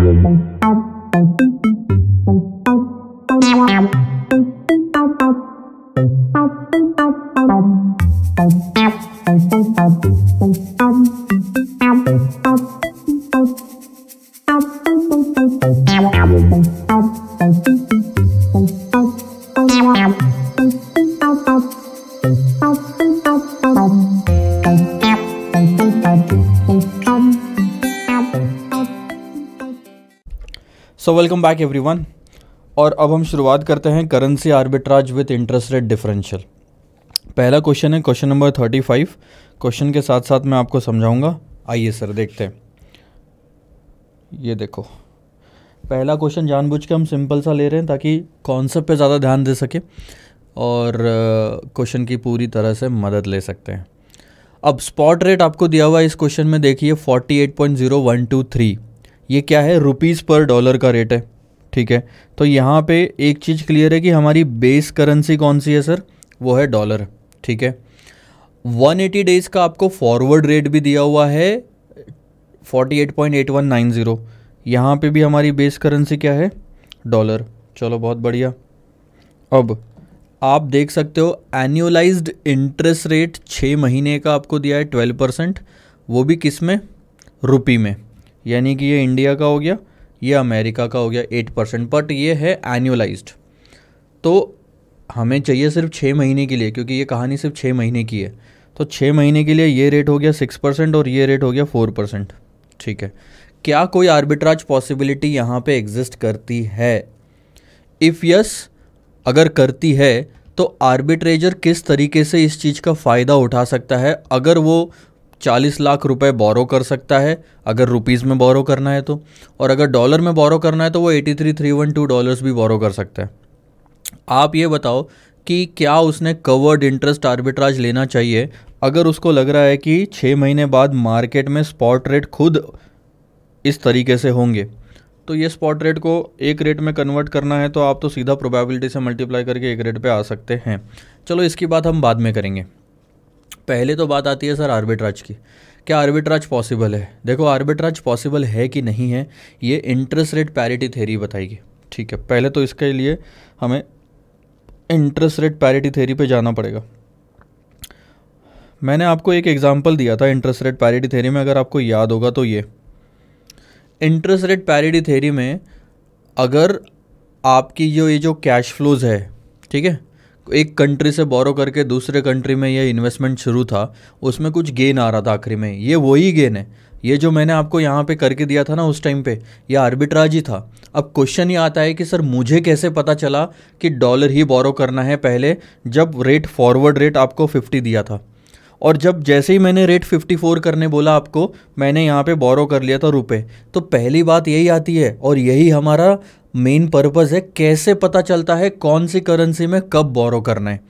nào một con ốc so welcome back everyone और अब हम शुरुआत करते हैं currency arbitrage with interest rate differential पहला क्वेश्चन है question number thirty five question के साथ साथ मैं आपको समझाऊंगा आइए सर देखते हैं ये देखो पहला क्वेश्चन जानबूझ के हम सिंपल सा ले रहे हैं ताकि कॉन्सेप्ट पे ज़्यादा ध्यान दे सके और क्वेश्चन की पूरी तरह से मदद ले सकते हैं अब स्पॉट रेट आपको दिया हुआ इस क्वेश्चन में देखिए forty eight point zero one two three ये क्या है रुपीज़ पर डॉलर का रेट है ठीक है तो यहाँ पे एक चीज़ क्लियर है कि हमारी बेस करेंसी कौन सी है सर वो है डॉलर ठीक है 180 डेज़ का आपको फॉरवर्ड रेट भी दिया हुआ है 48.8190 यहाँ पे भी हमारी बेस करेंसी क्या है डॉलर चलो बहुत बढ़िया अब आप देख सकते हो एनुअलाइज्ड इंटरेस्ट रेट छः महीने का आपको दिया है ट्वेल्व परसेंट वो भी किस में रुपी में यानी कि ये इंडिया का हो गया ये अमेरिका का हो गया एट परसेंट बट ये है एनुअलाइज्ड तो हमें चाहिए सिर्फ छः महीने के लिए क्योंकि ये कहानी सिर्फ छः महीने की है तो छः महीने के लिए ये रेट हो गया सिक्स परसेंट और ये रेट हो गया फोर परसेंट ठीक है क्या कोई आर्बिट्राज पॉसिबिलिटी यहाँ पे एग्जिस्ट करती है इफ़ यस अगर करती है तो आर्बिट्रेजर किस तरीके से इस चीज़ का फ़ायदा उठा सकता है अगर वो चालीस लाख रुपए बोरो कर सकता है अगर रुपीज़ में बोरो करना है तो और अगर डॉलर में बोरो करना है तो वो eighty three three one two dollars भी बोरो कर सकता है आप ये बताओ कि क्या उसने कवर्ड इंटरेस्ट आर्बिट्राज लेना चाहिए अगर उसको लग रहा है कि छः महीने बाद मार्केट में स्पॉट रेट खुद इस तरीके से होंगे तो ये स्पॉट रेट को एक रेट में कन्वर्ट करना है तो आप तो सीधा प्रोबेबिलिटी से मल्टीप्लाई करके एक रेट पे आ सकते हैं चलो इसकी बात हम बाद में करेंगे पहले तो बात आती है सर आर्बिट्राज की क्या आर्बिट्राज पॉसिबल है देखो आर्बिट्राज पॉसिबल है कि नहीं है ये इंटरेस्ट रेट पैरिटी थेरी बताएगी ठीक है पहले तो इसके लिए हमें इंटरेस्ट रेट पैरिटी थेरी पे जाना पड़ेगा मैंने आपको एक एग्जांपल दिया था इंटरेस्ट रेट पैरिटी थेरी में अगर आपको याद होगा तो ये इंटरेस्ट रेट पैरिटी थेरी में अगर आपकी जो ये जो कैश फ्लोज है ठीक है एक कंट्री से बोरो करके दूसरे कंट्री में ये इन्वेस्टमेंट शुरू था उसमें कुछ गेन आ रहा था आखिरी में ये वही गेन है ये जो मैंने आपको यहाँ पे करके दिया था ना उस टाइम पे ये आर्बिट्राज ही था अब क्वेश्चन ये आता है कि सर मुझे कैसे पता चला कि डॉलर ही बोरो करना है पहले जब रेट फॉरवर्ड रेट आपको फिफ्टी दिया था और जब जैसे ही मैंने रेट 54 करने बोला आपको मैंने यहाँ पे बोरो कर लिया था रुपए तो पहली बात यही आती है और यही हमारा मेन पर्पज़ है कैसे पता चलता है कौन सी करेंसी में कब बोरो करना है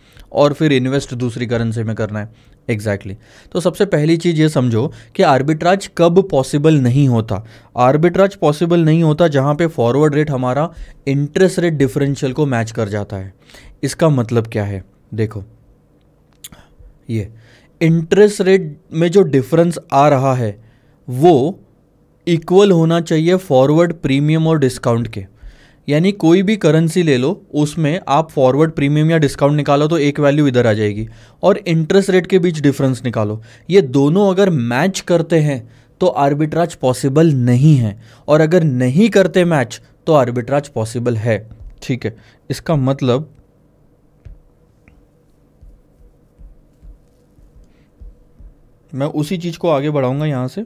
और फिर इन्वेस्ट दूसरी करेंसी में करना है एग्जैक्टली exactly. तो सबसे पहली चीज़ ये समझो कि आर्बिट्राज कब पॉसिबल नहीं होता आर्बिट्राज पॉसिबल नहीं होता जहाँ पे फॉरवर्ड रेट हमारा इंटरेस्ट रेट डिफरेंशियल को मैच कर जाता है इसका मतलब क्या है देखो ये इंटरेस्ट रेट में जो डिफरेंस आ रहा है वो इक्वल होना चाहिए फॉरवर्ड प्रीमियम और डिस्काउंट के यानी कोई भी करेंसी ले लो उसमें आप फॉरवर्ड प्रीमियम या डिस्काउंट निकालो तो एक वैल्यू इधर आ जाएगी और इंटरेस्ट रेट के बीच डिफरेंस निकालो ये दोनों अगर मैच करते हैं तो आर्बिट्राज पॉसिबल नहीं है और अगर नहीं करते मैच तो आर्बिट्राज पॉसिबल है ठीक है इसका मतलब मैं उसी चीज़ को आगे बढ़ाऊंगा यहाँ से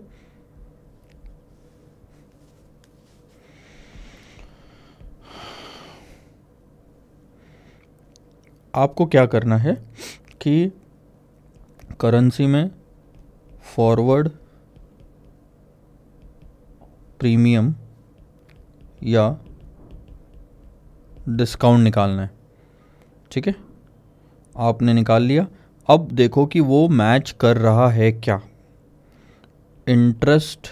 आपको क्या करना है कि करेंसी में फॉरवर्ड प्रीमियम या डिस्काउंट निकालना है ठीक है आपने निकाल लिया अब देखो कि वो मैच कर रहा है क्या इंटरेस्ट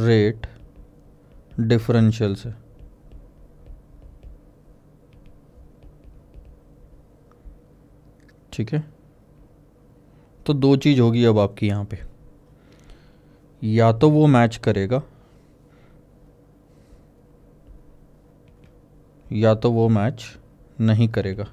रेट डिफरेंशियल से ठीक है तो दो चीज़ होगी अब आपकी यहां पे या तो वो मैच करेगा या तो वो मैच नहीं करेगा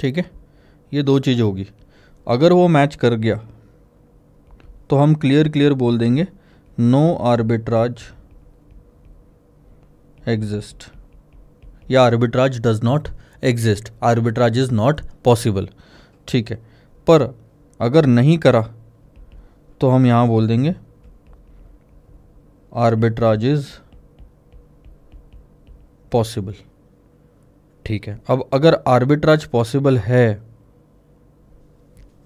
ठीक है ये दो चीज़ होगी अगर वो मैच कर गया तो हम क्लियर क्लियर बोल देंगे नो आर्बिट्राज एग्जिस्ट या arbitrage does not exist arbitrage is not possible ठीक है पर अगर नहीं करा तो हम यहाँ बोल देंगे आर्बिट्राज इज पॉसिबल ठीक है अब अगर आर्बिट्राज पॉसिबल है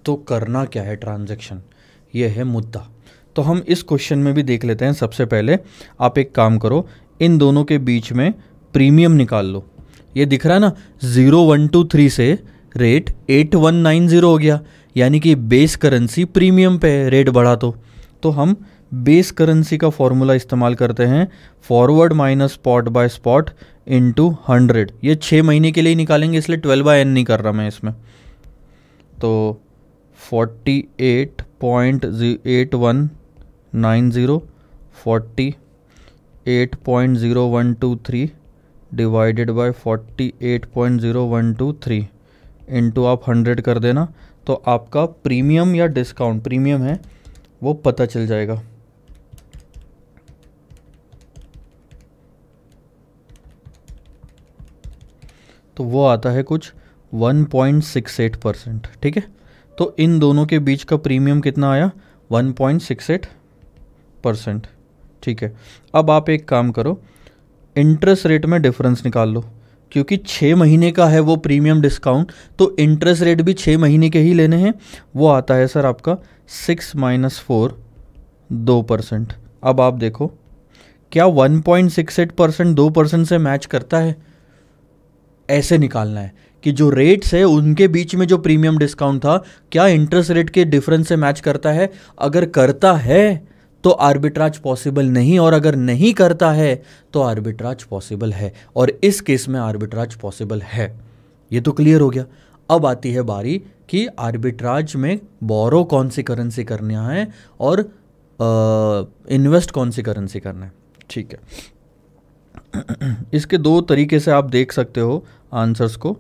तो करना क्या है ट्रांजैक्शन ये है मुद्दा तो हम इस क्वेश्चन में भी देख लेते हैं सबसे पहले आप एक काम करो इन दोनों के बीच में प्रीमियम निकाल लो ये दिख रहा है ना ज़ीरो वन टू थ्री से रेट 8190 हो गया यानी कि बेस करेंसी प्रीमियम पे रेट बढ़ा तो तो हम बेस करेंसी का फॉर्मूला इस्तेमाल करते हैं forward minus spot by spot into hundred ये छः महीने के लिए निकालेंगे इसलिए ट्वेल्व बाय एन नहीं कर रहा मैं इसमें तो forty eight point eight one nine zero forty eight point zero one two three divided by forty eight point zero one two three into आप हंड्रेड कर देना तो आपका प्रीमियम या डिस्काउंट प्रीमियम है वो पता चल जाएगा तो वो आता है कुछ 1.68 परसेंट ठीक है तो इन दोनों के बीच का प्रीमियम कितना आया 1.68 परसेंट ठीक है अब आप एक काम करो इंटरेस्ट रेट में डिफरेंस निकाल लो क्योंकि छः महीने का है वो प्रीमियम डिस्काउंट तो इंटरेस्ट रेट भी छः महीने के ही लेने हैं वो आता है सर आपका सिक्स माइनस फोर दो परसेंट अब आप देखो क्या one point six eight percent दो परसेंट से मैच करता है ऐसे निकालना है कि जो रेट्स है उनके बीच में जो प्रीमियम डिस्काउंट था क्या इंटरेस्ट रेट के डिफरेंस से मैच करता है अगर करता है तो आर्बिट्राज पॉसिबल नहीं और अगर नहीं करता है तो आर्बिट्राज पॉसिबल है और इस केस में आर्बिट्राज पॉसिबल है ये तो क्लियर हो गया अब आती है बारी कि आर्बिट्राज में बोरो कौन सी करेंसी करना है और इन्वेस्ट कौन सी करेंसी करना है ठीक है इसके दो तरीके से आप देख सकते हो आंसर्स को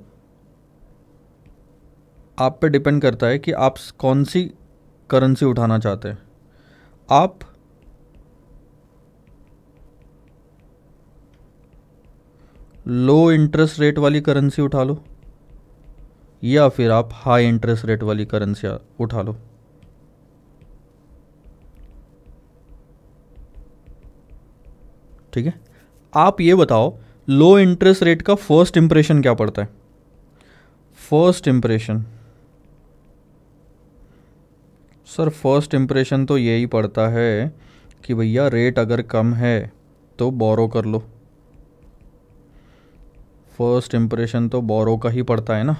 आप पे डिपेंड करता है कि आप कौन सी करेंसी उठाना चाहते हैं up लो इंटरेस्ट रेट वाली करेंसी उठा लो या फिर आप हाई इंटरेस्ट रेट वाली करेंसी उठा लो ठीक है आप ये बताओ लो इंटरेस्ट रेट का फर्स्ट इंप्रेशन क्या पड़ता है first impression sir first impression तो यही पड़ता है कि भैया रेट अगर कम है तो बोरो कर लो फर्स्ट इम्प्रेशन तो बोरो का ही पड़ता है ना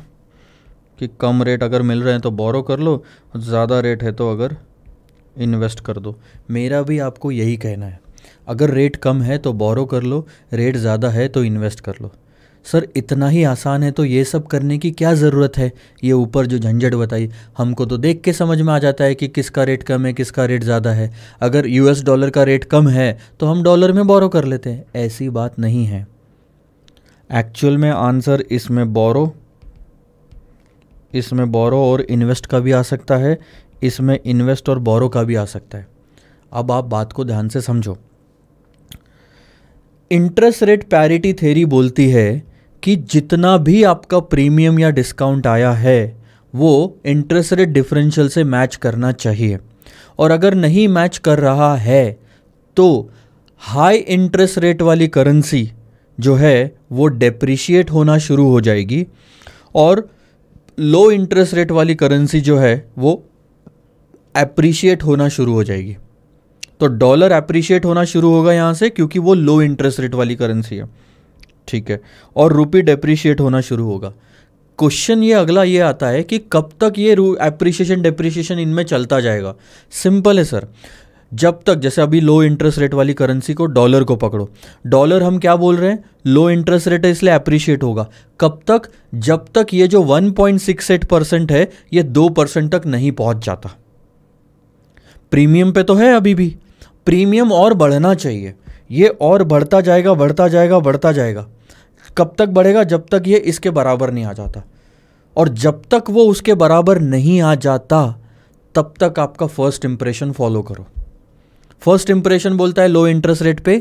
कि कम रेट अगर मिल रहे हैं तो बोरो कर लो ज़्यादा रेट है तो अगर इन्वेस्ट कर दो मेरा भी आपको यही कहना है अगर रेट कम है तो बोरो कर लो रेट ज़्यादा है तो इन्वेस्ट कर लो सर इतना ही आसान है तो ये सब करने की क्या ज़रूरत है ये ऊपर जो झंझट बताई हमको तो देख के समझ में आ जाता है कि किसका रेट कम है किसका रेट ज़्यादा है अगर यूएस डॉलर का रेट कम है तो हम डॉलर में बोरो कर लेते हैं ऐसी बात नहीं है एक्चुअल में आंसर इसमें बोरो इसमें बोरो और इन्वेस्ट का भी आ सकता है इसमें इन्वेस्ट और बोरो का भी आ सकता है अब आप बात को ध्यान से समझो इंटरेस्ट रेट पैरिटी थेरी बोलती है कि जितना भी आपका प्रीमियम या डिस्काउंट आया है वो इंटरेस्ट रेट डिफरेंशियल से मैच करना चाहिए और अगर नहीं मैच कर रहा है तो हाई इंटरेस्ट रेट वाली करेंसी जो है वो डेप्रिशिएट होना शुरू हो जाएगी और लो इंटरेस्ट रेट वाली करेंसी जो है वो एप्रिशिएट होना शुरू हो जाएगी तो डॉलर एप्रिशिएट होना शुरू होगा यहाँ से क्योंकि वो लो इंटरेस्ट रेट वाली करेंसी है ठीक है और रुपी डेप्रिशिएट होना शुरू होगा क्वेश्चन ये अगला ये आता है कि कब तक ये एप्रिशिएशन डेप्रीशिएशन इनमें चलता जाएगा सिंपल है सर जब तक जैसे अभी लो इंटरेस्ट रेट वाली करेंसी को डॉलर को पकड़ो डॉलर हम क्या बोल रहे हैं लो इंटरेस्ट रेट है इसलिए अप्रिशिएट होगा कब तक जब तक ये जो 1.68 परसेंट है ये दो परसेंट तक नहीं पहुंच जाता प्रीमियम पे तो है अभी भी प्रीमियम और बढ़ना चाहिए ये और बढ़ता जाएगा बढ़ता जाएगा बढ़ता जाएगा कब तक बढ़ेगा जब तक ये इसके बराबर नहीं आ जाता और जब तक वो उसके बराबर नहीं आ जाता तब तक आपका फर्स्ट इंप्रेशन फॉलो करो फर्स्ट इंप्रेशन बोलता है लो इंटरेस्ट रेट पे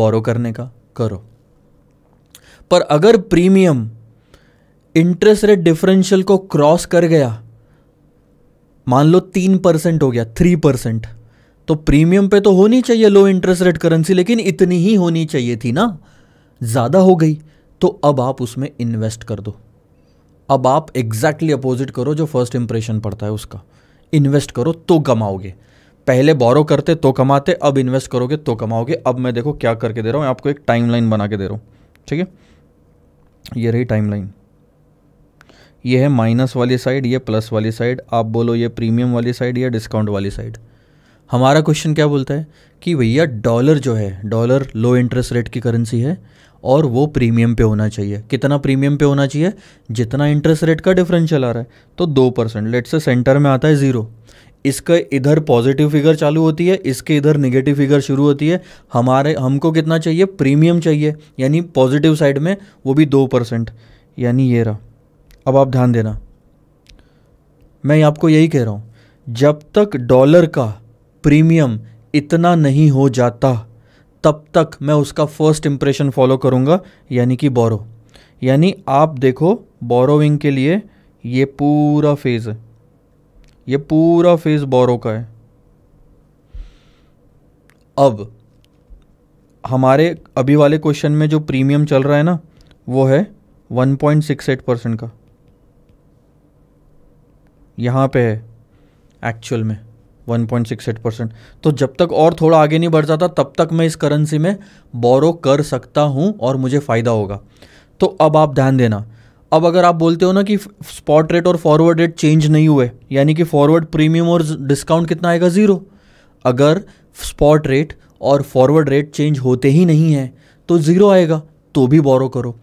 बोरो करने का करो पर अगर प्रीमियम इंटरेस्ट रेट डिफरेंशियल को क्रॉस कर गया मान लो तीन परसेंट हो गया थ्री परसेंट तो प्रीमियम पे तो होनी चाहिए लो इंटरेस्ट रेट करेंसी लेकिन इतनी ही होनी चाहिए थी ना ज़्यादा हो गई तो अब आप उसमें इन्वेस्ट कर दो अब आप एग्जैक्टली अपोजिट करो जो फर्स्ट इंप्रेशन पड़ता है उसका इन्वेस्ट करो तो कमाओगे पहले बोरो करते तो कमाते अब इन्वेस्ट करोगे तो कमाओगे अब मैं देखो क्या करके दे रहा हूँ आपको एक टाइमलाइन बना के दे रहा हूँ ठीक है ये रही टाइमलाइन ये है माइनस वाली साइड ये प्लस वाली साइड आप बोलो ये प्रीमियम वाली साइड या डिस्काउंट वाली साइड हमारा क्वेश्चन क्या बोलता है कि भैया डॉलर जो है डॉलर लो इंटरेस्ट रेट की करेंसी है और वो प्रीमियम पे होना चाहिए कितना प्रीमियम पे होना चाहिए जितना इंटरेस्ट रेट का डिफरेंशियल आ रहा है तो दो परसेंट लेट से सेंटर में आता है ज़ीरो इसके इधर पॉजिटिव फिगर चालू होती है इसके इधर निगेटिव फिगर शुरू होती है हमारे हमको कितना चाहिए प्रीमियम चाहिए यानी पॉजिटिव साइड में वो भी दो परसेंट यानी ये रहा अब आप ध्यान देना मैं आपको यही कह रहा हूँ जब तक डॉलर का प्रीमियम इतना नहीं हो जाता तब तक मैं उसका फर्स्ट इम्प्रेशन फॉलो करूँगा यानी कि बोरो यानी आप देखो बोरोविंग के लिए ये पूरा फेज़ है ये पूरा फेज़ बोरो का है अब हमारे अभी वाले क्वेश्चन में जो प्रीमियम चल रहा है ना वो है 1.68 परसेंट का यहाँ पे है एक्चुअल में 1.68 परसेंट तो जब तक और थोड़ा आगे नहीं बढ़ जाता तब तक मैं इस करेंसी में बोरो कर सकता हूँ और मुझे फ़ायदा होगा तो अब आप ध्यान देना अब अगर आप बोलते हो ना कि स्पॉट रेट और फॉरवर्ड रेट चेंज नहीं हुए यानी कि फॉरवर्ड प्रीमियम और डिस्काउंट कितना आएगा ज़ीरो अगर स्पॉट रेट और फॉरवर्ड रेट चेंज होते ही नहीं हैं तो ज़ीरो आएगा तो भी बोरो करो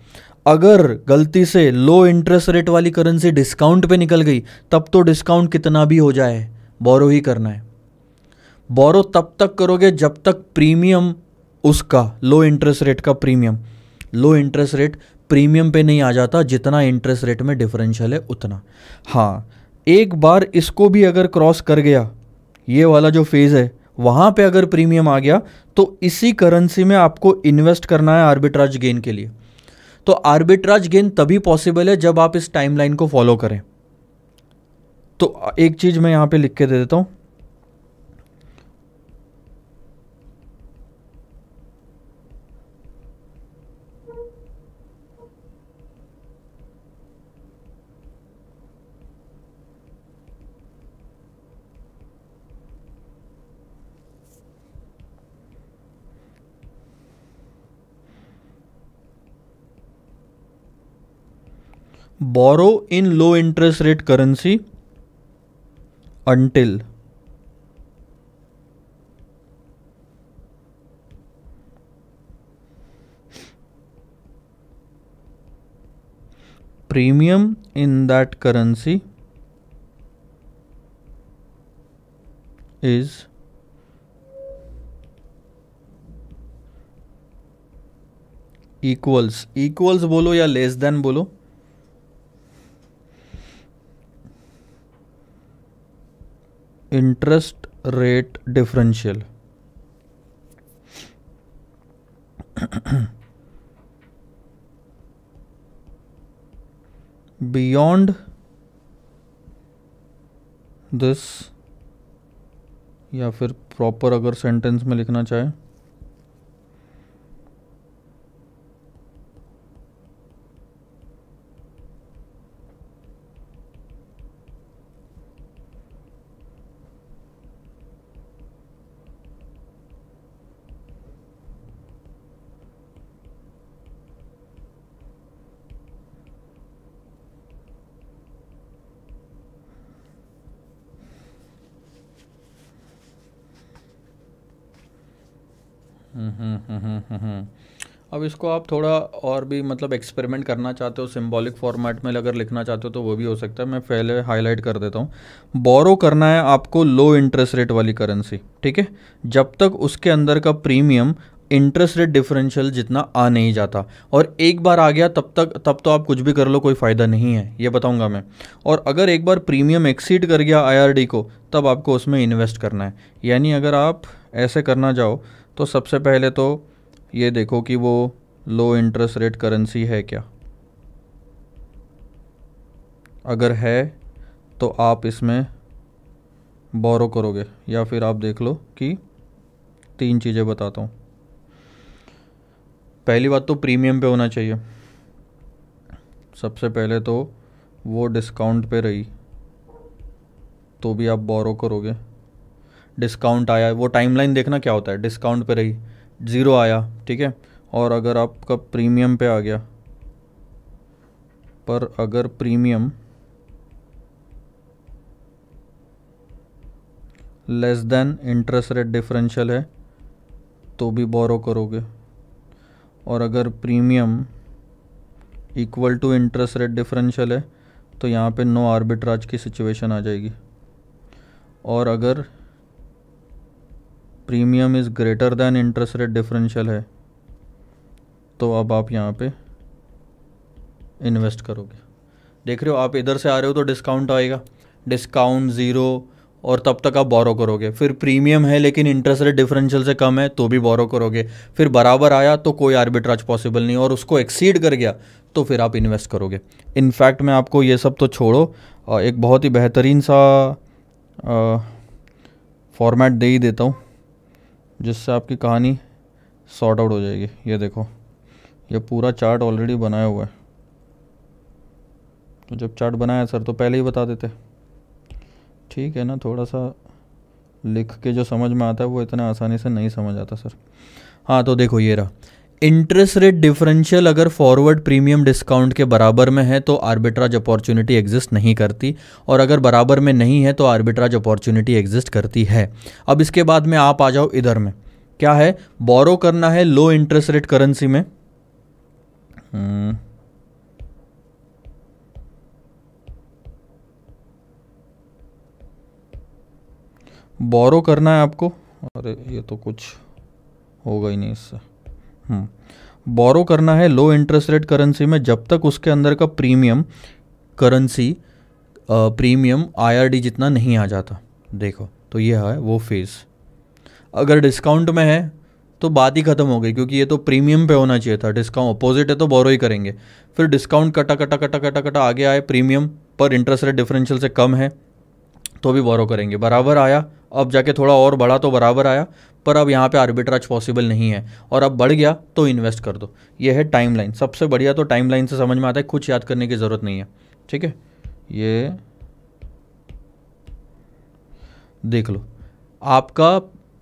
अगर गलती से लो इंटरेस्ट रेट वाली करेंसी डिस्काउंट पे निकल गई तब तो डिस्काउंट कितना भी हो जाए बोरो ही करना है बोरो तब तक करोगे जब तक प्रीमियम उसका लो इंटरेस्ट रेट का premium low interest rate premium पे नहीं आ जाता जितना इंटरेस्ट रेट में डिफरेंशियल है उतना हाँ एक बार इसको भी अगर क्रॉस कर गया ये वाला जो फेज़ है वहाँ पे अगर प्रीमियम आ गया तो इसी करेंसी में आपको इन्वेस्ट करना है आर्बिट्राज गेन के लिए तो आर्बिट्राज गेन तभी पॉसिबल है जब आप इस टाइमलाइन को फॉलो करें तो एक चीज मैं यहां पे लिख के दे देता हूं borrow in low interest rate currency until premium in that currency is equals equals बोलो या less than बोलो interest rate differential beyond this या फिर प्रॉपर अगर सेंटेंस में लिखना चाहे हम्म, हम्म, हम्म, अब इसको आप थोड़ा और भी मतलब एक्सपेरिमेंट करना चाहते हो सिम्बॉलिक फॉर्मेट में अगर लिखना चाहते हो तो वो भी हो सकता है मैं पहले हाईलाइट कर देता हूँ बोरो करना है आपको लो इंटरेस्ट रेट वाली करेंसी ठीक है जब तक उसके अंदर का प्रीमियम इंटरेस्ट रेट डिफरेंशियल जितना आ नहीं जाता और एक बार आ गया तब तक तब तो आप कुछ भी कर लो कोई फ़ायदा नहीं है ये बताऊंगा मैं और अगर एक बार प्रीमियम एक्सीड कर गया आईआरडी को तब आपको उसमें इन्वेस्ट करना है यानी अगर आप ऐसे करना जाओ तो सबसे पहले तो ये देखो कि वो लो इंटरेस्ट रेट करेंसी है क्या अगर है तो आप इसमें बोरो करोगे या फिर आप देख लो कि तीन चीज़ें बताता हूँ पहली बात तो प्रीमियम पे होना चाहिए सबसे पहले तो वो डिस्काउंट पे रही तो भी आप बोरो करोगे डिस्काउंट आया वो टाइमलाइन देखना क्या होता है डिस्काउंट पे रही ज़ीरो आया ठीक है और अगर आपका प्रीमियम पे आ गया पर अगर premium less than interest rate differential है तो भी बोरो करोगे और अगर premium equal to interest rate differential है तो यहाँ पे नो आर्बिट्राज की सिचुएशन आ जाएगी और अगर premium is greater than interest rate differential है तो अब आप यहाँ पे इन्वेस्ट करोगे देख रहे हो आप इधर से आ रहे हो तो डिस्काउंट आएगा डिस्काउंट ज़ीरो और तब तक आप बोरो करोगे फिर प्रीमियम है लेकिन इंटरेस्ट रेट डिफरेंशियल से कम है तो भी बोरो करोगे फिर बराबर आया तो कोई आर्बिट्राज पॉसिबल नहीं और उसको एक्सीड कर गया तो फिर आप इन्वेस्ट करोगे इनफैक्ट मैं आपको ये सब तो छोड़ो एक बहुत ही बेहतरीन सा फॉर्मेट दे ही देता हूँ जिससे आपकी कहानी सॉर्ट आउट हो जाएगी ये देखो ये पूरा चार्ट ऑलरेडी बनाया हुआ है तो जब चार्ट बनाया सर तो पहले ही बता देते ठीक है ना थोड़ा सा लिख के जो समझ में आता है वो इतना आसानी से नहीं समझ आता सर हाँ तो देखो ये रहा इंटरेस्ट रेट डिफरेंशियल अगर फॉरवर्ड प्रीमियम डिस्काउंट के बराबर में है तो आर्बिट्राज अपॉर्चुनिटी एग्जिस्ट नहीं करती और अगर बराबर में नहीं है तो आर्बिट्राज अपॉर्चुनिटी एग्जिस्ट करती है अब इसके बाद में आप आ जाओ इधर में क्या है बोरो करना है लो इंटरेस्ट रेट करेंसी में बोरो हम्म। करना है आपको अरे ये तो कुछ होगा ही नहीं इससे बोरो हम्म। करना है लो इंटरेस्ट रेट करेंसी में जब तक उसके अंदर का प्रीमियम करेंसी प्रीमियम आईआरडी जितना नहीं आ जाता देखो तो यह है वो फेज़ अगर डिस्काउंट में है तो बात ही ख़त्म हो गई क्योंकि ये तो प्रीमियम पे होना चाहिए था डिस्काउंट अपोजिट है तो बोरो ही करेंगे फिर डिस्काउंट कटा कटा कटा कटा कटा आगे आए प्रीमियम पर इंटरेस्ट रेट डिफरेंशियल से कम है तो भी बोरो करेंगे बराबर आया अब जाके थोड़ा और बढ़ा तो बराबर आया पर अब यहाँ पे आर्बिट्राज पॉसिबल नहीं है और अब बढ़ गया तो इन्वेस्ट कर दो ये है टाइमलाइन सबसे बढ़िया तो टाइमलाइन से समझ में आता है कुछ याद करने की ज़रूरत नहीं है ठीक है ये देख लो आपका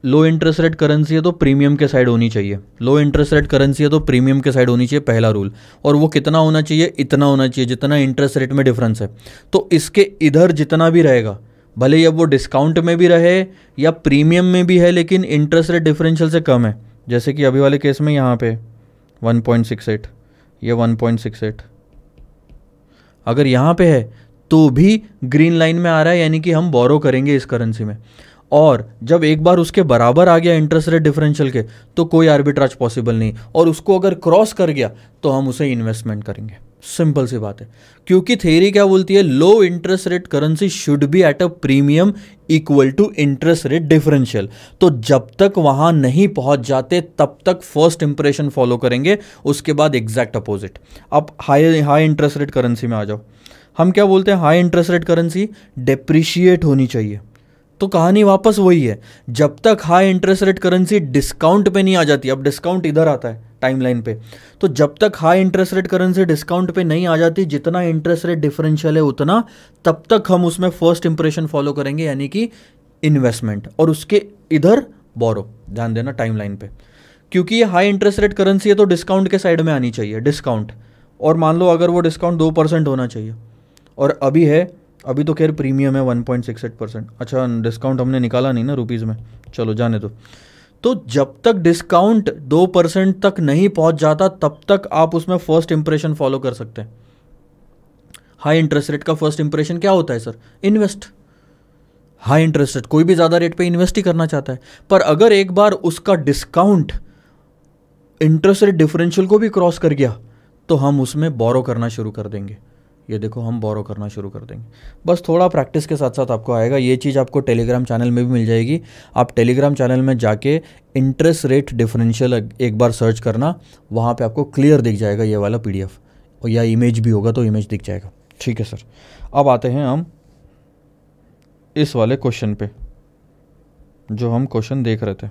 लो इंटरेस्ट रेट करेंसी है तो प्रीमियम के साइड होनी चाहिए लो इंटरेस्ट रेट करेंसी है तो प्रीमियम के साइड होनी चाहिए पहला रूल और वो कितना होना चाहिए इतना होना चाहिए जितना इंटरेस्ट रेट में डिफरेंस है तो इसके इधर जितना भी रहेगा भले ही अब वो डिस्काउंट में भी रहे या प्रीमियम में भी है लेकिन इंटरेस्ट रेट डिफरेंशियल से कम है जैसे कि अभी वाले केस में यहाँ पे 1.68 ये 1.68 अगर यहाँ पे है तो भी ग्रीन लाइन में आ रहा है यानी कि हम बोरो करेंगे इस करेंसी में और जब एक बार उसके बराबर आ गया इंटरेस्ट रेट डिफरेंशियल के तो कोई आर्बिट्राज पॉसिबल नहीं और उसको अगर क्रॉस कर गया तो हम उसे इन्वेस्टमेंट करेंगे सिंपल सी बात है क्योंकि थेरी क्या बोलती है low interest rate currency should be at a premium equal to interest rate differential तो जब तक वहां नहीं पहुंच जाते तब तक फर्स्ट इंप्रेशन फॉलो करेंगे उसके बाद एग्जैक्ट अपोजिट अब high high interest rate currency में आ जाओ हम क्या बोलते हैं high interest rate currency depreciate होनी चाहिए तो कहानी वापस वही है जब तक high interest rate currency discount पे नहीं आ जाती अब डिस्काउंट इधर आता है टाइमलाइन पे तो जब तक high interest rate currency discount पे नहीं आ जाती जितना इंटरेस्ट रेट डिफरेंशियल है उतना तब तक हम उसमें फर्स्ट इंप्रेशन फॉलो करेंगे यानी कि इन्वेस्टमेंट और उसके इधर बोरो ध्यान देना टाइम पे क्योंकि ये हाई इंटरेस्ट रेट करेंसी है तो डिस्काउंट के साइड में आनी चाहिए डिस्काउंट और मान लो अगर वो डिस्काउंट दो परसेंट होना चाहिए और अभी है अभी तो खैर प्रीमियम है one point six eight percent अच्छा डिस्काउंट हमने निकाला नहीं ना रुपीज़ में चलो जाने दो तो. तो जब तक डिस्काउंट दो परसेंट तक नहीं पहुंच जाता तब तक आप उसमें फर्स्ट इंप्रेशन फॉलो कर सकते हैं हाई इंटरेस्ट रेट का फर्स्ट इंप्रेशन क्या होता है sir invest high interest rate कोई भी ज़्यादा रेट पे इन्वेस्ट ही करना चाहता है पर अगर एक बार उसका डिस्काउंट इंटरेस्ट रेट डिफरेंशियल को भी क्रॉस कर गया तो हम उसमें बोरो करना शुरू कर देंगे ये देखो हम बोरो करना शुरू कर देंगे बस थोड़ा प्रैक्टिस के साथ साथ आपको आएगा ये चीज़ आपको टेलीग्राम चैनल में भी मिल जाएगी आप टेलीग्राम चैनल में जाके इंटरेस्ट रेट डिफरेंशियल एक बार सर्च करना वहाँ पे आपको क्लियर दिख जाएगा ये वाला पी और या इमेज भी होगा तो इमेज दिख जाएगा ठीक है सर अब आते हैं हम इस वाले क्वेश्चन पे जो हम क्वेश्चन देख रहे थे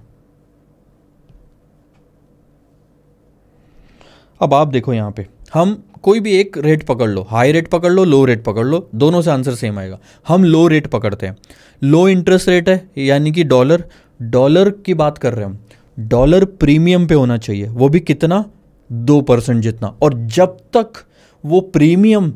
अब आप देखो यहाँ पे हम कोई भी एक रेट पकड़ लो हाई रेट पकड़ लो लो रेट पकड़ लो दोनों से आंसर सेम आएगा हम लो रेट पकड़ते हैं लो इंटरेस्ट रेट है यानी कि डॉलर डॉलर की बात कर रहे हैं हम डॉलर प्रीमियम पे होना चाहिए वो भी कितना दो परसेंट जितना और जब तक वो प्रीमियम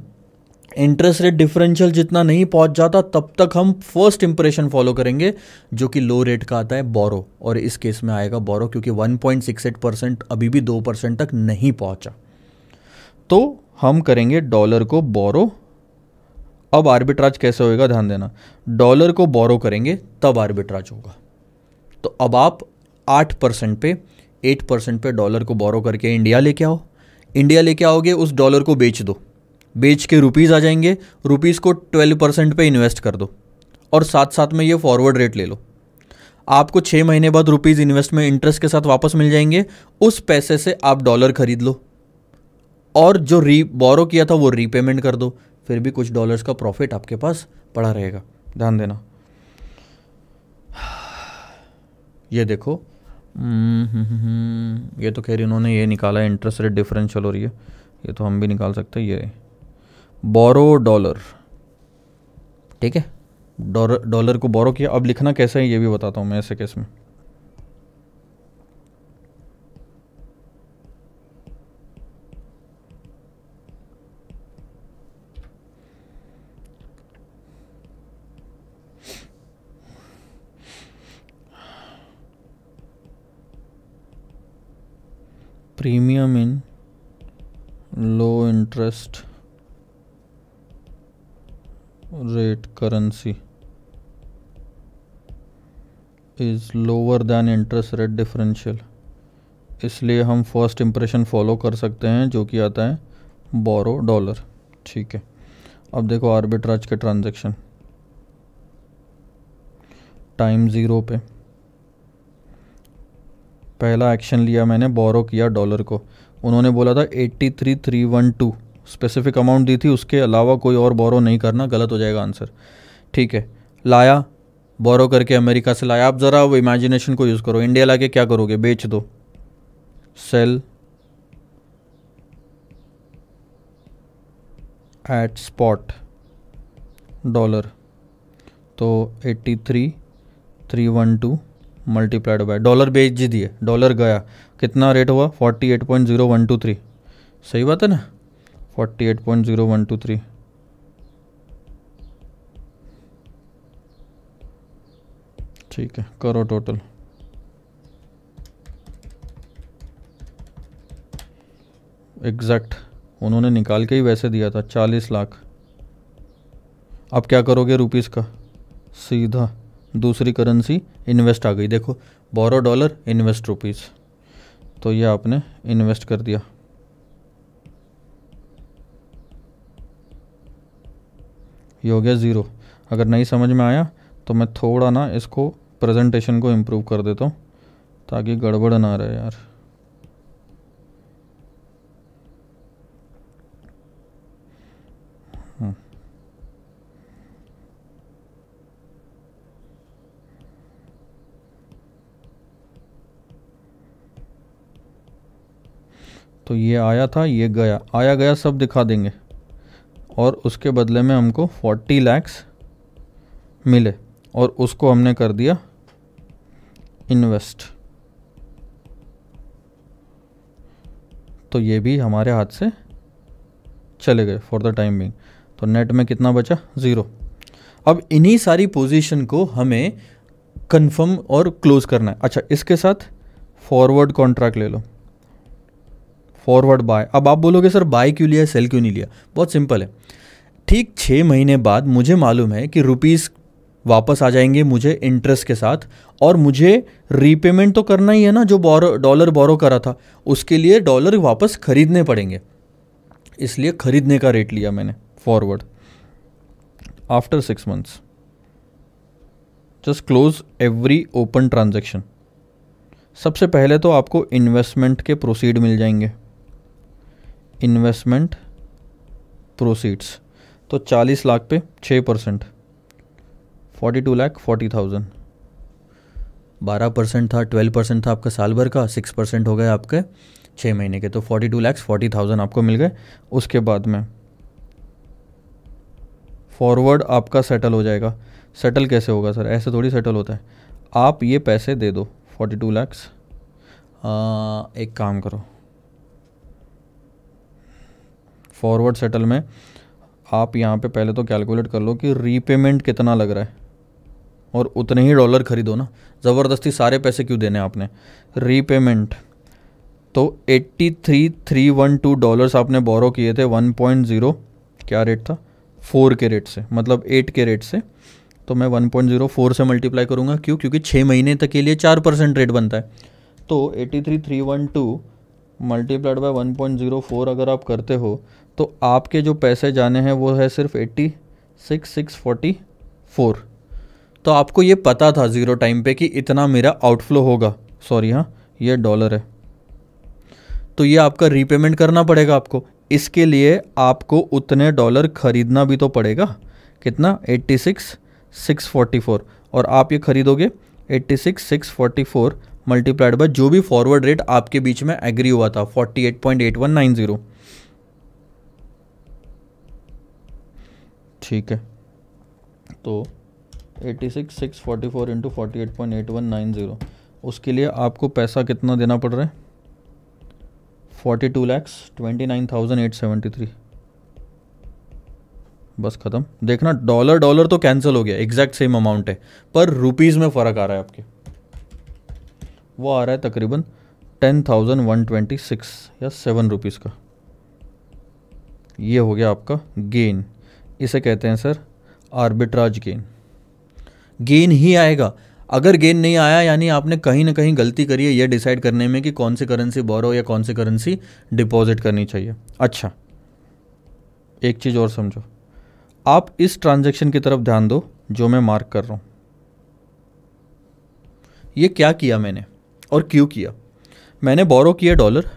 इंटरेस्ट रेट डिफरेंशियल जितना नहीं पहुंच जाता तब तक हम फर्स्ट इंप्रेशन फॉलो करेंगे जो कि लो रेट का आता है बोरो और इस केस में आएगा बोरो क्योंकि 1.68 परसेंट अभी भी दो परसेंट तक नहीं पहुंचा तो हम करेंगे डॉलर को बोरो अब आर्बिट्राज कैसे होएगा ध्यान देना डॉलर को बोरो करेंगे तब आर्बिट्राज होगा तो अब आप आठ परसेंट पे एट परसेंट पे डॉलर को बोरो करके इंडिया लेके आओ इंडिया लेके आओगे उस डॉलर को बेच दो बेच के रुपीज़ आ जाएंगे रुपीज़ को ट्वेल्व परसेंट पर इन्वेस्ट कर दो और साथ साथ में ये फॉरवर्ड रेट ले लो आपको छः महीने बाद रुपीज़ इन्वेस्ट में इंटरेस्ट के साथ वापस मिल जाएंगे उस पैसे से आप डॉलर खरीद लो और जो री बोरो किया था वो रीपेमेंट कर दो फिर भी कुछ डॉलर्स का प्रॉफिट आपके पास पड़ा रहेगा ध्यान देना ये देखो हम्म, हम्म, हम्म, ये तो कह रही उन्होंने ये निकाला इंटरेस्ट रेट डिफरेंशियल रही ये ये तो हम भी निकाल सकते हैं ये बोरो डॉलर ठीक है डॉलर को बोरो किया अब लिखना कैसे है ये भी बताता हूँ मैं ऐसे केस में premium in low interest rate currency is lower than interest rate differential इसलिए हम फर्स्ट इम्प्रेशन फॉलो कर सकते हैं जो कि आता है बोरो डॉलर ठीक है अब देखो आर्बिट्राज के ट्रांजैक्शन टाइम ज़ीरो पे पहला एक्शन लिया मैंने बोरो किया डॉलर को उन्होंने बोला था eighty three three one two specific amount दी थी उसके अलावा कोई और बोरो नहीं करना गलत हो जाएगा आंसर ठीक है लाया बोरो करके अमेरिका से लाया आप ज़रा वो इमेजिनेशन को यूज़ करो इंडिया लाके क्या करोगे बेच दो सेल एट स्पॉट डॉलर तो eighty three three one two multiplied by dollar बेच दिए डॉलर गया कितना रेट हुआ forty eight point zero one two three सही बात है ना forty eight point zero one two three ठीक है करो टोटल एग्जैक्ट उन्होंने निकाल के ही वैसे दिया था चालीस लाख अब क्या करोगे रुपीस का सीधा दूसरी करेंसी इन्वेस्ट आ गई देखो बोरो डॉलर इन्वेस्ट रुपीज़ तो ये आपने इन्वेस्ट कर दिया ये हो गया ज़ीरो अगर नहीं समझ में आया तो मैं थोड़ा ना इसको प्रेजेंटेशन को इम्प्रूव कर देता हूँ ताकि गड़बड़ ना रहे यार तो ये आया था ये गया आया गया सब दिखा देंगे और उसके बदले में हमको फोर्टी लैक्स मिले और उसको हमने कर दिया इन्वेस्ट तो ये भी हमारे हाथ से चले गए फॉर द टाइम बिंग तो नेट में कितना बचा ज़ीरो अब इन्हीं सारी पोजीशन को हमें कंफर्म और क्लोज़ करना है अच्छा इसके साथ फॉरवर्ड कॉन्ट्रैक्ट ले लो फॉरवर्ड बाय अब आप बोलोगे सर बाय क्यों लिया सेल क्यों नहीं लिया बहुत सिंपल है ठीक छः महीने बाद मुझे मालूम है कि रुपीज़ वापस आ जाएंगे मुझे इंटरेस्ट के साथ और मुझे रीपेमेंट तो करना ही है ना जो बोरो डॉलर बोरो करा था उसके लिए डॉलर वापस खरीदने पड़ेंगे इसलिए खरीदने का रेट लिया मैंने forward after six months just close every open transaction सबसे पहले तो आपको इन्वेस्टमेंट के प्रोसीड मिल जाएंगे इन्वेस्टमेंट प्रोसीड्स तो चालीस लाख पे छः percent forty two lakh forty thousand बारह परसेंट था ट्वेल्व परसेंट था आपका साल भर का सिक्स परसेंट हो गए आपके छः महीने के तो forty two lakhs forty thousand आपको मिल गए उसके बाद में फॉरवर्ड आपका सेटल हो जाएगा सेटल कैसे होगा सर ऐसे थोड़ी सेटल होता है आप ये पैसे दे दो फोर्टी टू लैक्स एक काम करो फॉरवर्ड सेटल में आप यहाँ पे पहले तो कैलकुलेट कर लो कि रीपेमेंट कितना लग रहा है और उतने ही डॉलर खरीदो ना ज़बरदस्ती सारे पैसे क्यों देने आपने रीपेमेंट तो eighty three three one two dollars आपने बोरो किए थे वन पॉइंट ज़ीरो क्या रेट था फोर के रेट से मतलब एट के रेट से तो मैं वन पॉइंट ज़ीरो फोर से मल्टीप्लाई करूँगा क्यों क्योंकि छः महीने तक के लिए चार परसेंट रेट बनता है तो eighty three three one two multiplied by one point zero four अगर आप करते हो तो आपके जो पैसे जाने हैं वो है सिर्फ eighty six six forty four तो आपको ये पता था ज़ीरो टाइम पे कि इतना मेरा आउटफ्लो होगा सॉरी हाँ ये डॉलर है तो ये आपका रीपेमेंट करना पड़ेगा आपको इसके लिए आपको उतने डॉलर ख़रीदना भी तो पड़ेगा कितना eighty six six forty four और आप ये ख़रीदोगे eighty six six forty four multiplied by जो भी फॉरवर्ड रेट आपके बीच में एग्री हुआ था forty eight point eight one nine zero ठीक है तो 86 six six forty four into forty eight point eight one nine zero उसके लिए आपको पैसा कितना देना पड़ रहा है forty two lakhs twenty nine thousand eight seventy three बस ख़त्म देखना डॉलर डॉलर तो कैंसिल हो गया एग्जैक्ट सेम अमाउंट है पर रुपीज़ में फ़र्क आ रहा है आपके वो आ रहा है तकरीबन ten thousand one twenty six या सेवन रुपीज़ का ये हो गया आपका गेन इसे कहते हैं सर आर्बिट्राज गेन गेन ही आएगा अगर गेन नहीं आया यानी आपने कहीं ना कहीं गलती करी है यह डिसाइड करने में कि कौन सी करेंसी बोरो या कौन सी करेंसी डिपॉजिट करनी चाहिए अच्छा एक चीज़ और समझो आप इस ट्रांजेक्शन की तरफ ध्यान दो जो मैं मार्क कर रहा हूँ ये क्या किया मैंने और क्यों किया मैंने बोरो किया डॉलर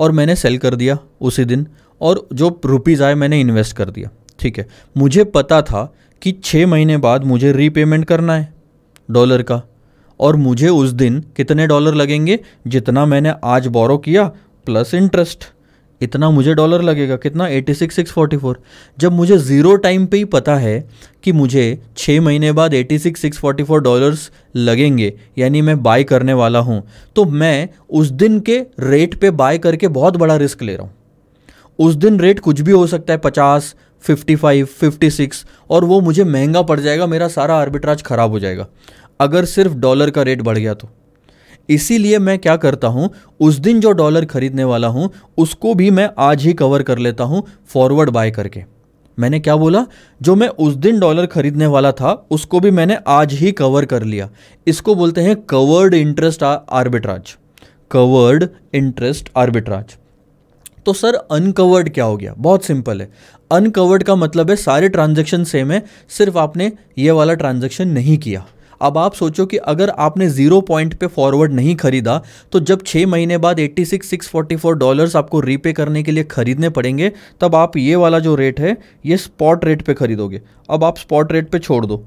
और मैंने सेल कर दिया उसी दिन और जो रुपीज़ आए मैंने इन्वेस्ट कर दिया ठीक है मुझे पता था कि छः महीने बाद मुझे रीपेमेंट करना है डॉलर का और मुझे उस दिन कितने डॉलर लगेंगे जितना मैंने आज बोरो किया प्लस इंटरेस्ट इतना मुझे डॉलर लगेगा कितना eighty six six forty four जब मुझे ज़ीरो टाइम पे ही पता है कि मुझे छः महीने बाद eighty six six forty four dollars लगेंगे यानी मैं बाय करने वाला हूँ तो मैं उस दिन के रेट पे बाय करके बहुत बड़ा रिस्क ले रहा हूँ उस दिन रेट कुछ भी हो सकता है पचास 55, 56 और वो मुझे महंगा पड़ जाएगा मेरा सारा आर्बिट्राज ख़राब हो जाएगा अगर सिर्फ डॉलर का रेट बढ़ गया तो इसीलिए मैं क्या करता हूँ उस दिन जो डॉलर खरीदने वाला हूँ उसको भी मैं आज ही कवर कर लेता हूँ फॉरवर्ड बाय करके मैंने क्या बोला जो मैं उस दिन डॉलर खरीदने वाला था उसको भी मैंने आज ही कवर कर लिया इसको बोलते हैं covered interest arbitrage covered interest arbitrage तो सर अनकवर्ड क्या हो गया बहुत सिंपल है अनकवर्ड का मतलब है सारे ट्रांजेक्शन सेम है सिर्फ आपने ये वाला ट्रांजेक्शन नहीं किया अब आप सोचो कि अगर आपने जीरो पॉइंट पे फॉरवर्ड नहीं खरीदा तो जब छः महीने बाद 86,644 डॉलर्स आपको रीपे करने के लिए खरीदने पड़ेंगे तब आप ये वाला जो रेट है ये स्पॉट रेट पे खरीदोगे अब आप स्पॉट रेट पे छोड़ दो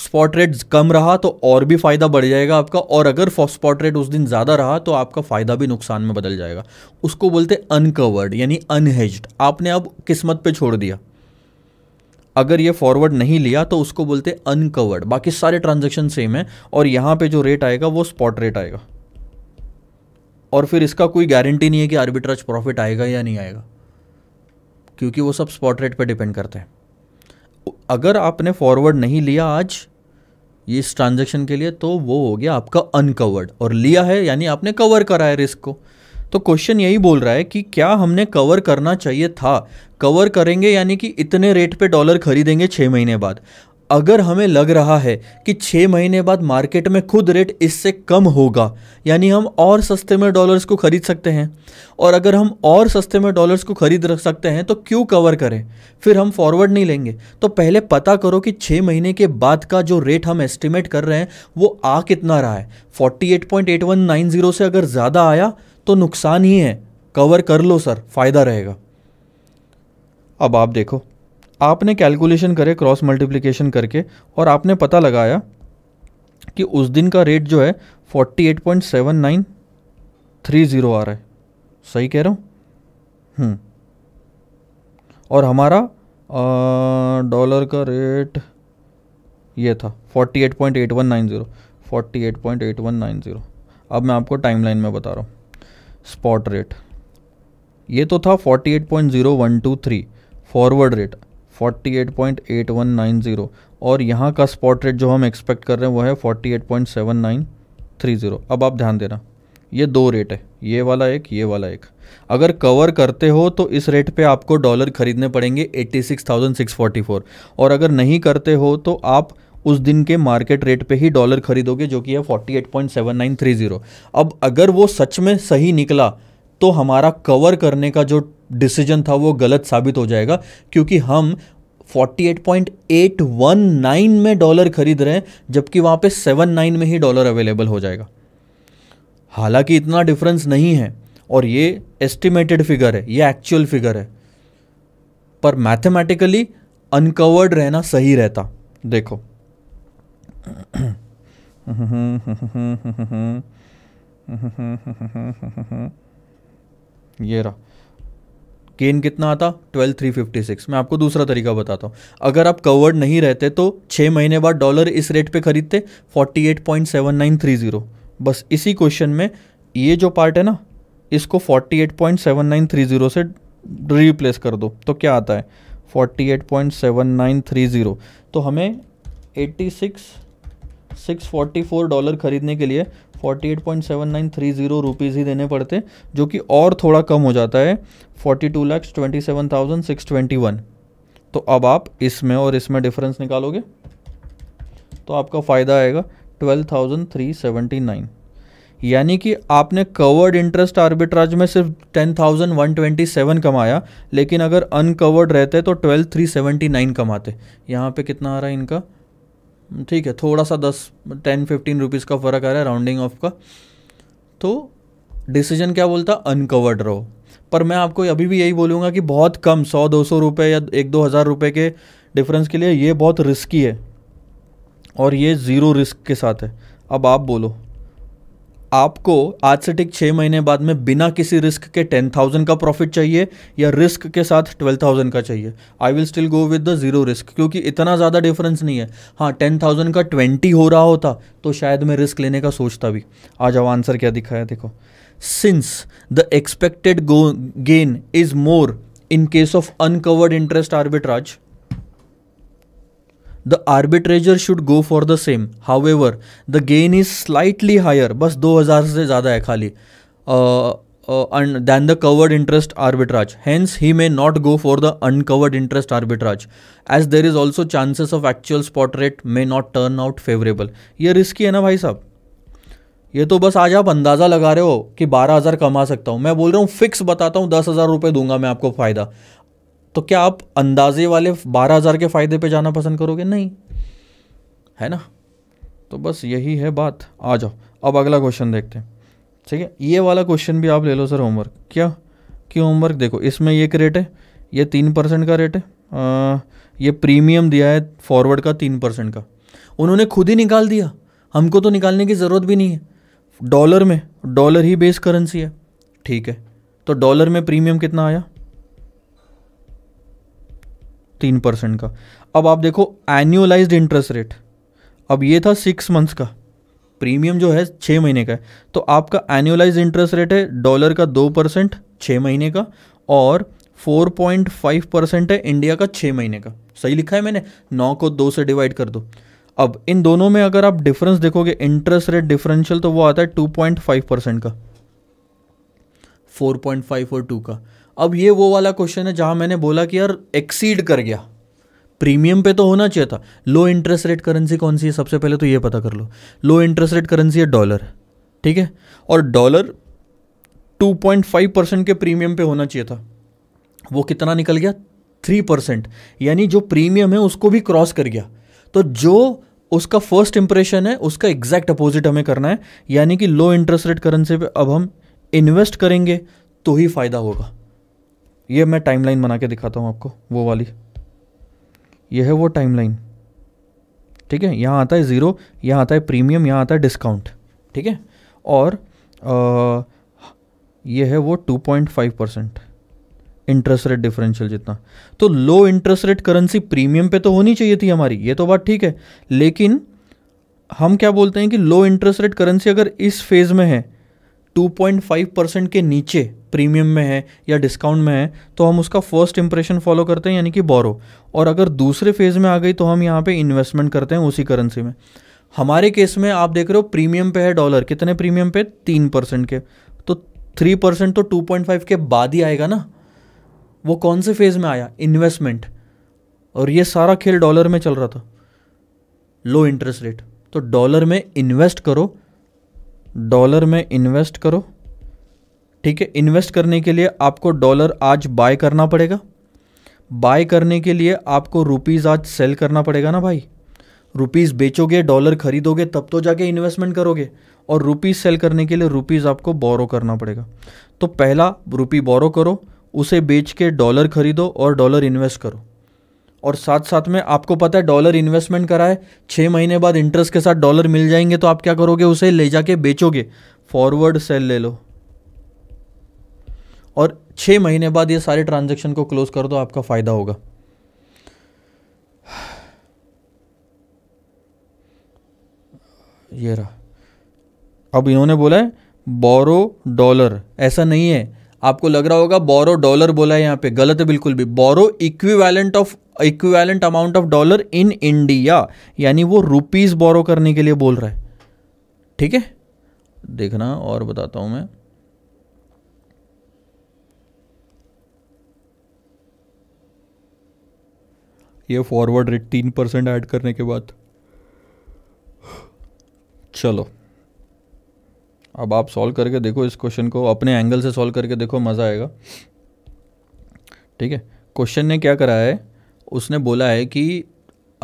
स्पॉट रेट कम रहा तो और भी फ़ायदा बढ़ जाएगा आपका और अगर स्पॉट रेट उस दिन ज़्यादा रहा तो आपका फ़ायदा भी नुकसान में बदल जाएगा उसको बोलते अनकवर्ड यानी अनहेज्ड आपने अब किस्मत पे छोड़ दिया अगर ये फॉरवर्ड नहीं लिया तो उसको बोलते अनकवर्ड बाकी सारे ट्रांजेक्शन सेम है और यहाँ पे जो रेट आएगा वो स्पॉट रेट आएगा और फिर इसका कोई गारंटी नहीं है कि आर्बिट्राज प्रॉफिट आएगा या नहीं आएगा क्योंकि वो सब स्पॉट रेट पर डिपेंड करते हैं अगर आपने फॉरवर्ड नहीं लिया आज इस ट्रांजेक्शन के लिए तो वो हो गया आपका अनकवर्ड और लिया है यानी आपने कवर करा है रिस्क को तो क्वेश्चन यही बोल रहा है कि क्या हमने कवर करना चाहिए था कवर करेंगे यानी कि इतने रेट पे डॉलर खरीदेंगे छः महीने बाद अगर हमें लग रहा है कि छः महीने बाद मार्केट में खुद रेट इससे कम होगा यानी हम और सस्ते में डॉलर्स को ख़रीद सकते हैं और अगर हम और सस्ते में डॉलर्स को ख़रीद रख सकते हैं तो क्यों कवर करें फिर हम फॉरवर्ड नहीं लेंगे तो पहले पता करो कि छः महीने के बाद का जो रेट हम एस्टिमेट कर रहे हैं वो आ कितना रहा है फोर्टी से अगर ज़्यादा आया तो नुकसान ही है कवर कर लो सर फ़ायदा रहेगा अब आप देखो आपने कैलकुलेशन करे क्रॉस मल्टीप्लिकेशन करके और आपने पता लगाया कि उस दिन का रेट जो है 48.7930 आ रहा है सही कह रहा हूँ हम्म। और हमारा डॉलर का रेट ये था 48.8190 48.8190 अब मैं आपको टाइमलाइन में बता रहा हूँ स्पॉट रेट ये तो था 48.0123 फॉरवर्ड रेट 48.8190 और यहाँ का स्पॉट रेट जो हम एक्सपेक्ट कर रहे हैं वो है 48.7930 अब आप ध्यान देना ये दो रेट है ये वाला एक ये वाला एक अगर कवर करते हो तो इस रेट पे आपको डॉलर खरीदने पड़ेंगे 86,644 और अगर नहीं करते हो तो आप उस दिन के मार्केट रेट पे ही डॉलर खरीदोगे जो कि है 48.7930 अब अगर वो सच में सही निकला तो हमारा कवर करने का जो डिसीजन था वो गलत साबित हो जाएगा क्योंकि हम 48.819 में डॉलर खरीद रहे हैं जबकि वहां पे 79 में ही डॉलर अवेलेबल हो जाएगा हालांकि इतना डिफरेंस नहीं है और ये एस्टिमेटेड फिगर है ये एक्चुअल फिगर है पर मैथमेटिकली अनकवर्ड रहना सही रहता देखो ये रहा गेन कितना आता ट्वेल्व थ्री फिफ्टी सिक्स मैं आपको दूसरा तरीका बताता हूँ अगर आप कवर्ड नहीं रहते तो छः महीने बाद डॉलर इस रेट पे खरीदते forty eight point seven nine three zero बस इसी क्वेश्चन में ये जो पार्ट है ना इसको forty eight point seven nine three zero से रिप्लेस कर दो तो क्या आता है forty eight point seven nine three zero तो हमें eighty six six forty four dollar खरीदने के लिए forty eight point seven nine three zero rupees ही देने पड़ते जो कि और थोड़ा कम हो जाता है forty two lakhs twenty seven thousand six twenty one तो अब आप इसमें और इसमें डिफरेंस निकालोगे तो आपका फ़ायदा आएगा twelve thousand three seventy nine यानी कि आपने कवर्ड इंटरेस्ट आर्बिट्राज में सिर्फ ten thousand one twenty seven कमाया लेकिन अगर अनकवर्ड रहते तो ट्वेल्व थ्री सेवेंटी नाइन कमाते यहाँ पे कितना आ रहा है इनका ठीक है थोड़ा सा दस टेन फिफ्टीन रुपीज़ का फ़र्क आ रहा है राउंडिंग ऑफ का तो डिसीजन क्या बोलता अनकवर्ड रहो पर मैं आपको अभी भी यही बोलूँगा कि बहुत कम सौ दो सौ रुपये या एक दो हज़ार रुपये के डिफरेंस के लिए ये बहुत रिस्की है और ये ज़ीरो रिस्क के साथ है अब आप बोलो आपको आज से ठीक छः महीने बाद में बिना किसी रिस्क के टेन थाउजेंड का प्रॉफिट चाहिए या रिस्क के साथ ट्वेल्व थाउजेंड का चाहिए I will still go with the zero risk क्योंकि इतना ज़्यादा डिफरेंस नहीं है हाँ टेन थाउजेंड का ट्वेंटी हो रहा होता तो शायद मैं रिस्क लेने का सोचता भी आज अब आंसर क्या दिखाया देखो since the expected go gain is more in case of uncovered interest arbitrage the arbitrager should go for the same ever the gain is slightly higher बस दो हज़ार से ज़्यादा है खाली than the covered interest arbitrage hence he may not go for the uncovered interest arbitrage as there is also chances of actual spot rate may not turn out favourable ये risky है ना भाई साहब ये तो बस आज आप अंदाज़ा लगा रहे हो कि बारह हज़ार कमा सकता हूँ मैं बोल रहा हूँ फिक्स बताता हूँ दस हज़ार रुपये दूंगा मैं आपको फ़ायदा तो क्या आप अंदाजे वाले बारह हज़ार के फ़ायदे पे जाना पसंद करोगे नहीं है ना तो बस यही है बात आ जाओ अब अगला क्वेश्चन देखते हैं ठीक है ये वाला क्वेश्चन भी आप ले लो सर होमवर्क क्या क्यों होमवर्क देखो इसमें एक रेट है ये तीन परसेंट का रेट है आ, ये प्रीमियम दिया है फॉरवर्ड का तीन परसेंट का उन्होंने खुद ही निकाल दिया हमको तो निकालने की ज़रूरत भी नहीं है डॉलर में डॉलर ही बेस करेंसी है ठीक है तो डॉलर में प्रीमियम कितना आया तीन परसेंट का अब आप देखो एनुअलाइज इंटरेस्ट रेट अब ये था सिक्स मंथ्स का प्रीमियम जो है छः महीने का है तो आपका एनुअलाइज इंटरेस्ट रेट है डॉलर का दो परसेंट छः महीने का और फोर पॉइंट फाइव परसेंट है इंडिया का छः महीने का सही लिखा है मैंने नौ को दो से डिवाइड कर दो अब इन दोनों में अगर आप डिफरेंस देखोगे इंटरेस्ट रेट डिफरेंशियल तो वो आता है टू पॉइंट फाइव परसेंट का फोर पॉइंट फाइव और टू का अब ये वो वाला क्वेश्चन है जहाँ मैंने बोला कि यार एक्सीड कर गया प्रीमियम पे तो होना चाहिए था लो इंटरेस्ट रेट करेंसी कौन सी है सबसे पहले तो ये पता कर लो लो इंटरेस्ट रेट करेंसी है डॉलर ठीक है और डॉलर 2.5 परसेंट के प्रीमियम पे होना चाहिए था वो कितना निकल गया थ्री परसेंट यानी जो प्रीमियम है उसको भी क्रॉस कर गया तो जो उसका फर्स्ट इंप्रेशन है उसका एग्जैक्ट अपोजिट हमें करना है यानी कि लो इंटरेस्ट रेट करेंसी पे अब हम इन्वेस्ट करेंगे तो ही फ़ायदा होगा ये मैं टाइमलाइन बना के दिखाता हूँ आपको वो वाली यह है वो टाइमलाइन ठीक है यहाँ आता है ज़ीरो यहाँ आता है प्रीमियम यहाँ आता है डिस्काउंट ठीक है और यह है वो 2.5 परसेंट इंटरेस्ट रेट डिफरेंशियल जितना तो लो इंटरेस्ट रेट करेंसी प्रीमियम पे तो होनी चाहिए थी हमारी ये तो बात ठीक है लेकिन हम क्या बोलते हैं कि लो इंटरेस्ट रेट करेंसी अगर इस फेज़ में है 2.5 परसेंट के नीचे प्रीमियम में है या डिस्काउंट में है तो हम उसका फर्स्ट इंप्रेशन फॉलो करते हैं यानी कि बोरो और अगर दूसरे फेज़ में आ गई तो हम यहाँ पे इन्वेस्टमेंट करते हैं उसी करेंसी में हमारे केस में आप देख रहे हो प्रीमियम पे है डॉलर कितने प्रीमियम पे तीन परसेंट के तो थ्री परसेंट तो टू पॉइंट फाइव के बाद ही आएगा ना वो कौन से फेज़ में आया इन्वेस्टमेंट और ये सारा खेल डॉलर में चल रहा था लो इंटरेस्ट रेट तो डॉलर में इन्वेस्ट करो डॉलर में इन्वेस्ट करो ठीक है इन्वेस्ट करने के लिए आपको डॉलर आज बाय करना पड़ेगा बाय करने के लिए आपको रुपीज़ आज सेल करना पड़ेगा ना भाई रुपीज़ बेचोगे डॉलर खरीदोगे तब तो जाके इन्वेस्टमेंट करोगे और रुपीज़ सेल करने के लिए रुपीज़ आपको बोरो करना पड़ेगा तो पहला रुपी बोरो करो उसे बेच के डॉलर खरीदो और डॉलर इन्वेस्ट करो और साथ साथ में आपको पता है डॉलर इन्वेस्टमेंट करा है छः महीने बाद इंटरेस्ट के साथ डॉलर मिल जाएंगे तो आप क्या करोगे उसे ले जाके बेचोगे फॉरवर्ड सेल ले लो और छः महीने बाद ये सारे ट्रांजेक्शन को क्लोज़ कर दो आपका फ़ायदा होगा ये रहा अब इन्होंने बोला है बोरो डॉलर ऐसा नहीं है आपको लग रहा होगा बोरो डॉलर बोला है यहाँ पे गलत है बिल्कुल भी borrow equivalent of equivalent amount of dollar in India यानी वो रुपीस बोरो करने के लिए बोल रहा है ठीक है देखना और बताता हूँ मैं सकती है फॉरवर्ड रेट तीन परसेंट ऐड करने के बाद चलो अब आप सॉल्व करके देखो इस क्वेश्चन को अपने एंगल से सॉल्व करके देखो मज़ा आएगा ठीक है क्वेश्चन ने क्या करा है उसने बोला है कि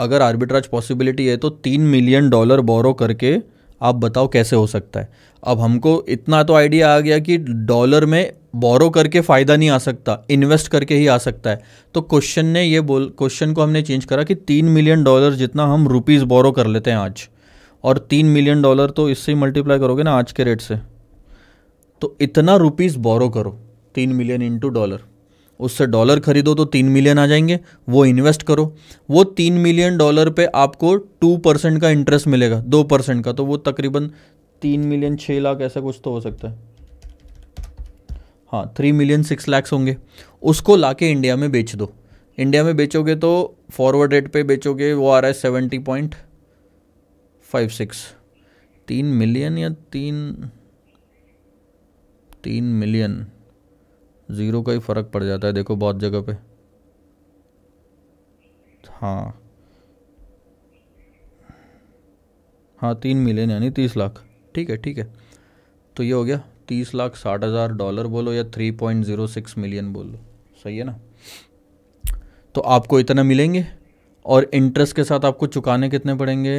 अगर आर्बिट्राज पॉसिबिलिटी है तो तीन मिलियन डॉलर बोरो करके आप बताओ कैसे हो सकता है अब हमको इतना तो आइडिया आ गया कि डॉलर में बोरो करके फ़ायदा नहीं आ सकता इन्वेस्ट करके ही आ सकता है तो क्वेश्चन ने ये बोल क्वेश्चन को हमने चेंज करा कि तीन मिलियन डॉलर जितना हम रुपीज़ बोरो कर लेते हैं आज और तीन मिलियन डॉलर तो इससे ही मल्टीप्लाई करोगे ना आज के रेट से तो इतना रुपीज़ बोरो करो तीन मिलियन इंटू डॉलर उससे डॉलर खरीदो तो तीन मिलियन आ जाएंगे वो इन्वेस्ट करो वो तीन मिलियन डॉलर पे आपको टू परसेंट का इंटरेस्ट मिलेगा दो परसेंट का तो वो तकरीबन तीन मिलियन छः लाख ऐसा कुछ तो हो सकता है हाँ थ्री मिलियन सिक्स लैक्स होंगे उसको ला के इंडिया में बेच दो इंडिया में बेचोगे तो फॉरवर्ड रेट पे बेचोगे वो आ रहा है सेवेंटी पॉइंट फाइव सिक्स तीन मिलियन या तीन तीन मिलियन ज़ीरो का ही फ़र्क पड़ जाता है देखो बहुत जगह पे हाँ हाँ तीन मिलियन यानी तीस लाख ठीक है ठीक है तो ये हो गया तीस लाख साठ हज़ार डॉलर बोलो या three point zero six million बोलो सही है ना तो आपको इतना मिलेंगे और इंटरेस्ट के साथ आपको चुकाने कितने पड़ेंगे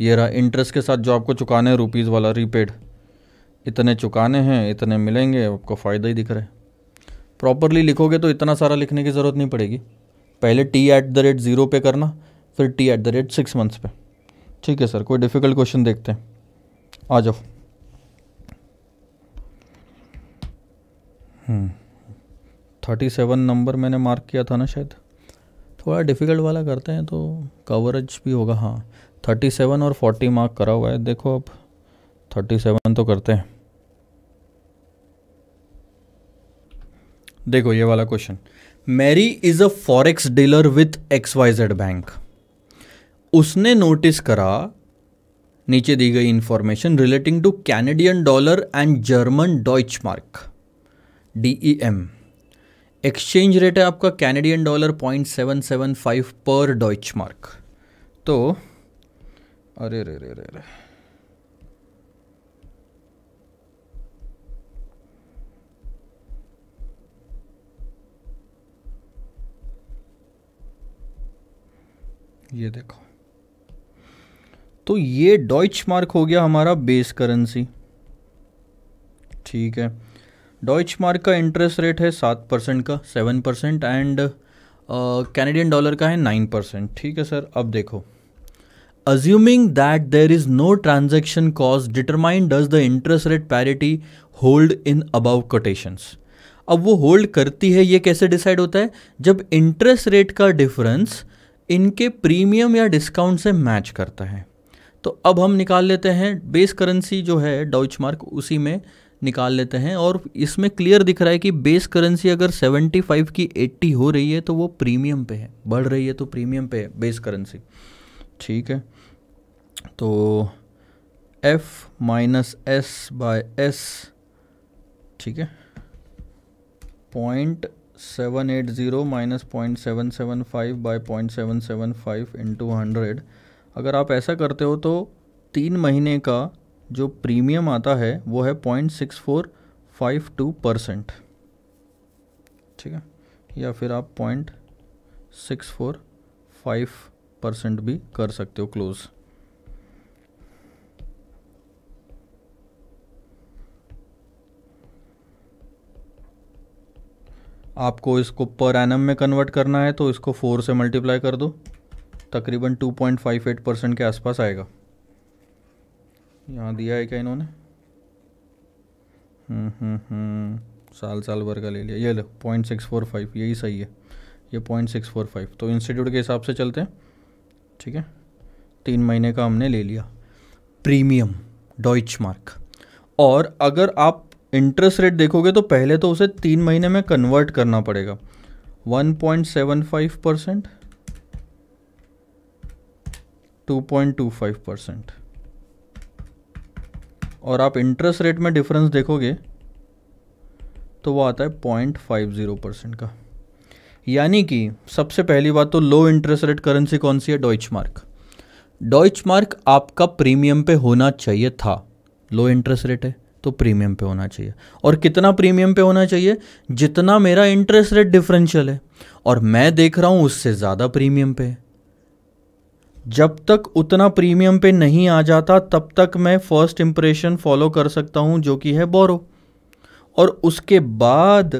ये रहा इंटरेस्ट के साथ जो आपको चुकाने हैं रुपीज़ वाला रीपेड इतने चुकाने हैं इतने मिलेंगे आपको फ़ायदा ही दिख रहा है प्रॉपरली लिखोगे तो इतना सारा लिखने की ज़रूरत नहीं पड़ेगी पहले T at the rate zero पे करना फिर T at the rate six months पे ठीक है सर कोई डिफ़िकल्ट क्वेश्चन देखते हैं आ जाओ थर्टी सेवन नंबर मैंने मार्क किया था ना शायद थोड़ा डिफ़िकल्ट वाला करते हैं तो कवरेज भी होगा हाँ थर्टी सेवन और फोर्टी मार्क करा हुआ है देखो अब थर्टी सेवन तो करते हैं देखो ये वाला question Mary is a forex dealer with X Y Z bank उसने नोटिस करा नीचे दी गई information relating to Canadian dollar and German Deutsche mark D E M exchange rate है आपका Canadian dollar point seven seven five पर Deutsche mark तो अरे रे रे रे रे ये देखो तो ये डॉइच मार्क हो गया हमारा बेस करेंसी ठीक है डॉइच मार्क का इंटरेस्ट रेट है सात परसेंट का seven percent and Canadian dollar का है नाइन परसेंट ठीक है सर अब देखो assuming that there is no transaction cost determine does the interest rate parity hold in above quotation अब वो होल्ड करती है ये कैसे डिसाइड होता है जब इंटरेस्ट रेट का डिफरेंस इनके प्रीमियम या डिस्काउंट से मैच करता है तो अब हम निकाल लेते हैं बेस करेंसी जो है डॉइच मार्क उसी में निकाल लेते हैं और इसमें क्लियर दिख रहा है कि बेस करेंसी अगर 75 की 80 हो रही है तो वो प्रीमियम पे है बढ़ रही है तो प्रीमियम पे है बेस करेंसी ठीक है तो F minus S by S ठीक है point seven eight zero minus point seven seven five by point seven seven five into hundred अगर आप ऐसा करते हो तो तीन महीने का जो प्रीमियम आता है वो है point six four five two percent ठीक है या फिर आप point six four five percent भी कर सकते हो क्लोज़ आपको इसको पर एनम में कन्वर्ट करना है तो इसको फोर से मल्टीप्लाई कर दो तकरीबन 2.58 परसेंट के आसपास आएगा यहाँ दिया है क्या इन्होंने हम्म, हम्म, हम्म। साल साल भर का ले लिया ये लो पॉइंट सिक्स फोर फाइव यही सही है ये पॉइंट सिक्स फोर फाइव तो इंस्टीट्यूट के हिसाब से चलते हैं ठीक है तीन महीने का हमने ले लिया प्रीमियम डॉइच मार्क और अगर आप इंटरेस्ट रेट देखोगे तो पहले तो उसे तीन महीने में कन्वर्ट करना पड़ेगा 1.75 परसेंट 2.25 परसेंट और आप इंटरेस्ट रेट में डिफरेंस देखोगे तो वो आता है पॉइंट फाइव ज़ीरो परसेंट का यानी कि सबसे पहली बात तो लो इंटरेस्ट रेट करेंसी कौन सी है डॉइच मार्क डॉइच मार्क आपका प्रीमियम पे होना चाहिए था लो इंटरेस्ट रेट है तो प्रीमियम पे होना चाहिए और कितना प्रीमियम पे होना चाहिए जितना मेरा इंटरेस्ट रेट डिफरेंशियल है और मैं देख रहा हूं उससे ज़्यादा प्रीमियम पे है जब तक उतना प्रीमियम पे नहीं आ जाता तब तक मैं फर्स्ट इम्प्रेशन फॉलो कर सकता हूँ जो कि है बोरो और उसके बाद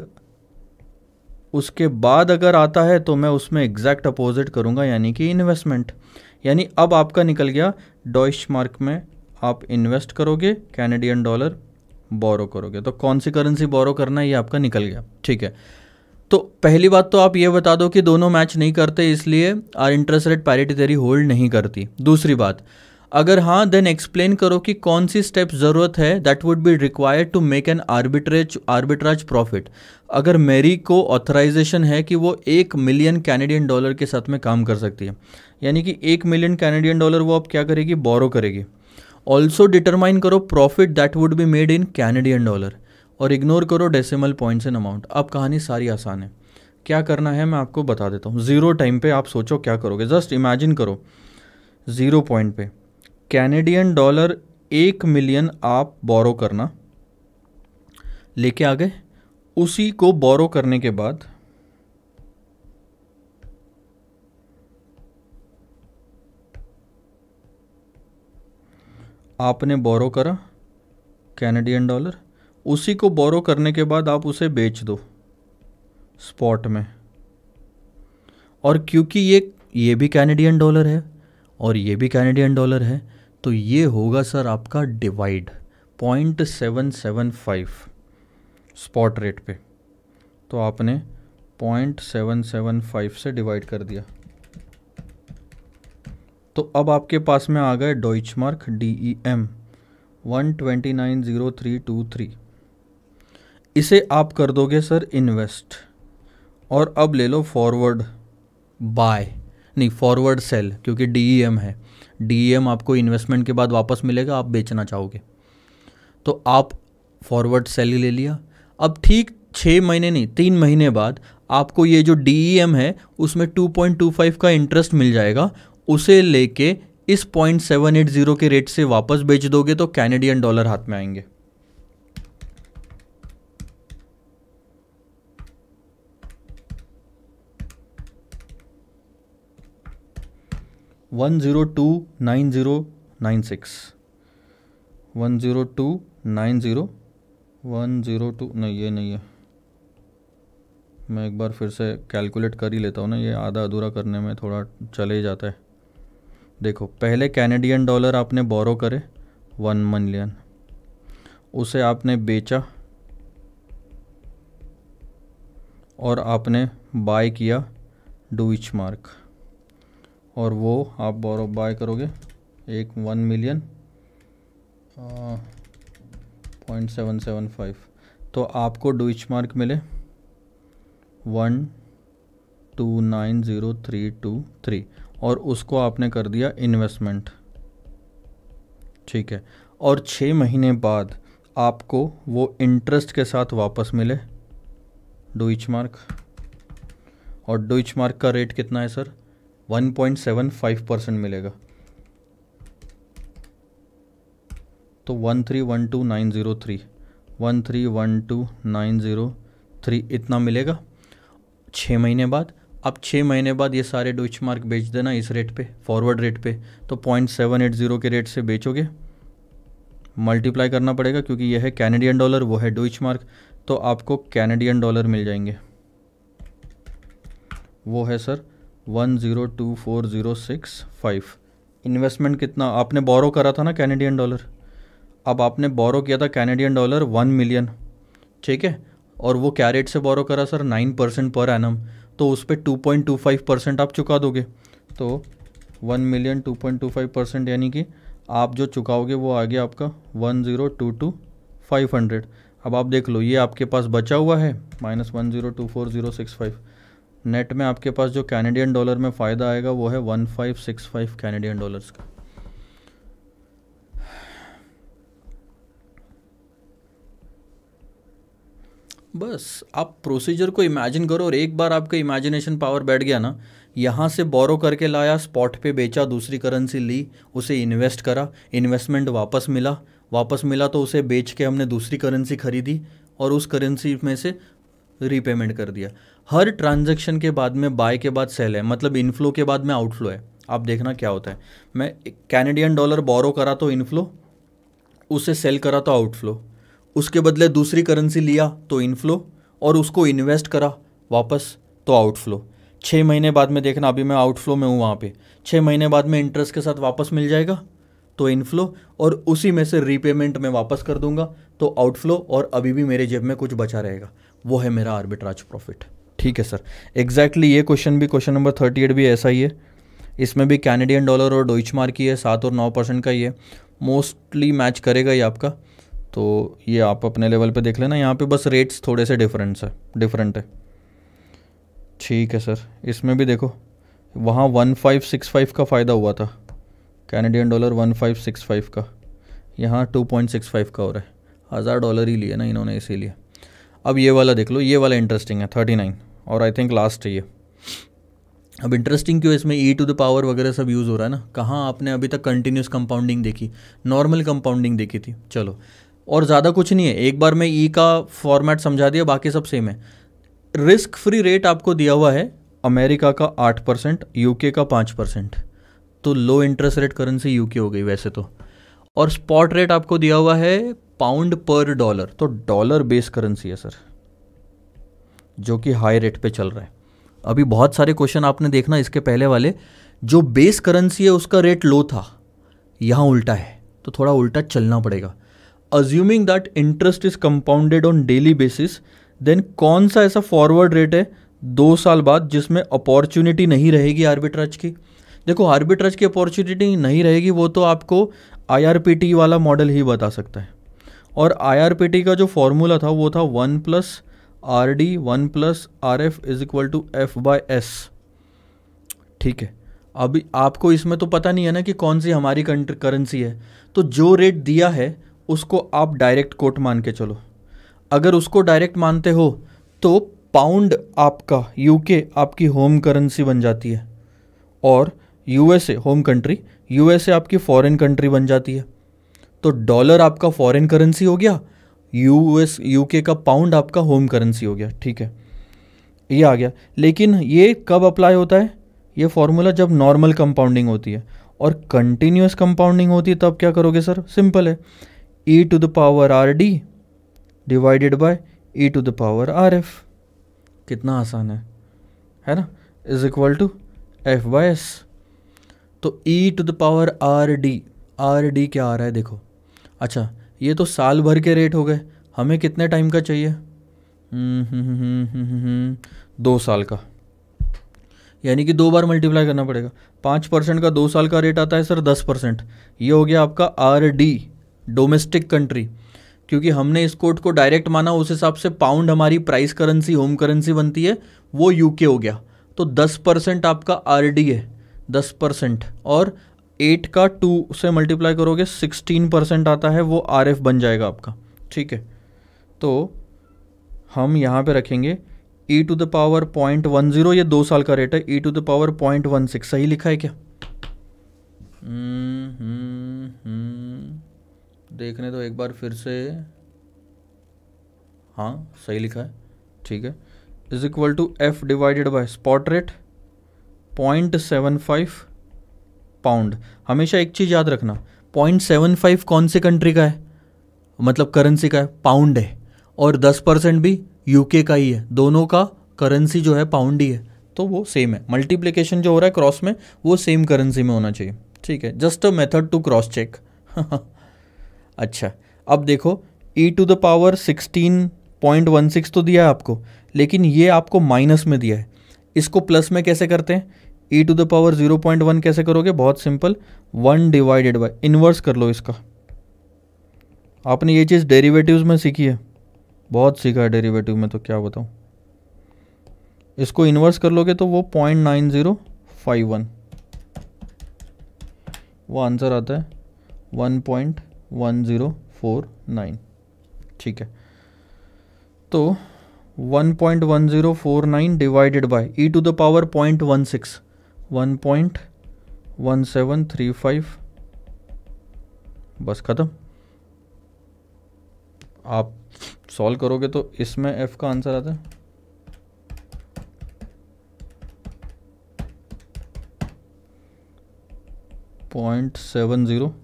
उसके बाद अगर आता है तो मैं उसमें एग्जैक्ट अपोजिट करूँगा यानी कि इन्वेस्टमेंट यानी अब आपका निकल गया डॉइश मार्क में आप इन्वेस्ट करोगे कैनेडियन डॉलर बोरो करोगे तो कौन सी करेंसी बोरो करना है ये आपका निकल गया ठीक है तो पहली बात तो आप ये बता दो कि दोनों मैच नहीं करते इसलिए आर interest rate parity theory hold नहीं करती दूसरी बात अगर हाँ देन एक्सप्लेन करो कि कौन सी स्टेप ज़रूरत है that would be required to make an arbitrage arbitrage profit अगर मेरी को ऑथराइजेशन है कि वो एक मिलियन कैनेडियन डॉलर के साथ में काम कर सकती है यानी कि एक मिलियन कैनेडियन डॉलर वो अब क्या करेगी बोरो करेगी ऑल्सो डिटरमाइन करो profit that would be made in Canadian dollar और इग्नोर करो डेसिमल पॉइंट्स एंड अमाउंट अब कहानी सारी आसान है क्या करना है मैं आपको बता देता हूँ ज़ीरो टाइम पे आप सोचो क्या करोगे जस्ट इमेजिन करो ज़ीरो पॉइंट पे कैनेडियन डॉलर एक मिलियन आप बोरो करना लेके आ गए उसी को बोरो करने के बाद आपने बोरो करा कैनेडियन डॉलर उसी को बोरो करने के बाद आप उसे बेच दो स्पॉट में और क्योंकि ये ये भी कैनेडियन डॉलर है और ये भी कैनेडियन डॉलर है तो ये होगा सर आपका divide point seven seven five spot rate पे तो आपने पॉइंट सेवन सेवन फाइव से डिवाइड कर दिया तो अब आपके पास में आ गए Deutsche mark D E M one twenty nine zero three two three इसे आप कर दोगे सर इन्वेस्ट और अब ले लो फॉरवर्ड बाय नहीं फॉरवर्ड सेल क्योंकि डी e है डी e आपको इन्वेस्टमेंट के बाद वापस मिलेगा आप बेचना चाहोगे तो आप फॉरवर्ड सेल ही ले लिया अब ठीक छः महीने नहीं तीन महीने बाद आपको ये जो डी e है उसमें 2.25 का इंटरेस्ट मिल जाएगा उसे लेके इस पॉइंट सेवन एट ज़ीरो के रेट से वापस बेच दोगे तो कैनेडियन डॉलर हाथ में आएंगे one zero two nine zero nine six one zero two nine zero one zero two नहीं ये नहीं है मैं एक बार फिर से कैलकुलेट कर ही लेता हूँ ना ये आधा अधूरा करने में थोड़ा चले ही जाता है देखो पहले कैनेडियन डॉलर आपने बोरो करे वन मिलियन उसे आपने बेचा और आपने बाय किया डूइच मार्क और वो आप बोरो बाय करोगे एक one million point seven seven five तो आपको डुइच मार्क मिले one two nine zero three two three और उसको आपने कर दिया इन्वेस्टमेंट ठीक है और छः महीने बाद आपको वो इंटरेस्ट के साथ वापस मिले डुइच मार्क और डुइच मार्क का रेट कितना है सर 1.75 परसेंट मिलेगा तो one three one two nine zero three one three one two nine zero three इतना मिलेगा छः महीने बाद अब छः महीने बाद ये सारे डोच मार्क बेच देना इस रेट पे फॉरवर्ड रेट पे तो पॉइंट सेवन एट ज़ीरो के रेट से बेचोगे मल्टीप्लाई करना पड़ेगा क्योंकि यह है कैनेडियन डॉलर वो है डोच मार्क तो आपको कैनेडियन डॉलर मिल जाएंगे वो है sir one zero two four zero six five investment कितना आपने बोरो करा था ना कैनेडियन डॉलर अब आपने बोरो किया था कैनेडियन डॉलर वन मिलियन ठीक है और वो क्या रेट से बोरो करा sir nine percent per annum तो उस पर two point two five percent आप चुका दोगे तो one million two point two five percent यानी कि आप जो चुकाओगे वो आ गया आपका one zero two two five hundred अब आप देख लो ये आपके पास बचा हुआ है minus one zero two four zero six five net में आपके पास जो कैनेडियन डॉलर में फ़ायदा आएगा वो है one five six five Canadian dollars का बस आप प्रोसीजर को इमेजिन करो और एक बार आपका इमेजिनेशन पावर बैठ गया ना यहाँ से बोरो करके लाया स्पॉट पे बेचा दूसरी करेंसी ली उसे इन्वेस्ट करा इन्वेस्टमेंट वापस मिला वापस मिला तो उसे बेच के हमने दूसरी करेंसी खरीदी और उस करेंसी में से रीपेमेंट कर दिया हर ट्रांजेक्शन के बाद में बाय के बाद सेल है मतलब इनफ्लो के बाद में आउटफ्लो है आप देखना क्या होता है मैं कैनेडियन डॉलर बोरो करा तो इनफ्लो उसे सेल करा तो आउटफ्लो उसके बदले दूसरी करेंसी लिया तो इनफ्लो और उसको इन्वेस्ट करा वापस तो आउटफ्लो छः महीने बाद में देखना अभी मैं आउटफ्लो में हूँ वहाँ पे छः महीने बाद में इंटरेस्ट के साथ वापस मिल जाएगा तो इनफ्लो और उसी में से रीपेमेंट में वापस कर दूंगा तो आउटफ्लो और अभी भी मेरे जेब में कुछ बचा रहेगा वो है मेरा आर्बिट्राज प्रॉफिट ठीक है सर एग्जैक्टली ये क्वेश्चन भी क्वेश्चन नंबर थर्टी एट भी ऐसा ही है इसमें भी कैनेडियन डॉलर और डोइच मार्क ही है सात और नौ परसेंट का ही है मोस्टली मैच करेगा ये आपका तो ये आप अपने लेवल पे देख लेना यहाँ पे बस रेट्स थोड़े से डिफरेंट है डिफरेंट है ठीक है सर इसमें भी देखो वहाँ वन फाइव सिक्स फाइव का फ़ायदा हुआ था Canadian dollar one five six five का यहाँ टू पॉइंट सिक्स फाइव का हो रहा है हज़ार डॉलर ही लिए ना इन्होंने इसीलिए अब ये वाला देख लो ये वाला इंटरेस्टिंग है थर्टी नाइन और आई थिंक लास्ट है ये अब इंटरेस्टिंग क्यों इसमें ई टू द पावर वगैरह सब यूज़ हो रहा है ना कहाँ आपने अभी तक कंटिन्यूस कंपाउंडिंग देखी नॉर्मल कंपाउंडिंग देखी थी चलो और ज़्यादा कुछ नहीं है एक बार मैं ई e का फॉर्मेट समझा दिया बाकी सब सेम है रिस्क फ्री रेट आपको दिया हुआ है अमेरिका का आठ परसेंट यूके का पाँच परसेंट तो लो इंटरेस्ट रेट करेंसी यूके हो गई वैसे तो और स्पॉट रेट आपको दिया हुआ है पाउंड पर डॉलर तो डॉलर बेस करेंसी है सर जो कि हाई रेट पे चल रहा है अभी बहुत सारे क्वेश्चन आपने देखना इसके पहले वाले जो बेस करेंसी है उसका रेट लो था यहाँ उल्टा है तो थोड़ा उल्टा चलना पड़ेगा assuming that interest is compounded on daily basis then कौन सा ऐसा फॉरवर्ड रेट है दो साल बाद जिसमें अपॉर्चुनिटी नहीं रहेगी आर्बिट्रज की देखो आर्बिट्रज की अपॉर्चुनिटी नहीं रहेगी वो तो आपको आई वाला मॉडल ही बता सकता है और आई का जो फॉर्मूला था वो था one plus R D one plus R F is equal to F by S ठीक है अभी आपको इसमें तो पता नहीं है ना कि कौन सी हमारी करेंसी है तो जो रेट दिया है उसको आप डायरेक्ट कोट मान के चलो अगर उसको डायरेक्ट मानते हो तो पाउंड आपका यूके आपकी होम करेंसी बन जाती है और यूएसए होम कंट्री यूएसए आपकी फॉरेन कंट्री बन जाती है तो डॉलर आपका फॉरेन करेंसी हो गया यू एस यू के का पाउंड आपका होम करेंसी हो गया ठीक है ये आ गया लेकिन ये कब अप्लाई होता है ये फॉर्मूला जब नॉर्मल कंपाउंडिंग होती है और कंटिन्यूस कंपाउंडिंग होती है तब क्या करोगे सर सिंपल है e to the power R D divided by e to the power R F कितना आसान है है ना is equal to F by S तो e to the power R D R D क्या आ रहा है देखो अच्छा ये तो साल भर के रेट हो गए हमें कितने टाइम का चाहिए हम्म, हम्म, हम्म, दो साल का यानी कि दो बार मल्टीप्लाई करना पड़ेगा पाँच परसेंट का दो साल का रेट आता है सर दस परसेंट ये हो गया आपका आर डी डोमेस्टिक कंट्री क्योंकि हमने इस कोड को डायरेक्ट माना उस हिसाब से पाउंड हमारी प्राइस करेंसी होम करेंसी बनती है वो यूके हो गया तो दस परसेंट आपका आर डी है दस परसेंट और एट का टू से मल्टीप्लाई करोगे सिक्सटीन परसेंट आता है वो आर एफ बन जाएगा आपका ठीक है तो हम यहाँ पे रखेंगे e to the power point one zero ये दो साल का रेट है e to the power point one six सही लिखा है क्या हम्म, हम्म, हम्म, देखने तो एक बार फिर से हाँ सही लिखा है ठीक है is equal to F divided by spot rate point seven five pound हमेशा एक चीज़ याद रखना पॉइंट सेवन फाइव कौन से कंट्री का है मतलब करेंसी का है पाउंड है और दस परसेंट भी यूके का ही है दोनों का करेंसी जो है पाउंड ही है तो वो सेम है मल्टीप्लिकेशन जो हो रहा है क्रॉस में वो सेम करेंसी में होना चाहिए ठीक है just a method to cross check अच्छा अब देखो e to the power sixteen point one six तो दिया है आपको लेकिन ये आपको माइनस में दिया है इसको प्लस में कैसे करते हैं e to the power zero point one कैसे करोगे बहुत simple one divided by inverse कर लो इसका आपने ये चीज़ डेरिवेटिव्स में सीखी है बहुत सीखा है डेरिवेटिव में तो क्या बताऊँ इसको इन्वर्स कर लोगे तो वो point nine zero five one वो आंसर आता है one point one zero four nine ठीक है तो 1.1049 divided by e to the power 0.16 one point one seven three five बस ख़त्म आप सॉल्व करोगे तो इसमें एफ़ का आंसर आता है point seven zero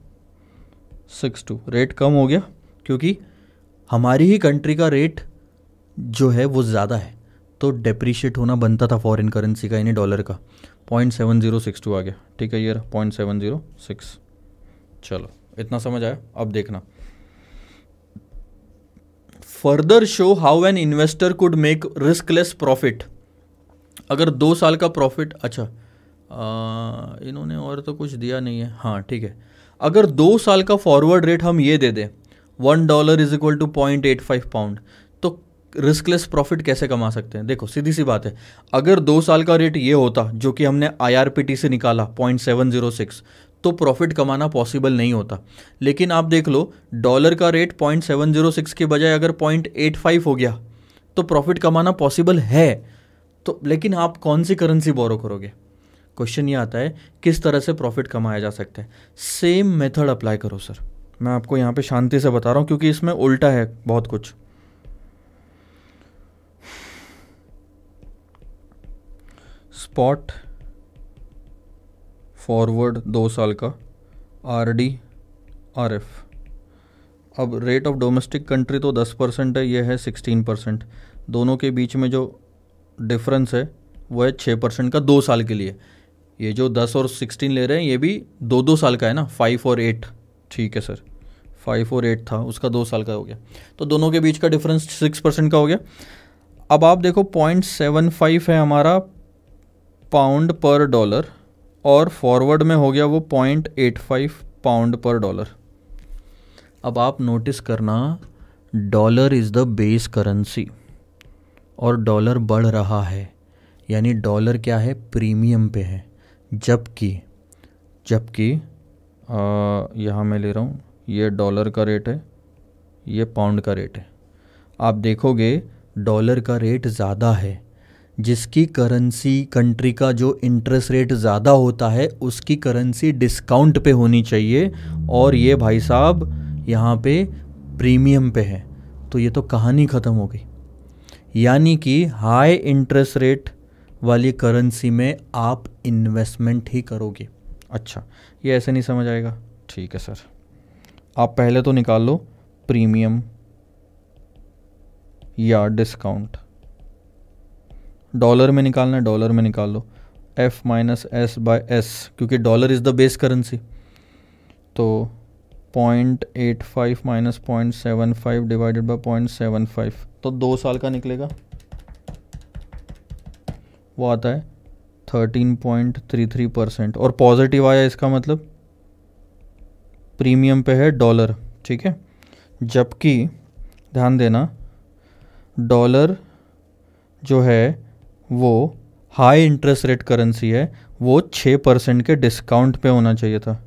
six two rate कम हो गया क्योंकि हमारी ही कंट्री का रेट जो है वो ज़्यादा है तो डेप्रिशिएट होना बनता था फॉरेन करेंसी का यानी डॉलर का point seven zero six two आ गया ठीक है ये पॉइंट सेवन ज़ीरो सिक्स चलो इतना समझ आया अब देखना further show how an investor could make riskless profit अगर दो साल का प्रॉफिट अच्छा आ, इन्होंने और तो कुछ दिया नहीं है हाँ ठीक है अगर दो साल का फॉरवर्ड रेट हम ये दे दें one dollar is equal to point eight five pound riskless profit कैसे कमा सकते हैं देखो सीधी सी बात है अगर दो साल का रेट ये होता जो कि हमने आई से निकाला पॉइंट सेवन जीरो सिक्स तो प्रॉफिट कमाना पॉसिबल नहीं होता लेकिन आप देख लो डॉलर का rate point seven zero six के बजाय अगर पॉइंट एट फाइव हो गया तो प्रॉफिट कमाना पॉसिबल है तो लेकिन आप कौन सी करेंसी बोरो करोगे क्वेश्चन ये आता है किस तरह से प्रॉफिट कमाया जा सकता है सेम मेथड अप्लाई करो सर मैं आपको यहाँ पे शांति से बता रहा हूँ क्योंकि इसमें उल्टा है बहुत कुछ स्पॉट फॉरवर्ड दो साल का आर डी आर एफ अब रेट ऑफ डोमेस्टिक कंट्री तो दस परसेंट है यह है सिक्सटीन परसेंट दोनों के बीच में जो डिफरेंस है वो है छः परसेंट का दो साल के लिए ये जो दस और सिक्सटीन ले रहे हैं ये भी दो दो साल का है ना फाइव और एट ठीक है सर फाइव और एट था उसका दो साल का हो गया तो दोनों के बीच का डिफरेंस सिक्स परसेंट का हो गया अब आप देखो पॉइंट सेवन फाइव है हमारा पाउंड पर डॉलर और फॉरवर्ड में हो गया वो point eight five pound per dollar अब आप नोटिस करना dollar is the base currency और डॉलर बढ़ रहा है यानी डॉलर क्या है प्रीमियम पे है जबकि जबकि यहाँ मैं ले रहा हूँ ये डॉलर का रेट है ये पाउंड का रेट है आप देखोगे डॉलर का रेट ज़्यादा है जिसकी करेंसी कंट्री का जो इंटरेस्ट रेट ज़्यादा होता है उसकी करेंसी डिस्काउंट पे होनी चाहिए और ये भाई साहब यहाँ पे प्रीमियम पे है तो ये तो कहानी ख़त्म हो गई यानी कि हाई इंटरेस्ट रेट वाली करेंसी में आप इन्वेस्टमेंट ही करोगे अच्छा ये ऐसे नहीं समझ आएगा ठीक है सर आप पहले तो निकाल लो प्रीमियम या डिस्काउंट डॉलर में निकालना है डॉलर में निकाल लो F minus S by S क्योंकि dollar is the base currency तो point eight five minus point seven five divided by point seven five तो दो साल का निकलेगा वो आता है thirteen point three three percent और पॉजिटिव आया इसका मतलब प्रीमियम पे है डॉलर ठीक है जबकि ध्यान देना डॉलर जो है वो हाई इंटरेस्ट रेट करेंसी है वो छः परसेंट के डिस्काउंट पे होना चाहिए था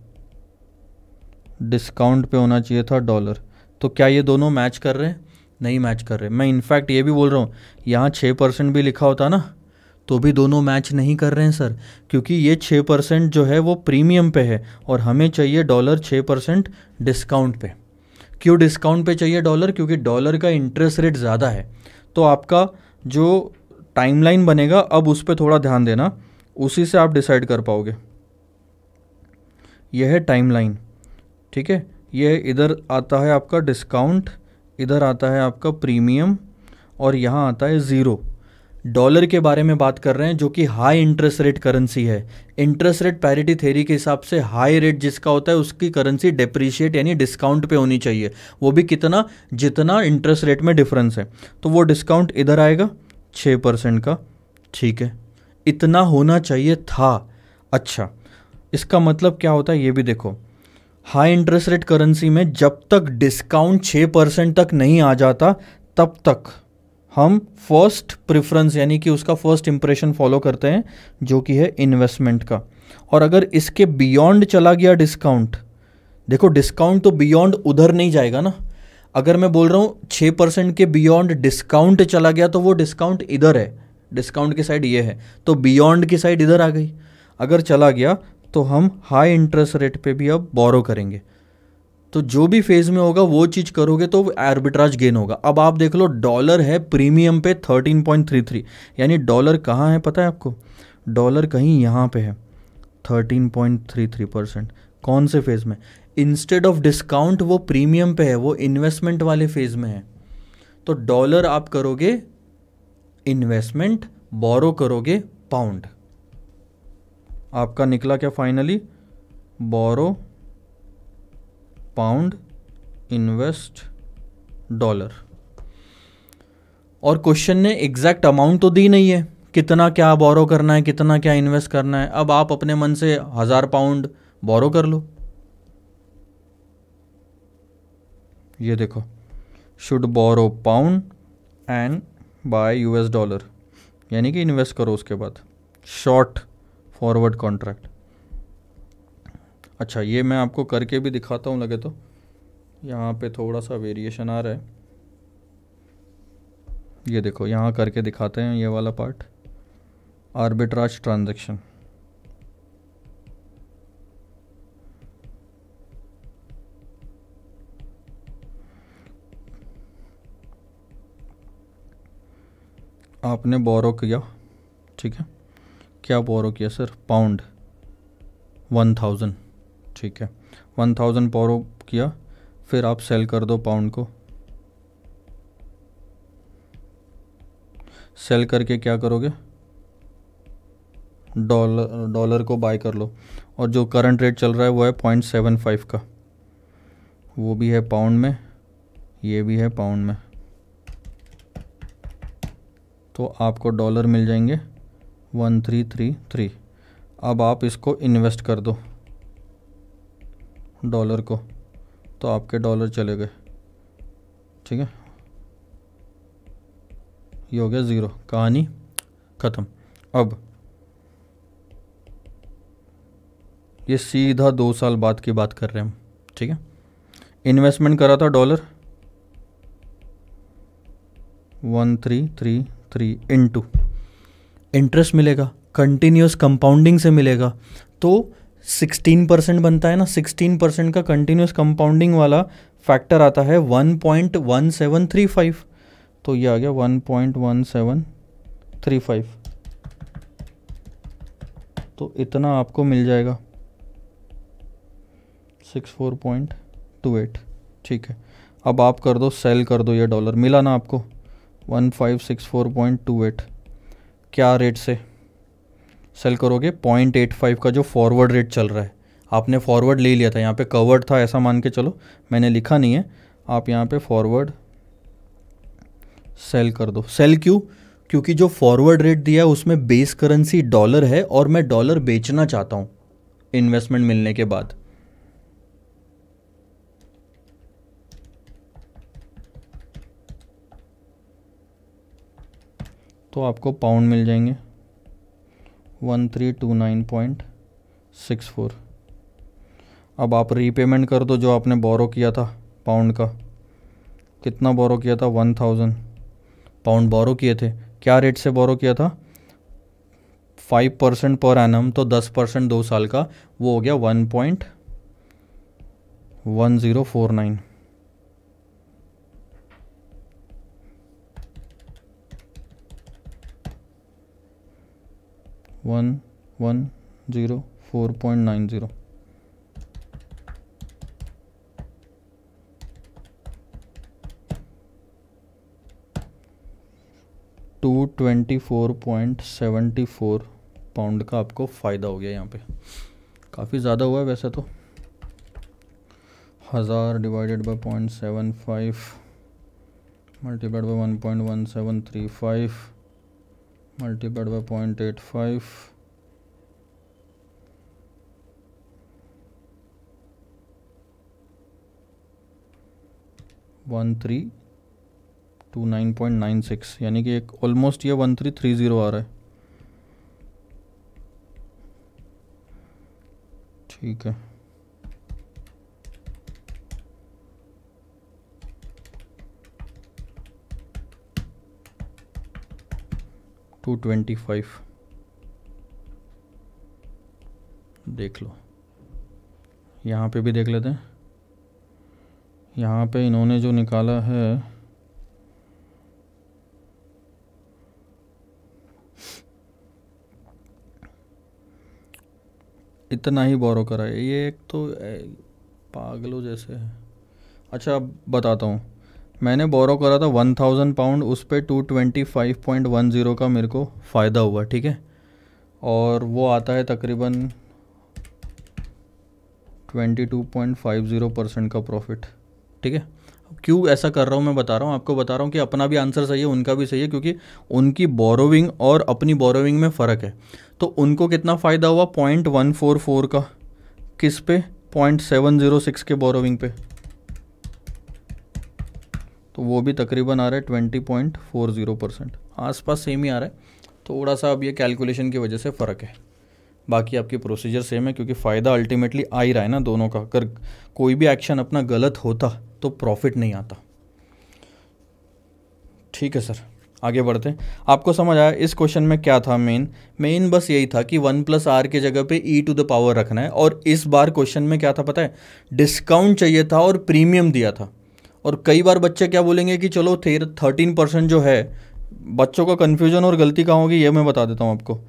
डिस्काउंट पे होना चाहिए था डॉलर तो क्या ये दोनों मैच कर रहे हैं नहीं मैच कर रहे मैं इनफैक्ट ये भी बोल रहा हूँ यहाँ छः परसेंट भी लिखा होता ना तो भी दोनों मैच नहीं कर रहे हैं सर क्योंकि ये छः परसेंट जो है वो प्रीमियम पे है और हमें चाहिए डॉलर छः परसेंट डिस्काउंट पे क्यों डिस्काउंट पे चाहिए डॉलर क्योंकि डॉलर का इंटरेस्ट रेट ज़्यादा है तो आपका जो टाइमलाइन बनेगा अब उस पर थोड़ा ध्यान देना उसी से आप डिसाइड कर पाओगे यह है टाइमलाइन ठीक है यह इधर आता है आपका डिस्काउंट इधर आता है आपका प्रीमियम और यहाँ आता है ज़ीरो डॉलर के बारे में बात कर रहे हैं जो कि हाई इंटरेस्ट रेट करेंसी है इंटरेस्ट रेट पैरिटी थेरी के हिसाब से हाई रेट जिसका होता है उसकी करेंसी डेप्रिशिएट यानी डिस्काउंट पे होनी चाहिए वो भी कितना जितना इंटरेस्ट रेट में डिफरेंस है तो वो डिस्काउंट इधर आएगा छः परसेंट का ठीक है इतना होना चाहिए था अच्छा इसका मतलब क्या होता है ये भी देखो हाई इंटरेस्ट रेट करेंसी में जब तक डिस्काउंट छः परसेंट तक नहीं आ जाता तब तक हम फर्स्ट प्रेफरेंस यानी कि उसका फर्स्ट इंप्रेशन फॉलो करते हैं जो कि है इन्वेस्टमेंट का और अगर इसके बियॉन्ड चला गया डिस्काउंट देखो डिस्काउंट तो बियॉन्ड उधर नहीं जाएगा ना अगर मैं बोल रहा हूँ छः परसेंट के बियॉन्ड डिस्काउंट चला गया तो वो डिस्काउंट इधर है डिस्काउंट की साइड ये है तो बियॉन्ड की साइड इधर आ गई अगर चला गया तो हम हाई इंटरेस्ट रेट पे भी अब बोरो करेंगे तो जो भी फेज़ में होगा वो चीज़ करोगे तो आर्बिट्राज गेन होगा अब आप देख लो डॉलर है प्रीमियम पे 13.33 यानी डॉलर कहाँ है पता है आपको डॉलर कहीं यहाँ पे है 13.33 परसेंट कौन से फेज़ में इंस्टेड ऑफ डिस्काउंट वो प्रीमियम पे है वो इन्वेस्टमेंट वाले फेज में है तो डॉलर आप करोगे इन्वेस्टमेंट बोरो करोगे पाउंड आपका निकला क्या finally borrow pound invest dollar और क्वेश्चन ने एग्जैक्ट अमाउंट तो दी नहीं है कितना क्या बोरो करना है कितना क्या इन्वेस्ट करना है अब आप अपने मन से हज़ार पाउंड बोरो कर लो ये देखो should borrow pound and buy US dollar यानी कि इन्वेस्ट करो उसके बाद शॉर्ट फॉरवर्ड कॉन्ट्रैक्ट अच्छा ये मैं आपको करके भी दिखाता हूँ लगे तो यहाँ पे थोड़ा सा वेरिएशन आ रहा है ये देखो यहाँ करके दिखाते हैं ये वाला पार्ट आर्बिट्राज ट्रांजेक्शन आपने बोरो किया ठीक है क्या बोरो किया सर पाउंड वन थाउजेंड ठीक है वन थाउजेंड बोरो किया फिर आप सेल कर दो पाउंड को सेल करके क्या करोगे डॉलर डॉलर को बाय कर लो और जो करंट रेट चल रहा है वो है पॉइंट सेवन फाइव का वो भी है पाउंड में ये भी है पाउंड में तो आपको डॉलर मिल जाएंगे वन थ्री थ्री थ्री अब आप इसको इन्वेस्ट कर दो डॉलर को तो आपके डॉलर चले गए ठीक है ये हो गया ज़ीरो कहानी ख़त्म अब ये सीधा दो साल बाद की बात कर रहे हैं हम ठीक है इन्वेस्टमेंट करा था dollar one three three three into interest मिलेगा कंटिन्यूस कंपाउंडिंग से मिलेगा तो सिक्सटीन परसेंट बनता है ना सिक्सटीन परसेंट का कंटिन्यूस कंपाउंडिंग वाला फैक्टर आता है one point one seven three five तो ये आ गया one point one seven three five तो इतना आपको मिल जाएगा six four point two eight ठीक है अब आप कर दो सेल कर दो ये डॉलर मिला ना आपको one five six four point two eight क्या रेट से सेल करोगे पॉइंट एट फाइव का जो फॉरवर्ड रेट चल रहा है आपने फॉरवर्ड ले लिया था यहाँ पे कवर्ड था ऐसा मान के चलो मैंने लिखा नहीं है आप यहाँ पे फॉरवर्ड सेल कर दो सेल क्यों क्योंकि जो फॉरवर्ड रेट दिया है उसमें बेस करेंसी डॉलर है और मैं डॉलर बेचना चाहता हूँ इन्वेस्टमेंट मिलने के बाद तो आपको पाउंड मिल जाएंगे one three two nine point six four अब आप रीपेमेंट कर दो जो आपने बोरो किया था पाउंड का कितना बोरो किया था वन थाउजेंड पाउंड बोरो किए थे क्या रेट से बोरो किया था फाइव परसेंट पर एन तो दस परसेंट दो साल का वो हो गया one point one zero four nine one one zero four point nine zero two twenty four point seventy four pound का आपको फ़ायदा हो गया यहाँ पे काफ़ी ज़्यादा हुआ है वैसे तो हज़ार divided by point seven five multiplied by one point one seven three five by point eight five one three two nine point nine six यानी कि एक ऑलमोस्ट ये वन थ्री थ्री ज़ीरो आ रहा है ठीक है टू ट्वेंटी फाइव देख लो यहाँ पे भी देख लेते हैं यहाँ पे इन्होंने जो निकाला है इतना ही बोरो करा है ये एक तो पागलों जैसे है अच्छा अब बताता हूँ मैंने बोरो करा था वन थाउजेंड पाउंड उस पर two twenty five point one zero का मेरे को फ़ायदा हुआ ठीक है और वो आता है तकरीबन twenty two point five zero percent का प्रॉफिट ठीक है क्यों ऐसा कर रहा हूँ मैं बता रहा हूँ आपको बता रहा हूँ कि अपना भी आंसर सही है उनका भी सही है क्योंकि उनकी बोरोविंग और अपनी बोरोविंग में फ़र्क है तो उनको कितना फ़ायदा हुआ पॉइंट वन फोर फोर का किस पे पॉइंट सेवन ज़ीरो सिक्स के बोरोविंग पे तो वो भी तकरीबन आ रहा है twenty point four zero percent आस पास सेम ही आ रहा है थोड़ा सा अब ये कैलकुलेशन की वजह से फ़र्क है बाकी आपकी प्रोसीजर सेम है क्योंकि फ़ायदा अल्टीमेटली आ ही रहा है ना दोनों का अगर कोई भी एक्शन अपना गलत होता तो प्रॉफिट नहीं आता ठीक है सर आगे बढ़ते हैं आपको समझ आया इस क्वेश्चन में क्या था मेन मेन बस यही था कि वन प्लस आर के जगह पे ई टू द पावर रखना है और इस बार क्वेश्चन में क्या था पता है डिस्काउंट चाहिए था और प्रीमियम दिया था और कई बार बच्चे क्या बोलेंगे कि चलो थेर थर्टीन परसेंट जो है बच्चों का कन्फ्यूजन और गलती कहाँ होगी ये मैं बता देता हूँ आपको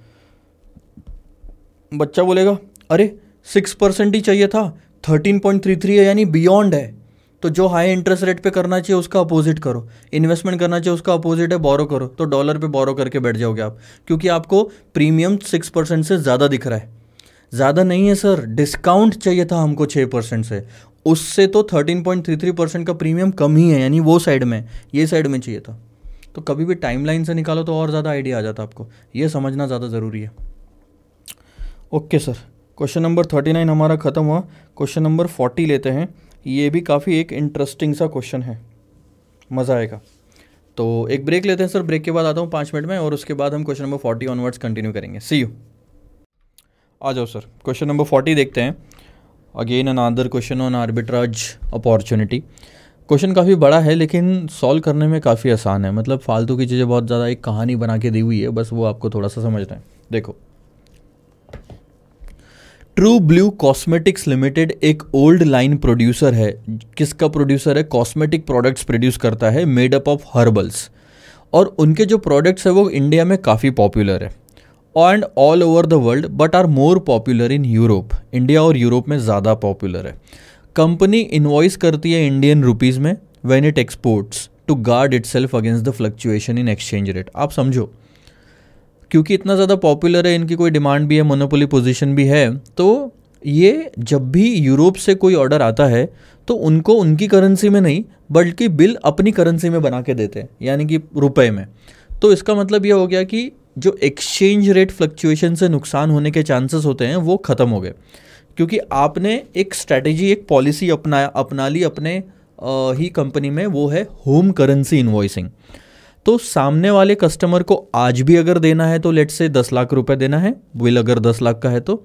बच्चा बोलेगा अरे सिक्स परसेंट ही चाहिए था थर्टीन पॉइंट थ्री थ्री है यानी बियॉन्ड है तो जो हाई इंटरेस्ट रेट पे करना चाहिए उसका अपोजिट करो इन्वेस्टमेंट करना चाहिए उसका अपोजिट है बोरो करो तो डॉलर पे बोरो करके बैठ जाओगे आप क्योंकि आपको प्रीमियम सिक्स परसेंट से ज़्यादा दिख रहा है ज़्यादा नहीं है सर डिस्काउंट चाहिए था हमको छः परसेंट से उससे तो 13.33 परसेंट का प्रीमियम कम ही है यानी वो साइड में ये साइड में चाहिए था तो कभी भी टाइमलाइन से निकालो तो और ज़्यादा आइडिया आ जाता आपको ये समझना ज़्यादा ज़रूरी है okay sir question number thirty nine हमारा ख़त्म हुआ क्वेश्चन नंबर फोर्टी लेते हैं ये भी काफ़ी एक इंटरेस्टिंग सा क्वेश्चन है मज़ा आएगा तो एक ब्रेक लेते हैं सर ब्रेक के बाद आता हूँ पाँच मिनट में और उसके बाद हम question number forty onwards continue करेंगे सी यू आ जाओ सर क्वेश्चन नंबर फोर्टी देखते हैं again another question on arbitrage opportunity question काफ़ी बड़ा है लेकिन सॉल्व करने में काफ़ी आसान है मतलब फालतू की चीज़ें बहुत ज़्यादा एक कहानी बना के दी हुई है बस वो आपको थोड़ा सा समझ रहे हैं देखो ट्रू ब्लू कॉस्मेटिक्स लिमिटेड एक ओल्ड लाइन प्रोड्यूसर है किसका प्रोड्यूसर है कॉस्मेटिक प्रोडक्ट्स प्रोड्यूस करता है मेडअप ऑफ हर्बल्स और उनके जो प्रोडक्ट्स है वो इंडिया में काफ़ी पॉपुलर है and all over the world but are more popular in Europe India और यूरोप में ज़्यादा पॉपुलर है कंपनी इन्वॉइस करती है इंडियन रुपीज़ में when it exports to guard itself against the fluctuation in exchange rate आप समझो क्योंकि इतना ज़्यादा पॉपुलर है इनकी कोई डिमांड भी है मोनोपोली पोजिशन भी है तो ये जब भी यूरोप से कोई ऑर्डर आता है तो उनको उनकी करेंसी में नहीं बल्कि बिल अपनी करेंसी में बना के देते हैं यानी कि रुपए में तो इसका मतलब ये हो गया कि जो एक्सचेंज रेट फ्लक्चुएशन से नुकसान होने के चांसेस होते हैं वो ख़त्म हो गए क्योंकि आपने एक स्ट्रैटेजी एक पॉलिसी अपनाया अपना ली अपने आ, ही कंपनी में वो है होम करेंसी इन्वॉइसिंग तो सामने वाले कस्टमर को आज भी अगर देना है तो लेट से दस लाख रुपए देना है बिल अगर दस लाख का है तो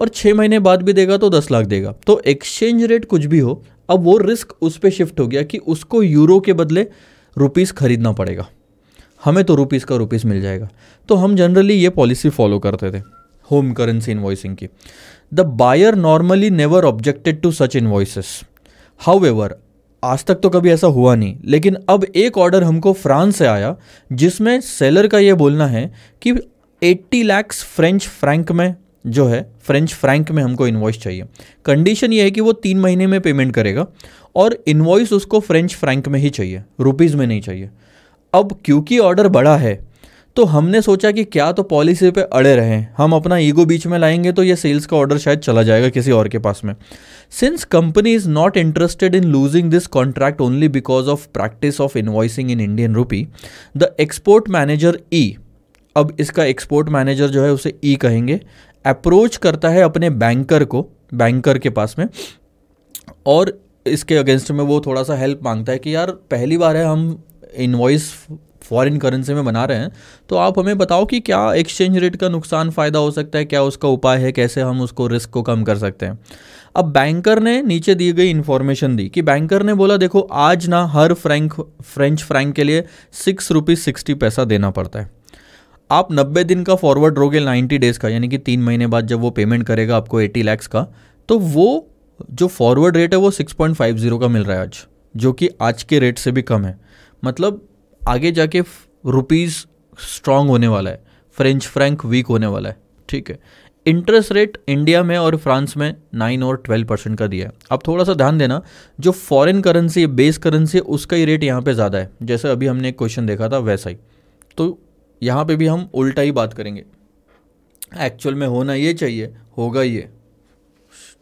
और छः महीने बाद भी देगा तो दस लाख देगा तो एक्सचेंज रेट कुछ भी हो अब वो रिस्क उस पर शिफ्ट हो गया कि उसको यूरो के बदले रुपीज़ खरीदना पड़ेगा हमें तो रुपीज़ का रुपीस मिल जाएगा तो हम जनरली ये पॉलिसी फॉलो करते थे होम करेंसी इन्वॉइसिंग की the buyer normally never objected to such invoices however आज तक तो कभी ऐसा हुआ नहीं लेकिन अब एक ऑर्डर हमको फ्रांस से आया जिसमें सेलर का ये बोलना है कि 80 लैक्स फ्रेंच फ्रैंक में जो है फ्रेंच फ्रैंक में हमको इन्वॉइस चाहिए कंडीशन ये है कि वो तीन महीने में पेमेंट करेगा और इन्वॉइस उसको फ्रेंच फ्रैंक में ही चाहिए रुपीज़ में नहीं चाहिए अब क्योंकि ऑर्डर बड़ा है तो हमने सोचा कि क्या तो पॉलिसी पे अड़े रहें हम अपना ईगो बीच में लाएंगे तो ये सेल्स का ऑर्डर शायद चला जाएगा किसी और के पास में since company is not interested in losing this contract only because of practice of invoicing in Indian rupee the export manager E अब इसका एक्सपोर्ट मैनेजर जो है उसे ई e कहेंगे अप्रोच करता है अपने बैंकर को बैंकर के पास में और इसके अगेंस्ट में वो थोड़ा सा हेल्प मांगता है कि यार पहली बार है हम इन्वाइस फॉरेन करेंसी में बना रहे हैं तो आप हमें बताओ कि क्या एक्सचेंज रेट का नुकसान फ़ायदा हो सकता है क्या उसका उपाय है कैसे हम उसको रिस्क को कम कर सकते हैं अब बैंकर ने नीचे दी गई इन्फॉर्मेशन दी कि बैंकर ने बोला देखो आज ना हर फ्रैंक फ्रेंच फ्रैंक के लिए सिक्स रुपीज़ सिक्सटी पैसा देना पड़ता है आप नब्बे दिन का फॉरवर्ड रोगे नाइन्टी डेज़ का यानी कि तीन महीने बाद जब वो पेमेंट करेगा आपको एटी लैक्स का तो वो जो फॉरवर्ड रेट है वो जीरो का मिल रहा है आज जो कि आज के रेट से भी कम है मतलब आगे जाके रुपीज़ स्ट्रांग होने वाला है फ्रेंच फ्रैंक वीक होने वाला है ठीक है इंटरेस्ट रेट इंडिया में और फ्रांस में नाइन और ट्वेल्व परसेंट का दिया है अब थोड़ा सा ध्यान देना जो फॉरेन करेंसी बेस करेंसी है उसका ही रेट यहाँ पे ज़्यादा है जैसे अभी हमने एक क्वेश्चन देखा था वैसा ही तो यहाँ पे भी हम उल्टा ही बात करेंगे एक्चुअल में होना ये चाहिए होगा ये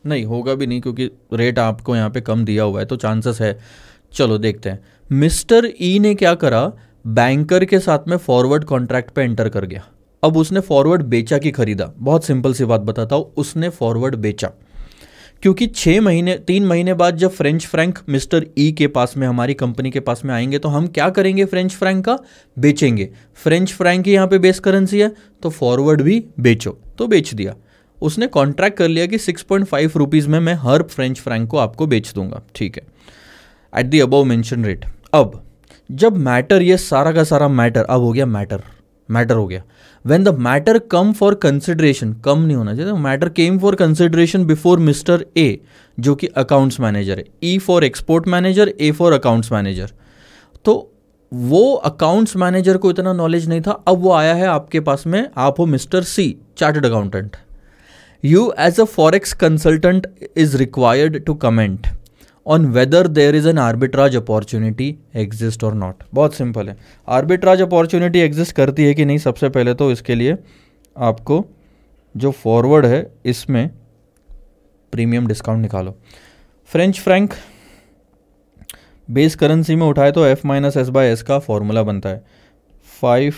नहीं होगा भी नहीं क्योंकि रेट आपको यहाँ पे कम दिया हुआ है तो चांसेस है चलो देखते हैं मिस्टर ई e ने क्या करा बैंकर के साथ में फॉरवर्ड कॉन्ट्रैक्ट पे एंटर कर गया अब उसने फॉरवर्ड बेचा कि खरीदा बहुत सिंपल सी बात बताता हूं उसने फॉरवर्ड बेचा क्योंकि छह महीने तीन महीने बाद जब French franc Mister E e के पास में हमारी कंपनी के पास में आएंगे तो हम क्या करेंगे फ्रेंच फ्रैंक का बेचेंगे फ्रेंच फ्रैंक ही यहाँ पे बेस करेंसी है तो फॉरवर्ड भी बेचो तो बेच दिया उसने कॉन्ट्रैक्ट कर लिया कि सिक्स पॉइंट फाइव रुपीज़ में मैं हर फ्रेंच फ्रैंक को आपको बेच दूंगा ठीक है at the above mentioned rate अब जब मैटर ये सारा का सारा मैटर अब हो गया मैटर मैटर हो गया when the matter come for consideration come नहीं होना चाहिए matter came for consideration before Mister A जो कि अकाउंट्स मैनेजर है E for export manager A for accounts manager तो वो अकाउंट्स मैनेजर को इतना नॉलेज नहीं था अब वो आया है आपके पास में आप हो Mister C chartered accountant you as a forex consultant is required to comment on whether there is an arbitrage opportunity exist और नॉट बहुत सिंपल है आर्बिट्राज अपॉर्चुनिटी एग्जिस्ट करती है कि नहीं सबसे पहले तो इसके लिए आपको जो फॉरवर्ड है इसमें प्रीमियम डिस्काउंट निकालो फ्रेंच फ्रैंक बेस करेंसी में उठाए तो F minus S by S का फॉर्मूला बनता है five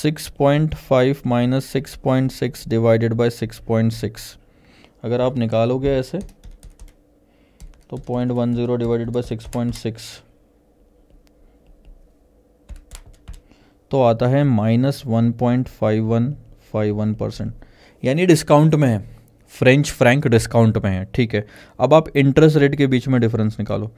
six point five minus six point six divided by six point six अगर आप निकालोगे ऐसे तो point one zero divided by six point six तो आता है minus one point five one five one percent यानी डिस्काउंट में है फ्रेंच फ्रैंक डिस्काउंट में है ठीक है अब आप इंटरेस्ट रेट के बीच में डिफरेंस निकालो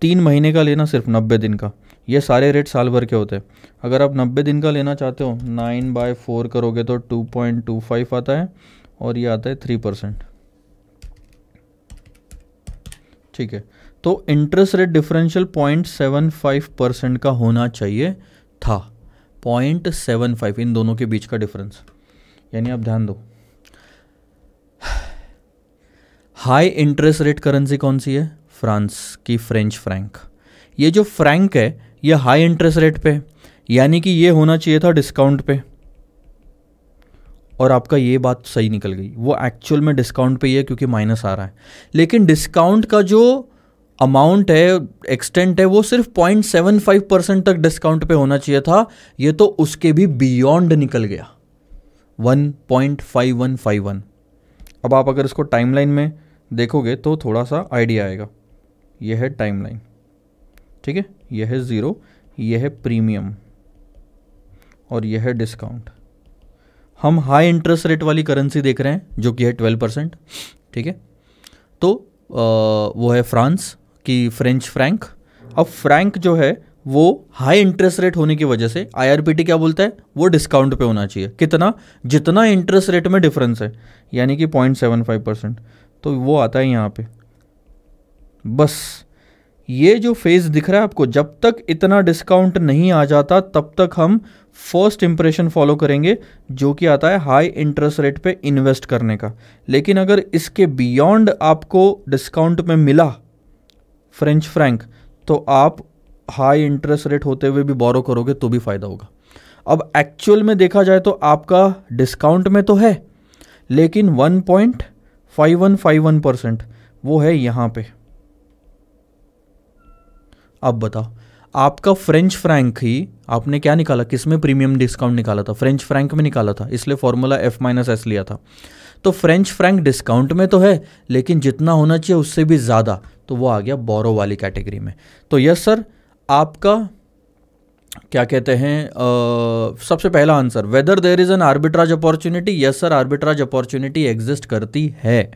तीन महीने का लेना सिर्फ नब्बे दिन का ये सारे रेट साल भर के होते हैं अगर आप नब्बे दिन का लेना चाहते हो नाइन बाय फोर करोगे तो टू पॉइंट टू फाइव आता है और ये आता है थ्री परसेंट ठीक है तो interest rate differential point seven five percent का होना चाहिए था पॉइंट सेवन फाइव इन दोनों के बीच का डिफरेंस यानी आप ध्यान दो हाई इंटरेस्ट रेट करेंसी कौन सी है फ्रांस की फ्रेंच फ्रैंक ये जो फ्रैंक है ये हाई इंटरेस्ट रेट पे यानी कि ये होना चाहिए था डिस्काउंट पे और आपका ये बात सही निकल गई वो एक्चुअल में डिस्काउंट पे ही है क्योंकि माइनस आ रहा है लेकिन डिस्काउंट का जो अमाउंट है एक्सटेंट है वो सिर्फ पॉइंट सेवन फाइव परसेंट तक डिस्काउंट पे होना चाहिए था ये तो उसके भी बियॉन्ड निकल गया one point five one five one अब आप अगर इसको टाइमलाइन में देखोगे तो थोड़ा सा आइडिया आएगा यह है टाइमलाइन ठीक है यह है ज़ीरो यह है प्रीमियम और यह है डिस्काउंट हम हाई इंटरेस्ट रेट वाली करेंसी देख रहे हैं जो कि है ट्वेल्व परसेंट ठीक है तो आ, वो है फ्रांस की फ्रेंच फ्रैंक अब फ्रैंक जो है वो हाई इंटरेस्ट रेट होने की वजह से आई क्या बोलता है वो डिस्काउंट पे होना चाहिए कितना जितना इंटरेस्ट रेट में डिफरेंस है यानी कि पॉइंट सेवन फाइव परसेंट तो वो आता है यहाँ पे बस ये जो फेज़ दिख रहा है आपको जब तक इतना डिस्काउंट नहीं आ जाता तब तक हम फर्स्ट इम्प्रेशन फॉलो करेंगे जो कि आता है हाई इंटरेस्ट रेट पे इन्वेस्ट करने का लेकिन अगर इसके बियॉन्ड आपको डिस्काउंट में मिला फ्रेंच फ्रैंक तो आप हाई इंटरेस्ट रेट होते हुए भी बोरो करोगे तो भी फ़ायदा होगा अब एक्चुअल में देखा जाए तो आपका डिस्काउंट में तो है लेकिन वन परसेंट वो है यहाँ पे आप बताओ आपका फ्रेंच फ्रैंक ही आपने क्या निकाला किस में प्रीमियम डिस्काउंट निकाला था फ्रेंच फ्रैंक में निकाला था इसलिए फॉर्मूला एफ माइनस एस लिया था तो फ्रेंच फ्रैंक डिस्काउंट में तो है लेकिन जितना होना चाहिए उससे भी ज़्यादा तो वो आ गया बोरो वाली कैटेगरी में तो यस सर आपका क्या कहते हैं आ, सबसे पहला answer whether there is an arbitrage opportunity yes sir arbitrage opportunity exist करती है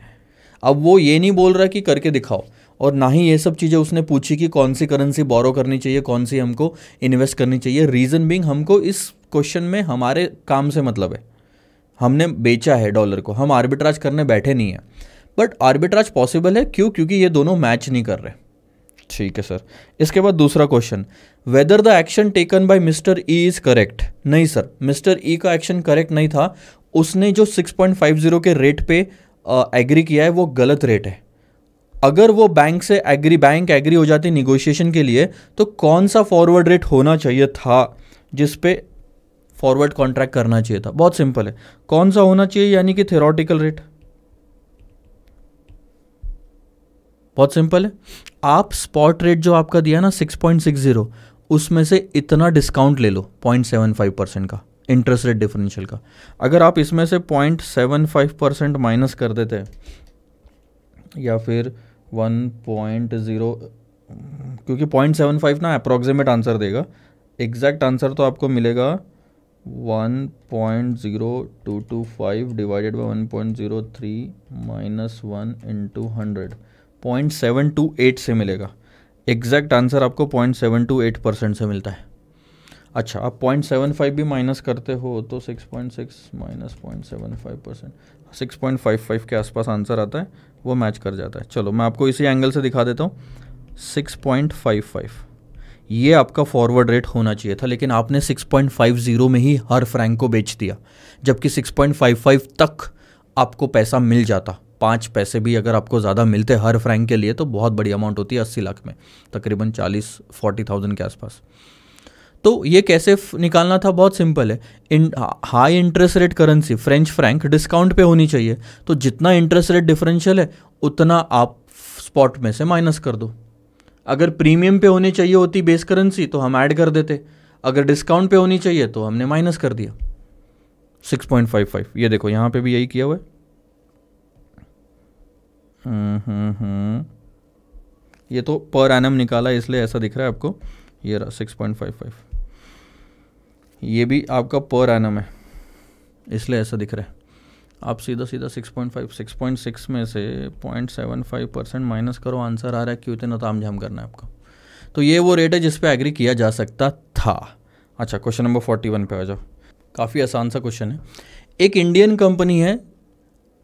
अब वो ये नहीं बोल रहा कि करके दिखाओ और ना ही ये सब चीज़ें उसने पूछी कि कौन सी करेंसी बोरो करनी चाहिए कौन सी हमको इन्वेस्ट करनी चाहिए रीज़न बिंग हमको इस क्वेश्चन में हमारे काम से मतलब है हमने बेचा है डॉलर को हम आर्बिट्राज करने बैठे नहीं हैं बट आर्बिट्राज पॉसिबल है क्यों क्योंकि ये दोनों मैच नहीं कर रहे ठीक है सर इसके बाद दूसरा question whether the action taken by Mister E is correct नहीं सर मिस्टर ई का एक्शन करेक्ट नहीं था उसने जो 6.50 के रेट पे एग्री किया है वो गलत रेट है अगर वो बैंक से एग्री बैंक एग्री हो जाती निगोशिएशन के लिए तो कौन सा फॉरवर्ड रेट होना चाहिए था जिस पे फॉरवर्ड कॉन्ट्रैक्ट करना चाहिए था बहुत सिंपल है कौन सा होना चाहिए यानी कि थेरोटिकल रेट बहुत सिंपल है आप स्पॉट रेट जो आपका दिया ना सिक्स पॉइंट सिक्स जीरो उसमें से इतना डिस्काउंट ले लो पॉइंट सेवन फाइव परसेंट का इंटरेस्ट रेट डिफरेंशियल का अगर आप इसमें से पॉइंट सेवन फाइव परसेंट माइनस कर देते या फिर वन पॉइंट ज़ीरो क्योंकि पॉइंट सेवन फाइव ना अप्रॉक्सीमेट आंसर देगा एग्जैक्ट आंसर तो आपको मिलेगा one point zero two two five divided by one point zero three minus one into hundred point seven two eight से मिलेगा एग्जैक्ट आंसर आपको point seven two eight percent से मिलता है अच्छा आप पॉइंट सेवन फाइव भी माइनस करते हो तो six point six minus point seven five percent six point five five के आसपास आंसर आता है वो मैच कर जाता है चलो मैं आपको इसी एंगल से दिखा देता हूँ सिक्स पॉइंट फाइव फाइव ये आपका फॉरवर्ड रेट होना चाहिए था लेकिन आपने 6.50 में ही हर फ्रैंक को बेच दिया जबकि 6.55 तक आपको पैसा मिल जाता पाँच पैसे भी अगर आपको ज़्यादा मिलते हर फ्रैंक के लिए तो बहुत बड़ी अमाउंट होती है अस्सी लाख में तकरीबन चालीस फोर्टी थाउजेंड के आसपास तो ये कैसे निकालना था बहुत सिंपल है in high interest rate currency French franc discount पे होनी चाहिए तो जितना इंटरेस्ट रेट डिफरेंशियल है उतना आप स्पॉट में से माइनस कर दो अगर प्रीमियम पे होनी चाहिए होती बेस करेंसी तो हम ऐड कर देते अगर डिस्काउंट पे होनी चाहिए तो हमने माइनस कर दिया 6.55 ये देखो यहाँ पे भी यही किया हुआ है हम्म, हम्म, हम्म। ये तो पर एनम निकाला इसलिए ऐसा दिख रहा है आपको ये रहा फाइव ये भी आपका पर एनम है इसलिए ऐसा दिख रहा है आप सीधा सीधा 6.5 6.6 में से 0.75 परसेंट माइनस करो आंसर आ रहा है क्यों इतना ताम झाम करना है आपका तो ये वो रेट है जिस पे एग्री किया जा सकता था अच्छा क्वेश्चन नंबर 41 पे आ जाओ काफ़ी आसान सा क्वेश्चन है एक इंडियन कंपनी है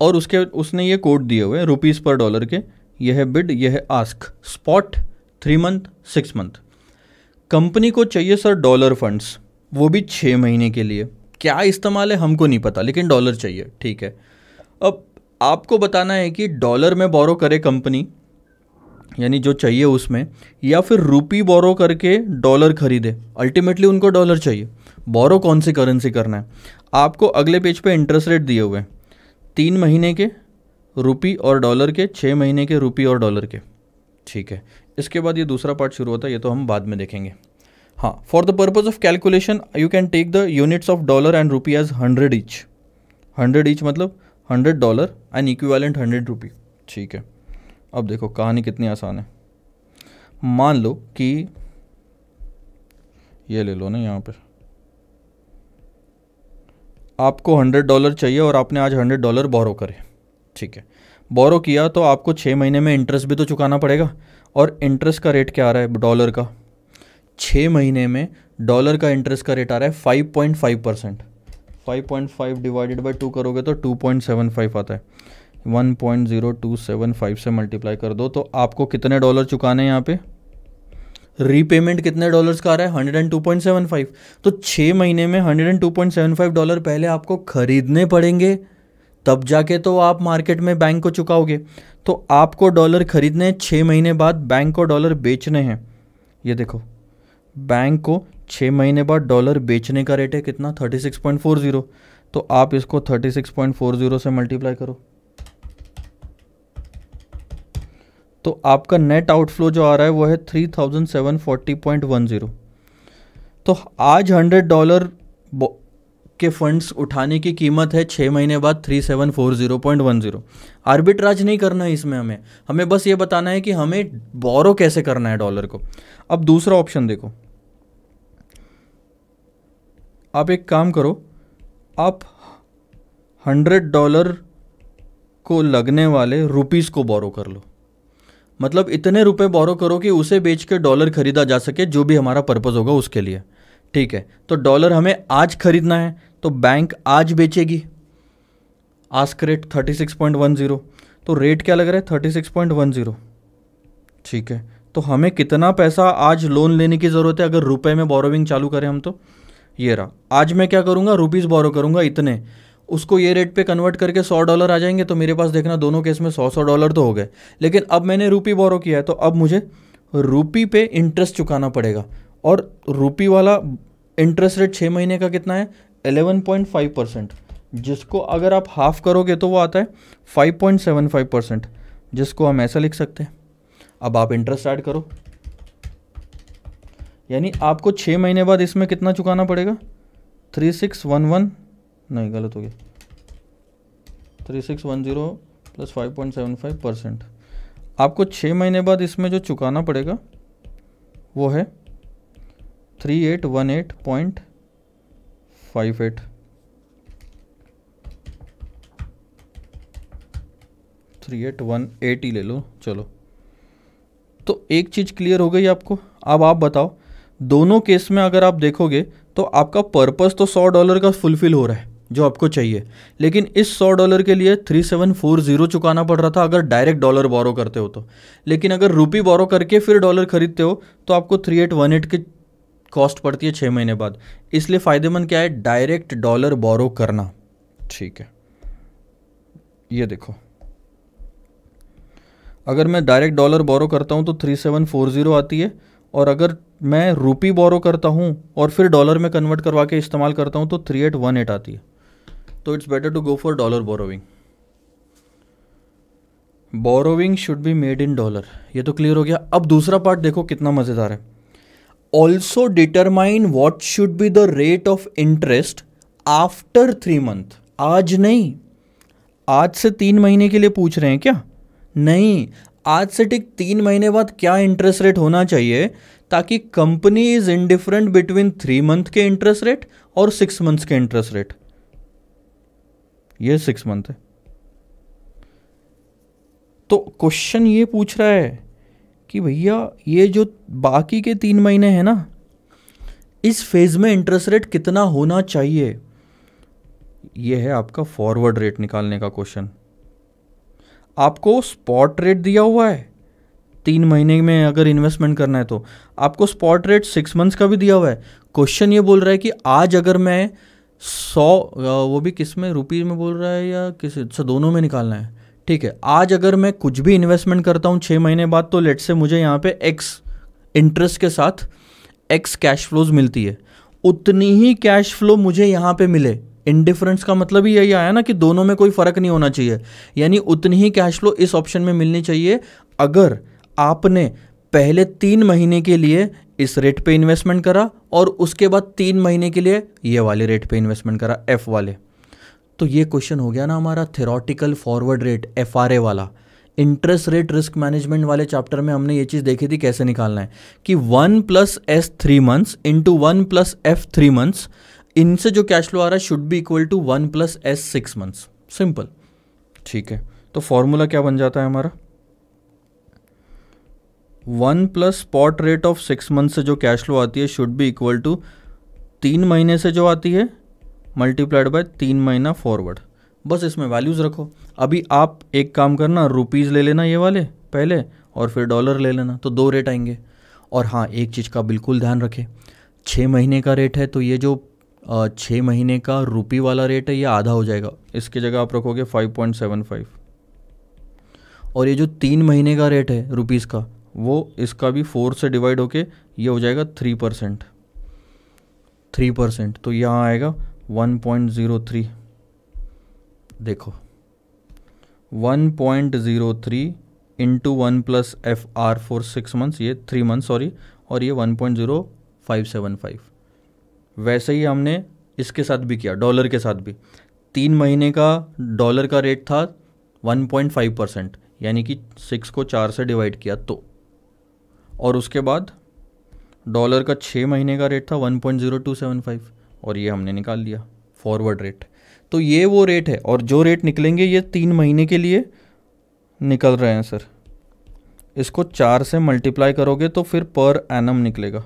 और उसके उसने ये कोड दिए हुए रुपीज़ पर डॉलर के यह है बिड यह है ask spot three month six month company को चाहिए सर डॉलर फंड्स वो भी छः महीने के लिए क्या इस्तेमाल है हमको नहीं पता लेकिन डॉलर चाहिए ठीक है अब आपको बताना है कि डॉलर में बोरो करे कंपनी यानी जो चाहिए उसमें या फिर रुपी बोरो करके डॉलर खरीदे अल्टीमेटली उनको डॉलर चाहिए बोरो कौन सी करेंसी करना है आपको अगले पेज पे इंटरेस्ट रेट दिए हुए हैं तीन महीने के रुपी और डॉलर के छः महीने के रुपी और डॉलर के ठीक है इसके बाद ये दूसरा पार्ट शुरू होता है ये तो हम बाद में देखेंगे हाँ for the purpose of calculation you can take the units of dollar and rupee as hundred each hundred each मतलब hundred dollar and equivalent hundred rupee ठीक है अब देखो कहानी कितनी आसान है मान लो कि ये ले लो ना यहाँ पर आपको हंड्रेड डॉलर चाहिए और आपने आज हंड्रेड डॉलर बोरो करे ठीक है बोरो किया तो आपको छः महीने में इंटरेस्ट भी तो चुकाना पड़ेगा और इंटरेस्ट का रेट क्या आ रहा है डॉलर का छः महीने में डॉलर का इंटरेस्ट का रेट आ रहा है five point five percent five point five divided by two करोगे तो टू पॉइंट सेवन फाइव आता है one point zero two seven five से मल्टीप्लाई कर दो तो आपको कितने डॉलर चुकाने हैं यहाँ पे रीपेमेंट कितने डॉलर्स का आ रहा है hundred and two point seven five तो छः महीने में hundred and two point seven five dollar पहले आपको खरीदने पड़ेंगे तब जाके तो आप मार्केट में बैंक को चुकाओगे तो आपको डॉलर खरीदने छः महीने बाद बैंक को डॉलर बेचने हैं ये देखो बैंक को छः महीने बाद डॉलर बेचने का रेट है कितना 36.40 तो आप इसको 36.40 से मल्टीप्लाई करो तो आपका नेट आउटफ्लो जो आ रहा है वो है 3740.10 तो आज 100 डॉलर के फंड्स उठाने की कीमत है छः महीने बाद three seven four zero point one zero arbitrage नहीं करना है इसमें हमें हमें बस ये बताना है कि हमें बोरो कैसे करना है डॉलर को अब दूसरा ऑप्शन देखो आप एक काम करो आप हंड्रेड डॉलर को लगने वाले रुपीज़ को बोरो कर लो मतलब इतने रुपए बोरो करो कि उसे बेच के डॉलर खरीदा जा सके जो भी हमारा पर्पज़ होगा उसके लिए ठीक है तो डॉलर हमें आज खरीदना है तो बैंक आज बेचेगी ask rate thirty six point one zero तो रेट क्या लग रहा है thirty six point one zero ठीक है तो हमें कितना पैसा आज लोन लेने की ज़रूरत है अगर रुपए में बोरोविंग चालू करें हम तो ये रहा आज मैं क्या करूँगा रुपीज़ बोरो करूँगा इतने उसको ये रेट पे कन्वर्ट करके सौ डॉलर आ जाएंगे तो मेरे पास देखना दोनों केस में सौ सौ डॉलर तो हो गए लेकिन अब मैंने रूपी बोरो किया है तो अब मुझे रूपी पे इंटरेस्ट चुकाना पड़ेगा और रूपी वाला इंटरेस्ट रेट छः महीने का कितना है 11.5 परसेंट जिसको अगर आप हाफ़ करोगे तो वो आता है 5.75 परसेंट जिसको हम ऐसा लिख सकते हैं अब आप इंटरेस्ट ऐड करो यानी आपको छः महीने बाद इसमें कितना चुकाना पड़ेगा थ्री सिक्स वन वन नहीं गलत हो गया three six one zero plus five point seven five percent आपको छः महीने बाद इसमें जो चुकाना पड़ेगा वो है three eight one eight point five eight three eight one eight ही ले लो चलो तो एक चीज़ क्लियर हो गई आपको अब आप बताओ दोनों केस में अगर आप देखोगे तो आपका पर्पस तो सौ डॉलर का फुलफिल हो रहा है जो आपको चाहिए लेकिन इस सौ डॉलर के लिए थ्री सेवन फोर जीरो चुकाना पड़ रहा था अगर डायरेक्ट डॉलर बोरो करते हो तो लेकिन अगर रुपी बोरो करके फिर डॉलर खरीदते हो तो आपको थ्री एट वन एट के कॉस्ट पड़ती है छः महीने बाद इसलिए फ़ायदेमंद क्या है डायरेक्ट डॉलर बोरो करना ठीक है ये देखो अगर मैं डायरेक्ट डॉलर बोरो करता हूँ तो थ्री सेवन फोर ज़ीरो आती है और अगर मैं रुपी बोरो करता हूँ और फिर डॉलर में कन्वर्ट करवा के इस्तेमाल करता हूँ तो थ्री एट वन एट आती है तो it's better to go for dollar borrowing borrowing should be made in dollar ये तो क्लियर हो गया अब दूसरा पार्ट देखो कितना मज़ेदार है also determine what should be the rate of interest after three month आज नहीं आज से तीन महीने के लिए पूछ रहे हैं क्या नहीं आज से ठीक तीन महीने बाद क्या इंटरेस्ट रेट होना चाहिए ताकि company is indifferent between three month के इंटरेस्ट रेट और सिक्स मंथ्स के इंटरेस्ट रेट ये सिक्स मंथ है तो क्वेश्चन ये पूछ रहा है कि भैया ये जो बाकी के तीन महीने हैं ना इस फेज़ में इंटरेस्ट रेट कितना होना चाहिए ये है आपका फॉरवर्ड रेट निकालने का क्वेश्चन आपको स्पॉट रेट दिया हुआ है तीन महीने में अगर इन्वेस्टमेंट करना है तो आपको स्पॉट रेट सिक्स मंथ्स का भी दिया हुआ है क्वेश्चन ये बोल रहा है कि आज अगर मैं सौ वो भी किस में रुपीज़ में बोल रहा है या किस अच्छा दोनों में निकालना है ठीक है आज अगर मैं कुछ भी इन्वेस्टमेंट करता हूँ छः महीने बाद तो लेट से मुझे यहाँ पे एक्स इंटरेस्ट के साथ एक्स कैश फ्लोज मिलती है उतनी ही कैश फ्लो मुझे यहाँ पे मिले इनडिफरेंस का मतलब ही यही आया ना कि दोनों में कोई फ़र्क नहीं होना चाहिए यानी उतनी ही कैश फ्लो इस ऑप्शन में मिलनी चाहिए अगर आपने पहले तीन महीने के लिए इस रेट पे इन्वेस्टमेंट करा और उसके बाद तीन महीने के लिए ये वाले रेट पे इन्वेस्टमेंट करा एफ़ वाले तो ये क्वेश्चन हो गया ना हमारा थेरोटिकल फॉरवर्ड रेट एफ वाला इंटरेस्ट रेट रिस्क मैनेजमेंट वाले चैप्टर में हमने ये चीज़ देखी थी कैसे निकालना है कि one plus S three months into one plus F three months इनसे जो कैश फ्लो आ रहा है should be equal to one plus S six months simple ठीक है तो फॉर्मूला क्या बन जाता है हमारा one plus spot rate of six month से जो कैश फ्लो आती है शुड बी इक्वल टू तीन महीने से जो आती है मल्टीप्लाइड बाय तीन महीना फॉरवर्ड बस इसमें वैल्यूज़ रखो अभी आप एक काम करना रुपीज़ ले लेना ये वाले पहले और फिर डॉलर ले लेना तो दो रेट आएंगे और हाँ एक चीज़ का बिल्कुल ध्यान रखें छः महीने का रेट है तो ये जो छः महीने का रुपी वाला रेट है ये आधा हो जाएगा इसकी जगह आप रखोगे फाइव पॉइंट सेवन फाइव और ये जो तीन महीने का रेट है रुपीज़ का वो इसका भी फोर से डिवाइड होके ये हो जाएगा थ्री परसेंट थ्री परसेंट तो यहाँ आएगा 1.03 देखो 1.03 into one plus F R for six months ये थ्री मंथ सॉरी और ये 1.0575 वैसे ही हमने इसके साथ भी किया डॉलर के साथ भी तीन महीने का डॉलर का रेट था 1.5 परसेंट यानी कि सिक्स को चार से डिवाइड किया तो और उसके बाद डॉलर का छः महीने का रेट था 1.0275 और ये हमने निकाल लिया फॉरवर्ड रेट तो ये वो रेट है और जो रेट निकलेंगे ये तीन महीने के लिए निकल रहे हैं सर इसको चार से मल्टीप्लाई करोगे तो फिर पर एनम निकलेगा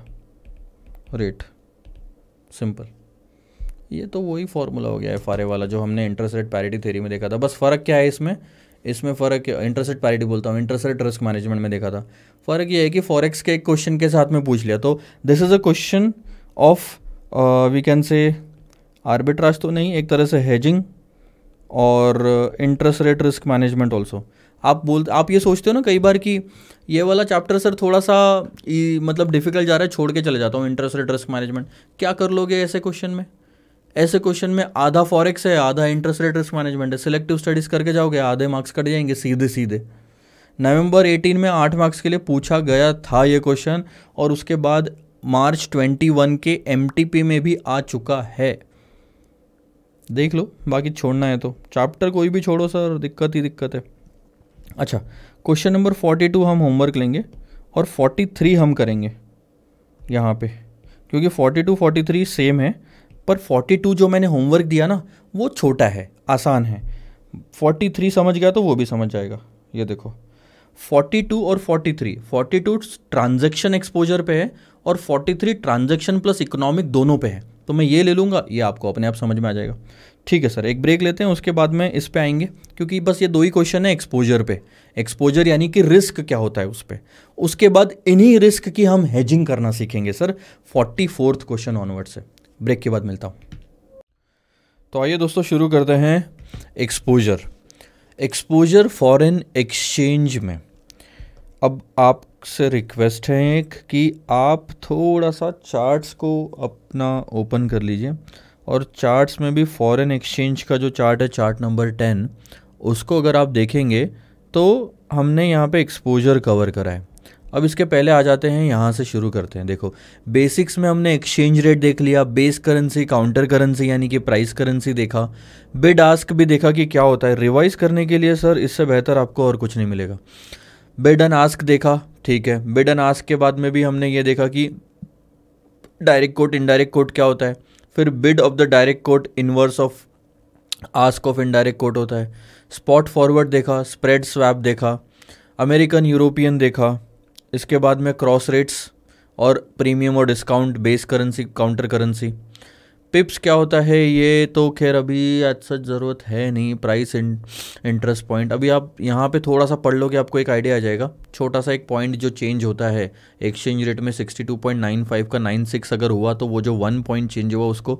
रेट सिंपल ये तो वही फार्मूला हो गया एफ आर ए वाला जो हमने इंटरेस्ट रेट पैरिटी थेरी में देखा था बस फ़र्क क्या है इसमें इसमें फ़र्क इंटरेस्ट रेट पैरिटी बोलता हूँ इंटरेस्ट रेट रिस्क मैनेजमेंट में देखा था फ़र्क ये है कि फॉरेक्स के एक क्वेश्चन के साथ में पूछ लिया तो this is a question of we can say arbitrage तो नहीं एक तरह से हेजिंग और interest rate risk management also आप बोल आप ये सोचते हो ना कई बार कि ये वाला चैप्टर सर थोड़ा सा मतलब डिफ़िकल्ट जा रहा है छोड़ के चले जाता हूँ इंटरेस्ट रेट रिस्क मैनेजमेंट क्या कर लोगे ऐसे क्वेश्चन में ऐसे क्वेश्चन में आधा फॉरेक्स है आधा इंटरेस्ट रेट रिस्क मैनेजमेंट है सिलेक्टिव स्टडीज़ करके जाओगे आधे मार्क्स कट जाएंगे सीधे सीधे नवंबर 18 में आठ मार्क्स के लिए पूछा गया था ये क्वेश्चन और उसके बाद मार्च 21 के एम में भी आ चुका है देख लो बाकी छोड़ना है तो चैप्टर कोई भी छोड़ो सर दिक्कत ही दिक्कत है अच्छा क्वेश्चन नंबर 42 हम होमवर्क लेंगे और 43 हम करेंगे यहाँ पे क्योंकि 42 43 सेम है पर 42 जो मैंने होमवर्क दिया ना वो छोटा है आसान है 43 समझ गया तो वो भी समझ जाएगा ये देखो 42 और 43 42 ट्रांजैक्शन एक्सपोजर पे है और 43 ट्रांजेक्शन प्लस इकोनॉमिक दोनों पे है तो मैं ये ले लूँगा ये आपको अपने आप समझ में आ जाएगा ठीक है सर एक ब्रेक लेते हैं उसके बाद में इस पर आएंगे क्योंकि बस ये दो ही क्वेश्चन है एक्सपोजर पे एक्सपोजर यानी कि रिस्क क्या होता है उस पर उसके बाद इन्हीं रिस्क की हम हेजिंग करना सीखेंगे sir forty fourth question onward से ब्रेक के बाद मिलता हूँ तो आइए दोस्तों शुरू करते हैं एक्सपोजर एक्सपोजर फॉरेन एक्सचेंज में अब आप आपसे रिक्वेस्ट है एक कि आप थोड़ा सा चार्ट्स को अपना ओपन कर लीजिए और चार्ट्स में भी फॉरेन एक्सचेंज का जो चार्ट है चार्ट नंबर टेन उसको अगर आप देखेंगे तो हमने यहाँ पे एक्सपोजर कवर करा है अब इसके पहले आ जाते हैं यहाँ से शुरू करते हैं देखो बेसिक्स में हमने एक्सचेंज रेट देख लिया बेस करेंसी काउंटर करेंसी यानी कि प्राइस करेंसी देखा बिड आस्क भी देखा कि क्या होता है रिवाइज करने के लिए सर इससे बेहतर आपको और कुछ नहीं मिलेगा बेड एंड आस्क देखा ठीक है बिड एंड आस्क के बाद में भी हमने ये देखा कि डायरेक्ट कोट इनडायरेक्ट कोट क्या होता है फिर bid of the direct quote inverse of ask of indirect quote होता है स्पॉट फॉरवर्ड देखा स्प्रेड स्वैप देखा अमेरिकन यूरोपियन देखा इसके बाद में क्रॉस रेट्स और प्रीमियम और discount base currency counter currency pips क्या होता है ये तो खैर अभी आज सच ज़रूरत है नहीं प्राइस इंटरेस्ट पॉइंट अभी आप यहाँ पे थोड़ा सा पढ़ लो कि आपको एक आइडिया आ जाएगा छोटा सा एक पॉइंट जो चेंज होता है एक्सचेंज रेट में 62.95 का 96 अगर हुआ तो वो जो वन पॉइंट चेंज हुआ उसको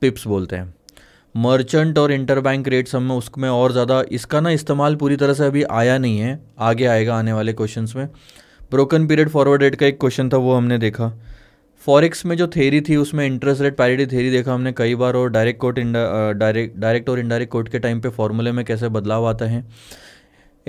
पिप्स बोलते हैं मर्चेंट और इंटरबैंक रेट्स हमें उसमें और ज़्यादा इसका ना इस्तेमाल पूरी तरह से अभी आया नहीं है आगे आएगा आने वाले क्वेश्चन में ब्रोकन पीरियड फॉरवर्ड रेट का एक क्वेश्चन था वो हमने देखा फॉरेक्स में जो थेरी थी उसमें इंटरेस्ट रेट पैरिटी थेरी देखा हमने कई बार और डायरेक्ट कोर्ट डायरेक्ट डायरेक्ट और इनडायरेक्ट कोर्ट के टाइम पे फॉर्मूले में कैसे बदलाव आता है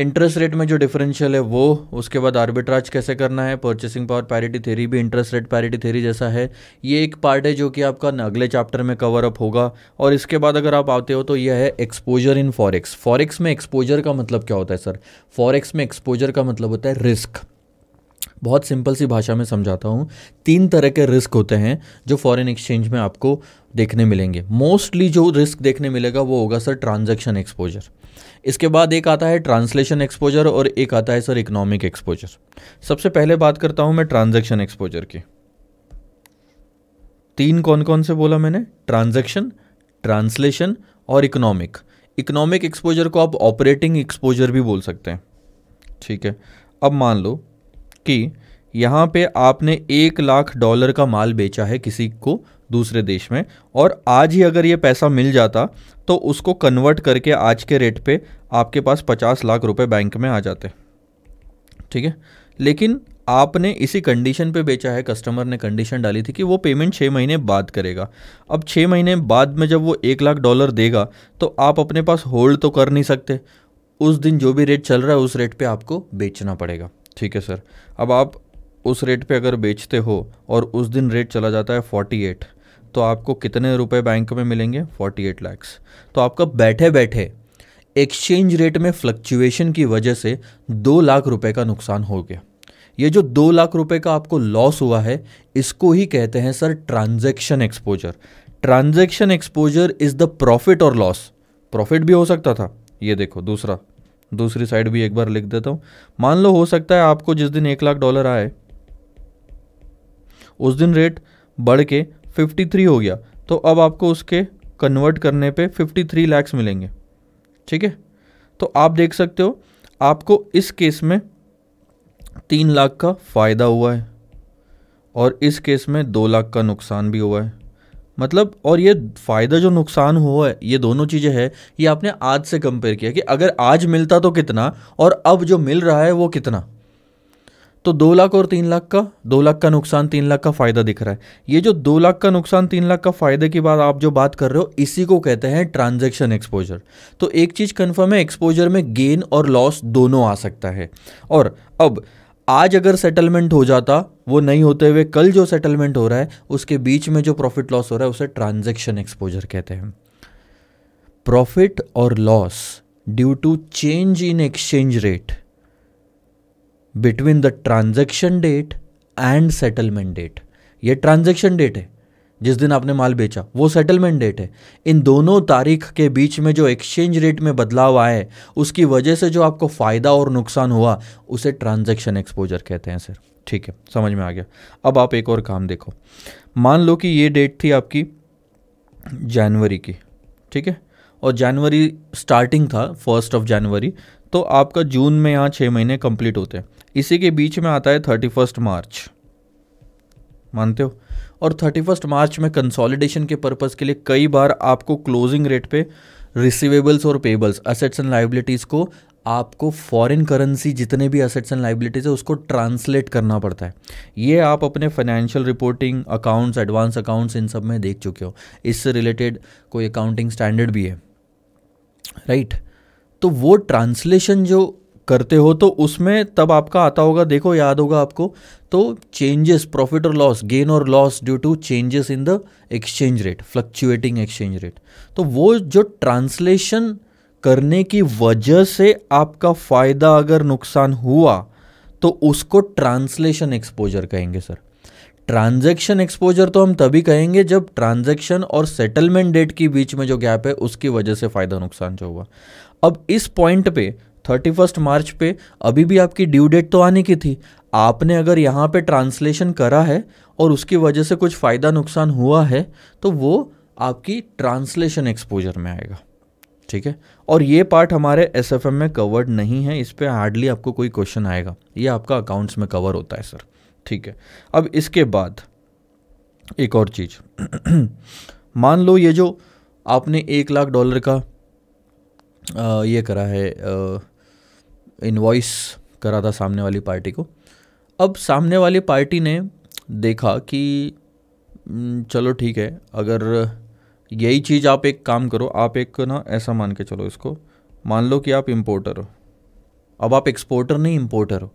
इंटरेस्ट रेट में जो डिफरेंशियल है वो उसके बाद आर्बिट्राज कैसे करना है परचेसिंग पावर पैरिटी थेरी भी इंटरेस्ट रेट पैरिटी थेरी जैसा है ये एक पार्ट है जो कि आपका अगले चैप्टर में कवर अप होगा और इसके बाद अगर आप आते हो तो यह है एक्सपोजर इन फॉरेक्स फॉरेक्स में एक्सपोजर का मतलब क्या होता है सर फॉरेक्स में एक्सपोजर का मतलब होता है रिस्क बहुत सिंपल सी भाषा में समझाता हूँ तीन तरह के रिस्क होते हैं जो फॉरेन एक्सचेंज में आपको देखने मिलेंगे मोस्टली जो रिस्क देखने मिलेगा वो होगा सर ट्रांजैक्शन एक्सपोजर इसके बाद एक आता है ट्रांसलेशन एक्सपोजर और एक आता है सर इकोनॉमिक एक्सपोजर सबसे पहले बात करता हूँ मैं ट्रांजैक्शन एक्सपोजर की तीन कौन कौन से बोला मैंने ट्रांजैक्शन ट्रांसलेशन और इकोनॉमिक इकोनॉमिक एक्सपोजर को आप ऑपरेटिंग एक्सपोजर भी बोल सकते हैं ठीक है अब मान लो कि यहाँ पे आपने एक लाख डॉलर का माल बेचा है किसी को दूसरे देश में और आज ही अगर ये पैसा मिल जाता तो उसको कन्वर्ट करके आज के रेट पे आपके पास पचास लाख रुपए बैंक में आ जाते ठीक है लेकिन आपने इसी कंडीशन पे बेचा है कस्टमर ने कंडीशन डाली थी कि वो पेमेंट छः महीने बाद करेगा अब छः महीने बाद में जब वो एक लाख डॉलर देगा तो आप अपने पास होल्ड तो कर नहीं सकते उस दिन जो भी रेट चल रहा है उस रेट पे आपको बेचना पड़ेगा ठीक है सर अब आप उस रेट पे अगर बेचते हो और उस दिन रेट चला जाता है फोर्टी एट तो आपको कितने रुपए बैंक में मिलेंगे फोर्टी एट लैक्स तो आपका बैठे बैठे एक्सचेंज रेट में फ्लक्चुएशन की वजह से दो लाख रुपए का नुकसान हो गया ये जो दो लाख रुपए का आपको लॉस हुआ है इसको ही कहते हैं sir transaction exposure transaction exposure is the profit और लॉस प्रॉफिट भी हो सकता था ये देखो दूसरा दूसरी साइड भी एक बार लिख देता हूँ मान लो हो सकता है आपको जिस दिन एक लाख डॉलर आए उस दिन रेट बढ़ के फिफ्टी थ्री हो गया तो अब आपको उसके कन्वर्ट करने पे फिफ्टी थ्री लैक्स मिलेंगे ठीक है तो आप देख सकते हो आपको इस केस में तीन लाख का फ़ायदा हुआ है और इस केस में दो लाख का नुकसान भी हुआ है मतलब और ये फ़ायदा जो नुकसान हुआ है ये दोनों चीज़ें हैं ये आपने आज से कंपेयर किया कि अगर आज मिलता तो कितना और अब जो मिल रहा है वो कितना तो दो लाख और तीन लाख का दो लाख का नुकसान तीन लाख का फ़ायदा दिख रहा है ये जो दो लाख का नुकसान तीन लाख का फ़ायदे की बात आप जो बात कर रहे हो इसी को कहते हैं ट्रांजैक्शन एक्सपोजर तो एक चीज़ कन्फर्म है एक्सपोजर में गेन और लॉस दोनों आ सकता है और अब आज अगर सेटलमेंट हो जाता वो नहीं होते हुए कल जो सेटलमेंट हो रहा है उसके बीच में जो प्रॉफिट लॉस हो रहा है उसे ट्रांजेक्शन एक्सपोजर कहते हैं प्रॉफिट और loss due to change in exchange rate between the transaction date and settlement date ये ट्रांजेक्शन डेट है जिस दिन आपने माल बेचा वो सेटलमेंट डेट है इन दोनों तारीख के बीच में जो एक्सचेंज रेट में बदलाव आए उसकी वजह से जो आपको फ़ायदा और नुकसान हुआ उसे ट्रांजेक्शन एक्सपोजर कहते हैं सर ठीक है समझ में आ गया अब आप एक और काम देखो मान लो कि ये डेट थी आपकी जनवरी की ठीक है और जनवरी स्टार्टिंग था फर्स्ट ऑफ जनवरी तो आपका जून में यहाँ छः महीने कंप्लीट होते हैं इसी के बीच में आता है थर्टी फर्स्ट मार्च मानते हो और फर्स्ट मार्च में कंसोलिडेशन के पर्पज़ के लिए कई बार आपको क्लोजिंग रेट पे रिसीवेबल्स और पेबल्स असेट्स एंड लाइबिलिटीज़ को आपको फॉरेन करेंसी जितने भी असेट्स एंड लाइबिलिटीज़ है उसको ट्रांसलेट करना पड़ता है ये आप अपने financial reporting accounts advance accounts इन सब में देख चुके हो इससे रिलेटेड कोई अकाउंटिंग स्टैंडर्ड भी है राइट right? तो वो ट्रांसलेशन जो करते हो तो उसमें तब आपका आता होगा देखो याद होगा आपको तो चेंजेस प्रॉफिट और लॉस गेन और loss due to changes in the exchange rate fluctuating exchange rate तो वो जो ट्रांसलेशन करने की वजह से आपका फ़ायदा अगर नुकसान हुआ तो उसको ट्रांसलेशन एक्सपोजर कहेंगे सर ट्रांजैक्शन एक्सपोजर तो हम तभी कहेंगे जब ट्रांजैक्शन और सेटलमेंट डेट के बीच में जो गैप है उसकी वजह से फ़ायदा नुकसान जो हुआ अब इस पॉइंट पे थर्टी फर्स्ट मार्च पे अभी भी आपकी ड्यू डेट तो आने की थी आपने अगर यहाँ पे ट्रांसलेशन करा है और उसकी वजह से कुछ फ़ायदा नुकसान हुआ है तो वो आपकी ट्रांसलेशन एक्सपोजर में आएगा ठीक है और ये पार्ट हमारे एस में कवर्ड नहीं है इस पर हार्डली आपको कोई क्वेश्चन आएगा ये आपका अकाउंट्स में कवर होता है सर ठीक है अब इसके बाद एक और चीज़ मान लो ये जो आपने एक लाख डॉलर का आ, ये करा है आ, इन्वाइस करा था सामने वाली पार्टी को अब सामने वाली पार्टी ने देखा कि चलो ठीक है अगर यही चीज़ आप एक काम करो आप एक ना ऐसा मान के चलो इसको मान लो कि आप इम्पोर्टर हो अब आप एक्सपोर्टर नहीं इम्पोर्टर हो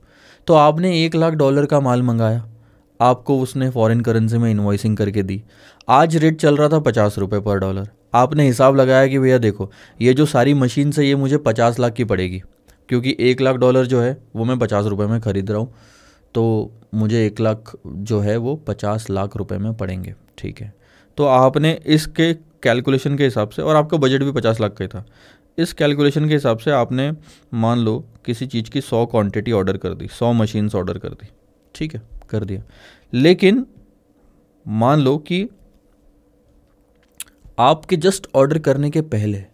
तो आपने एक लाख डॉलर का माल मंगाया आपको उसने फॉरेन करेंसी में इन्वॉइसिंग करके दी आज रेट चल रहा था पचास रुपये पर डॉलर आपने हिसाब लगाया कि भैया देखो ये जो सारी मशीन से ये मुझे पचास लाख की पड़ेगी क्योंकि एक लाख डॉलर जो है वो मैं पचास रुपये में ख़रीद रहा हूँ तो मुझे एक लाख जो है वो पचास लाख रुपये में पड़ेंगे ठीक है तो आपने इसके कैलकुलेशन के हिसाब से और आपका बजट भी पचास लाख का ही था इस कैलकुलेशन के हिसाब से आपने मान लो किसी चीज़ की सौ क्वांटिटी ऑर्डर कर दी सौ मशीन्स ऑर्डर कर दी ठीक है कर दिया लेकिन मान लो कि आपके जस्ट ऑर्डर करने के पहले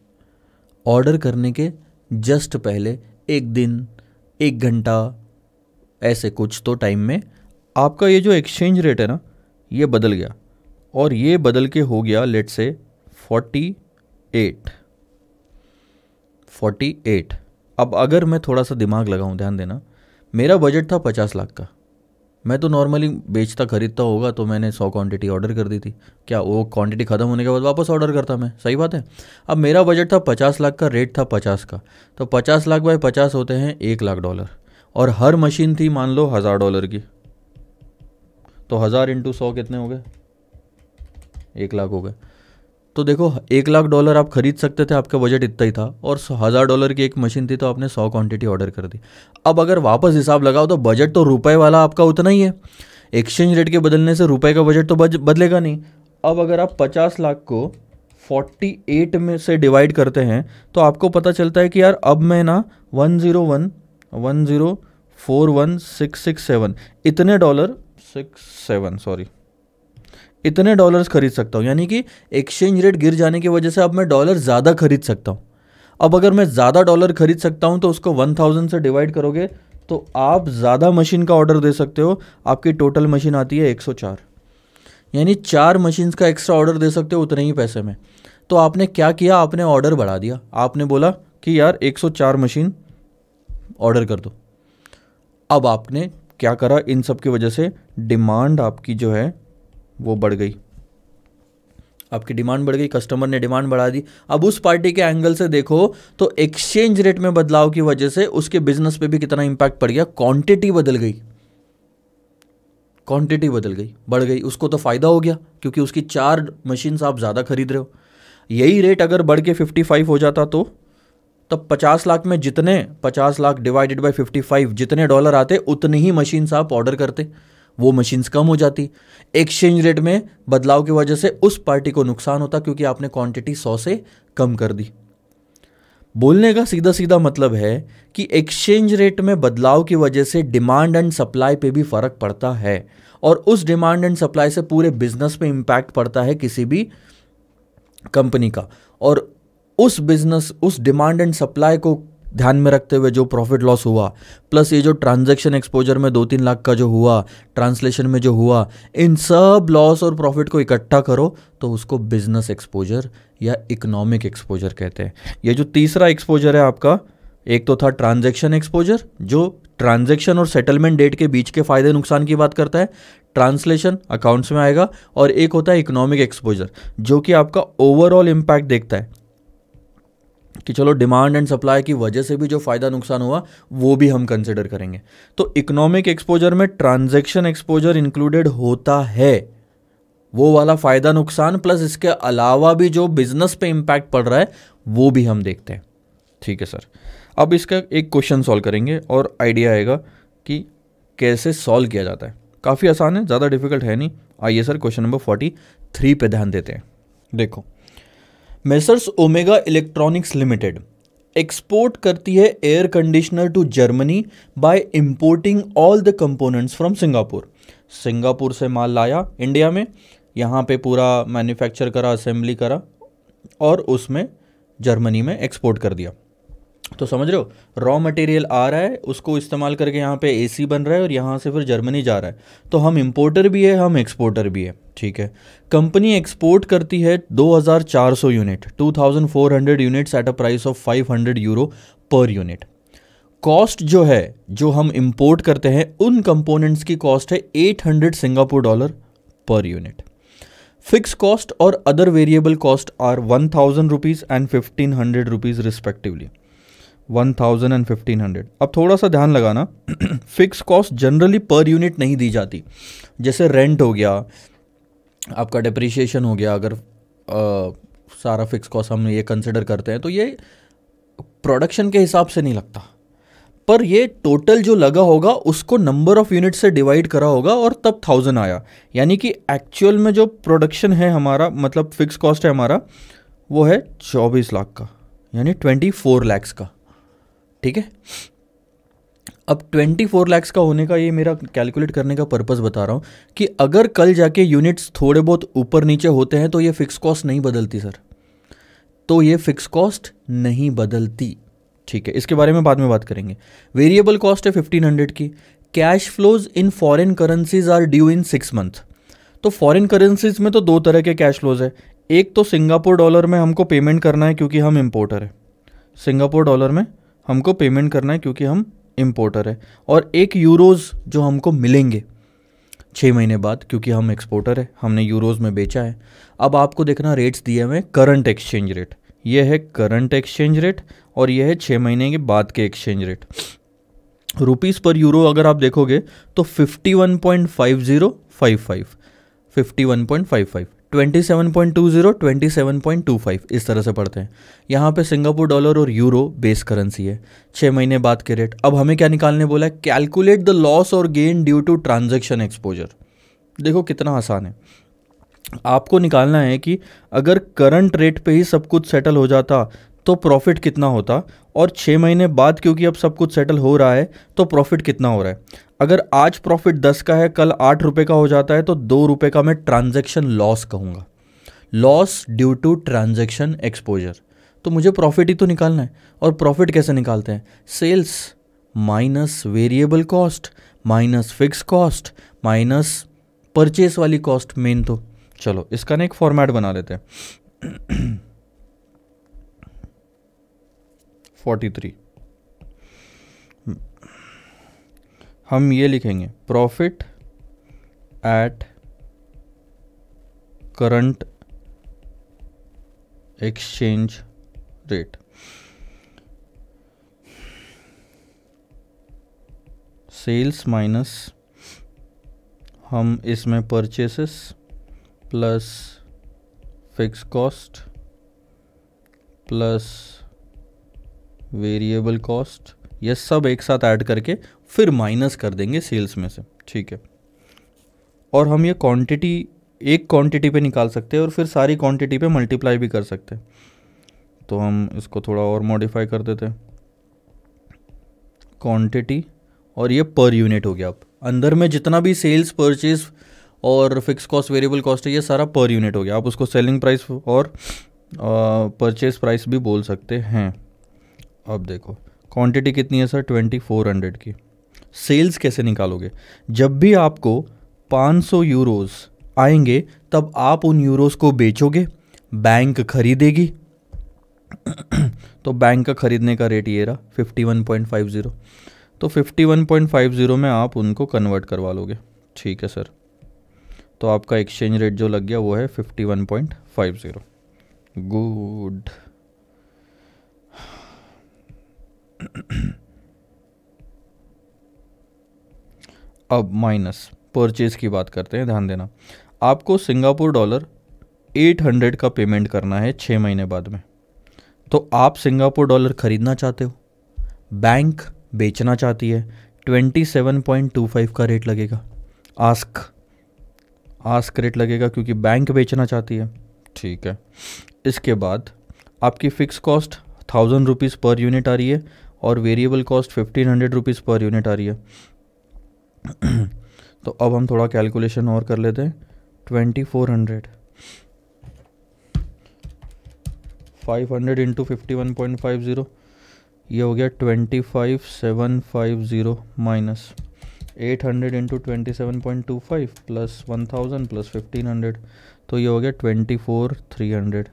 ऑर्डर करने के जस्ट पहले एक दिन एक घंटा ऐसे कुछ तो टाइम में आपका ये जो एक्सचेंज रेट है ना ये बदल गया और ये बदल के हो गया लेट से फोर्टी एट फोर्टी एट अब अगर मैं थोड़ा सा दिमाग लगाऊं ध्यान देना मेरा बजट था पचास लाख का मैं तो नॉर्मली बेचता खरीदता होगा तो मैंने सौ क्वांटिटी ऑर्डर कर दी थी क्या वो क्वांटिटी ख़त्म होने के बाद वापस ऑर्डर करता मैं सही बात है अब मेरा बजट था पचास लाख का रेट था पचास का तो पचास लाख बाय पचास होते हैं एक लाख डॉलर और हर मशीन थी मान लो हज़ार डॉलर की तो हज़ार इंटू सौ कितने हो गए एक लाख हो गए तो देखो एक लाख डॉलर आप खरीद सकते थे आपका बजट इतना ही था और हज़ार डॉलर की एक मशीन थी तो आपने सौ क्वांटिटी ऑर्डर कर दी अब अगर वापस हिसाब लगाओ तो बजट तो रुपए वाला आपका उतना ही है एक्सचेंज रेट के बदलने से रुपए का बजट तो बज, बदलेगा नहीं अब अगर आप पचास लाख को एट में से डिवाइड करते हैं तो आपको पता चलता है कि यार अब मैं ना सिक्स सिक्स सेवन इतने डॉलर सिक्स सेवन सॉरी इतने डॉलर्स खरीद सकता हूँ यानी कि एक्सचेंज रेट गिर जाने की वजह से अब मैं डॉलर ज़्यादा खरीद सकता हूँ अब अगर मैं ज़्यादा डॉलर खरीद सकता हूँ तो उसको वन थाउजेंड से डिवाइड करोगे तो आप ज़्यादा मशीन का ऑर्डर दे सकते हो आपकी टोटल मशीन आती है एक सौ चार यानी चार मशीन का एक्स्ट्रा ऑर्डर दे सकते हो उतने ही पैसे में तो आपने क्या किया आपने ऑर्डर बढ़ा दिया आपने बोला कि यार एक सौ चार मशीन ऑर्डर कर दो अब आपने क्या करा इन सब की वजह से डिमांड आपकी जो है वो बढ़ गई आपकी डिमांड बढ़ गई कस्टमर ने डिमांड बढ़ा दी अब उस पार्टी के एंगल से देखो तो एक्सचेंज रेट में बदलाव की वजह से उसके बिजनेस पे भी कितना इंपैक्ट पड़ गया क्वांटिटी बदल गई क्वांटिटी बदल गई बढ़ गई उसको तो फ़ायदा हो गया क्योंकि उसकी चार मशीन्स आप ज़्यादा खरीद रहे हो यही रेट अगर बढ़ के फाइव हो जाता तो तब पचास लाख में जितने पचास लाख डिवाइडेड फिफ्टी फाइव जितने डॉलर आते उतनी ही मशीन्स आप ऑर्डर करते वो मशीन्स कम हो जाती एक्सचेंज रेट में बदलाव की वजह से उस पार्टी को नुकसान होता क्योंकि आपने क्वांटिटी सौ से कम कर दी बोलने का सीधा सीधा मतलब है कि एक्सचेंज रेट में बदलाव की वजह से डिमांड एंड सप्लाई पे भी फ़र्क पड़ता है और उस डिमांड एंड सप्लाई से पूरे बिजनेस पे इम्पैक्ट पड़ता है किसी भी कंपनी का और उस बिजनेस उस डिमांड एंड सप्लाई को ध्यान में रखते हुए जो प्रॉफिट लॉस हुआ प्लस ये जो ट्रांजैक्शन एक्सपोजर में दो तीन लाख का जो हुआ ट्रांसलेशन में जो हुआ इन सब लॉस और प्रॉफिट को इकट्ठा करो तो उसको बिजनेस एक्सपोजर या इकोनॉमिक एक्सपोजर कहते हैं ये जो तीसरा एक्सपोजर है आपका एक तो था ट्रांजैक्शन एक्सपोजर जो ट्रांजैक्शन और सेटलमेंट डेट के बीच के फायदे नुकसान की बात करता है ट्रांसलेशन अकाउंट्स में आएगा और एक होता है इकोनॉमिक एक्सपोजर जो कि आपका ओवरऑल इम्पैक्ट देखता है कि चलो डिमांड एंड सप्लाई की वजह से भी जो फ़ायदा नुकसान हुआ वो भी हम कंसिडर करेंगे तो इकोनॉमिक एक्सपोजर में ट्रांजेक्शन एक्सपोजर इंक्लूडेड होता है वो वाला फ़ायदा नुकसान प्लस इसके अलावा भी जो बिजनेस पे इम्पैक्ट पड़ रहा है वो भी हम देखते हैं ठीक है सर अब इसका एक क्वेश्चन सॉल्व करेंगे और आइडिया आएगा कि कैसे सॉल्व किया जाता है काफ़ी आसान है ज़्यादा डिफिकल्ट है नहीं आइए sir question number forty three पे ध्यान देते हैं देखो messrs Omega Electronics Limited export करती है air conditioner to Germany by importing all the components from Singapore Singapore से माल लाया इंडिया में यहाँ पे पूरा मैन्युफैक्चर करा असेंबली करा और उसमें जर्मनी में एक्सपोर्ट कर दिया तो समझ रहे हो रॉ मटेरियल आ रहा है उसको इस्तेमाल करके यहाँ पे एसी बन रहा है और यहाँ से फिर जर्मनी जा रहा है तो हम इम्पोर्टर भी है हम एक्सपोर्टर भी है ठीक है कंपनी एक्सपोर्ट करती है 2400 unit 2400 units at a price of 500 euro per unit cost जो है जो हम इम्पोर्ट करते हैं उन कंपोनेंट्स की कॉस्ट है 800 Singapore dollar per unit fix cost और other variable cost are one thousand rupees and fifteen hundred rupees respectively one thousand and fifteen hundred अब थोड़ा सा ध्यान लगाना fix cost generally per unit नहीं दी जाती जैसे रेंट हो गया आपका डिप्रिशिएशन हो गया अगर आ, सारा फिक्स कॉस्ट हम ये कंसिडर करते हैं तो ये प्रोडक्शन के हिसाब से नहीं लगता पर ये टोटल जो लगा होगा उसको नंबर ऑफ यूनिट से डिवाइड करा होगा और तब थाउजेंड आया यानी कि एक्चुअल में जो प्रोडक्शन है हमारा मतलब फिक्स कॉस्ट है हमारा वो है चौबीस लाख का यानी ट्वेंटी फोर लैक्स का ठीक है अब ट्वेंटी फोर लैक्स का होने का ये मेरा कैलकुलेट करने का पर्पस बता रहा हूँ कि अगर कल जाके यूनिट्स थोड़े बहुत ऊपर नीचे होते हैं तो ये फिक्स कॉस्ट नहीं बदलती सर तो ये फिक्स कॉस्ट नहीं बदलती ठीक है इसके बारे में बाद में बात करेंगे वेरिएबल कॉस्ट है फिफ्टीन हंड्रेड की cash flows in foreign currencies are due in six month तो फॉरेन करेंसीज में तो दो तरह के कैश फ्लोज है एक तो सिंगापुर डॉलर में हमको पेमेंट करना है क्योंकि हम इम्पोर्टर हैं सिंगापुर डॉलर में हमको पेमेंट करना है क्योंकि हम इम्पोर्टर है और एक यूरोज़ जो हमको मिलेंगे छः महीने बाद क्योंकि हम एक्सपोर्टर है हमने यूरोज़ में बेचा है अब आपको देखना रेट्स दिए हुए करंट एक्सचेंज रेट ये है करंट एक्सचेंज रेट और यह है छः महीने के बाद के exchange rate rupees per euro अगर आप देखोगे तो fifty one point five zero five five fifty one point five five 27.20 27.25 इस तरह से पढ़ते हैं यहाँ पे सिंगापुर डॉलर और यूरो बेस करेंसी है छः महीने बाद के रेट अब हमें क्या निकालने बोला है कैलकुलेट द लॉस और gain due to transaction exposure देखो कितना आसान है आपको निकालना है कि अगर करंट रेट पे ही सब कुछ सेटल हो जाता तो प्रॉफिट कितना होता और छः महीने बाद क्योंकि अब सब कुछ सेटल हो रहा है तो प्रॉफिट कितना हो रहा है अगर आज प्रॉफिट दस का है कल आठ रुपये का हो जाता है तो दो रुपये का मैं ट्रांजेक्शन लॉस कहूँगा loss due to transaction exposure तो मुझे प्रॉफिट ही तो निकालना है और प्रॉफिट कैसे निकालते हैं sales minus variable cost minus fix cost minus purchase वाली कॉस्ट मेन तो चलो इसका ना एक फॉर्मेट बना लेते हैं फोर्टी थ्री हम ये लिखेंगे profit at current exchange rate sales minus हम इसमें purchases plus fix cost plus variable cost ये सब एक साथ ऐड करके फिर माइनस कर देंगे सेल्स में से ठीक है और हम ये क्वांटिटी एक क्वांटिटी पे निकाल सकते हैं और फिर सारी क्वांटिटी पे मल्टीप्लाई भी कर सकते हैं तो हम इसको थोड़ा और मॉडिफाई कर देते हैं क्वांटिटी और ये पर यूनिट हो गया अब अंदर में जितना भी सेल्स परचेज और फिक्स कॉस्ट वेरिएबल कॉस्ट है ये सारा पर यूनिट हो गया आप उसको सेलिंग प्राइस और परचेज प्राइस भी बोल सकते हैं अब देखो क्वांटिटी कितनी है सर ट्वेंटी फोर हंड्रेड की सेल्स कैसे निकालोगे जब भी आपको पाँच सौ यूरोज़ आएंगे तब आप उन यूरोज़ को बेचोगे बैंक खरीदेगी तो बैंक का ख़रीदने का रेट ये रहा fifty one point five zero तो fifty one point five zero में आप उनको कन्वर्ट करवा लोगे ठीक है सर तो आपका एक्सचेंज रेट जो लग गया वो है fifty one point five zero good अब माइनस परचेज की बात करते हैं ध्यान देना आपको सिंगापुर डॉलर 800 का पेमेंट करना है छः महीने बाद में तो आप सिंगापुर डॉलर ख़रीदना चाहते हो बैंक बेचना चाहती है 27.25 का रेट लगेगा आस्क आस्क रेट लगेगा क्योंकि बैंक बेचना चाहती है ठीक है इसके बाद आपकी fix cost thousand rupees per unit आ रही है और variable cost fifteen hundred rupees per unit आ रही है तो अब हम थोड़ा कैलकुलेशन और कर लेते हैं twenty four hundred five hundred into fifty one point five zero ये हो गया twenty five seven five zero minus eight hundred into twenty seven point two five plus one thousand plus fifteen hundred तो ये हो गया twenty four three hundred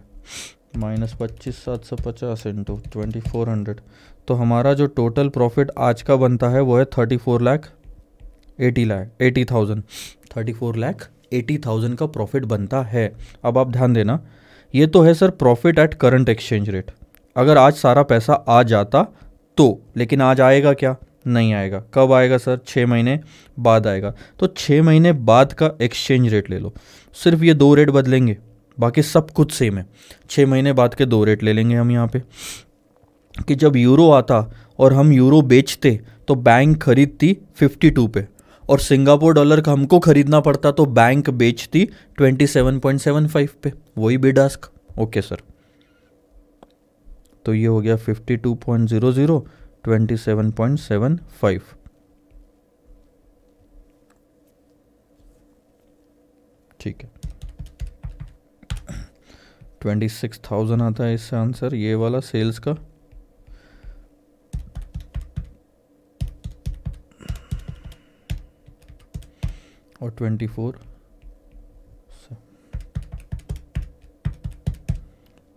minus पच्चीस सात सौ पचास इंटू ट्वेंटी फोर हंड्रेड तो हमारा जो टोटल प्रॉफिट आज का बनता है वो है thirty four lakh eighty lakh eighty thousand thirty four lakh eighty thousand का प्रॉफिट बनता है अब आप ध्यान देना ये तो है sir profit at current exchange rate अगर आज सारा पैसा आ जाता तो लेकिन आज आएगा क्या नहीं आएगा कब आएगा सर छः महीने बाद आएगा तो छः महीने बाद का एक्सचेंज रेट ले लो सिर्फ ये दो रेट बदलेंगे बाकी सब कुछ सेम है छः महीने बाद के दो रेट ले लेंगे हम यहाँ पे कि जब यूरो आता और हम यूरो बेचते तो बैंक खरीदती 52 पे और सिंगापुर डॉलर का हमको खरीदना पड़ता तो बैंक बेचती 27.75 पे वही डास्क ओके सर तो ये हो गया 52.00 27.75 ठीक है ट्वेंटी सिक्स थाउजेंड आता है इससे आंसर ये वाला सेल्स का और ट्वेंटी फोर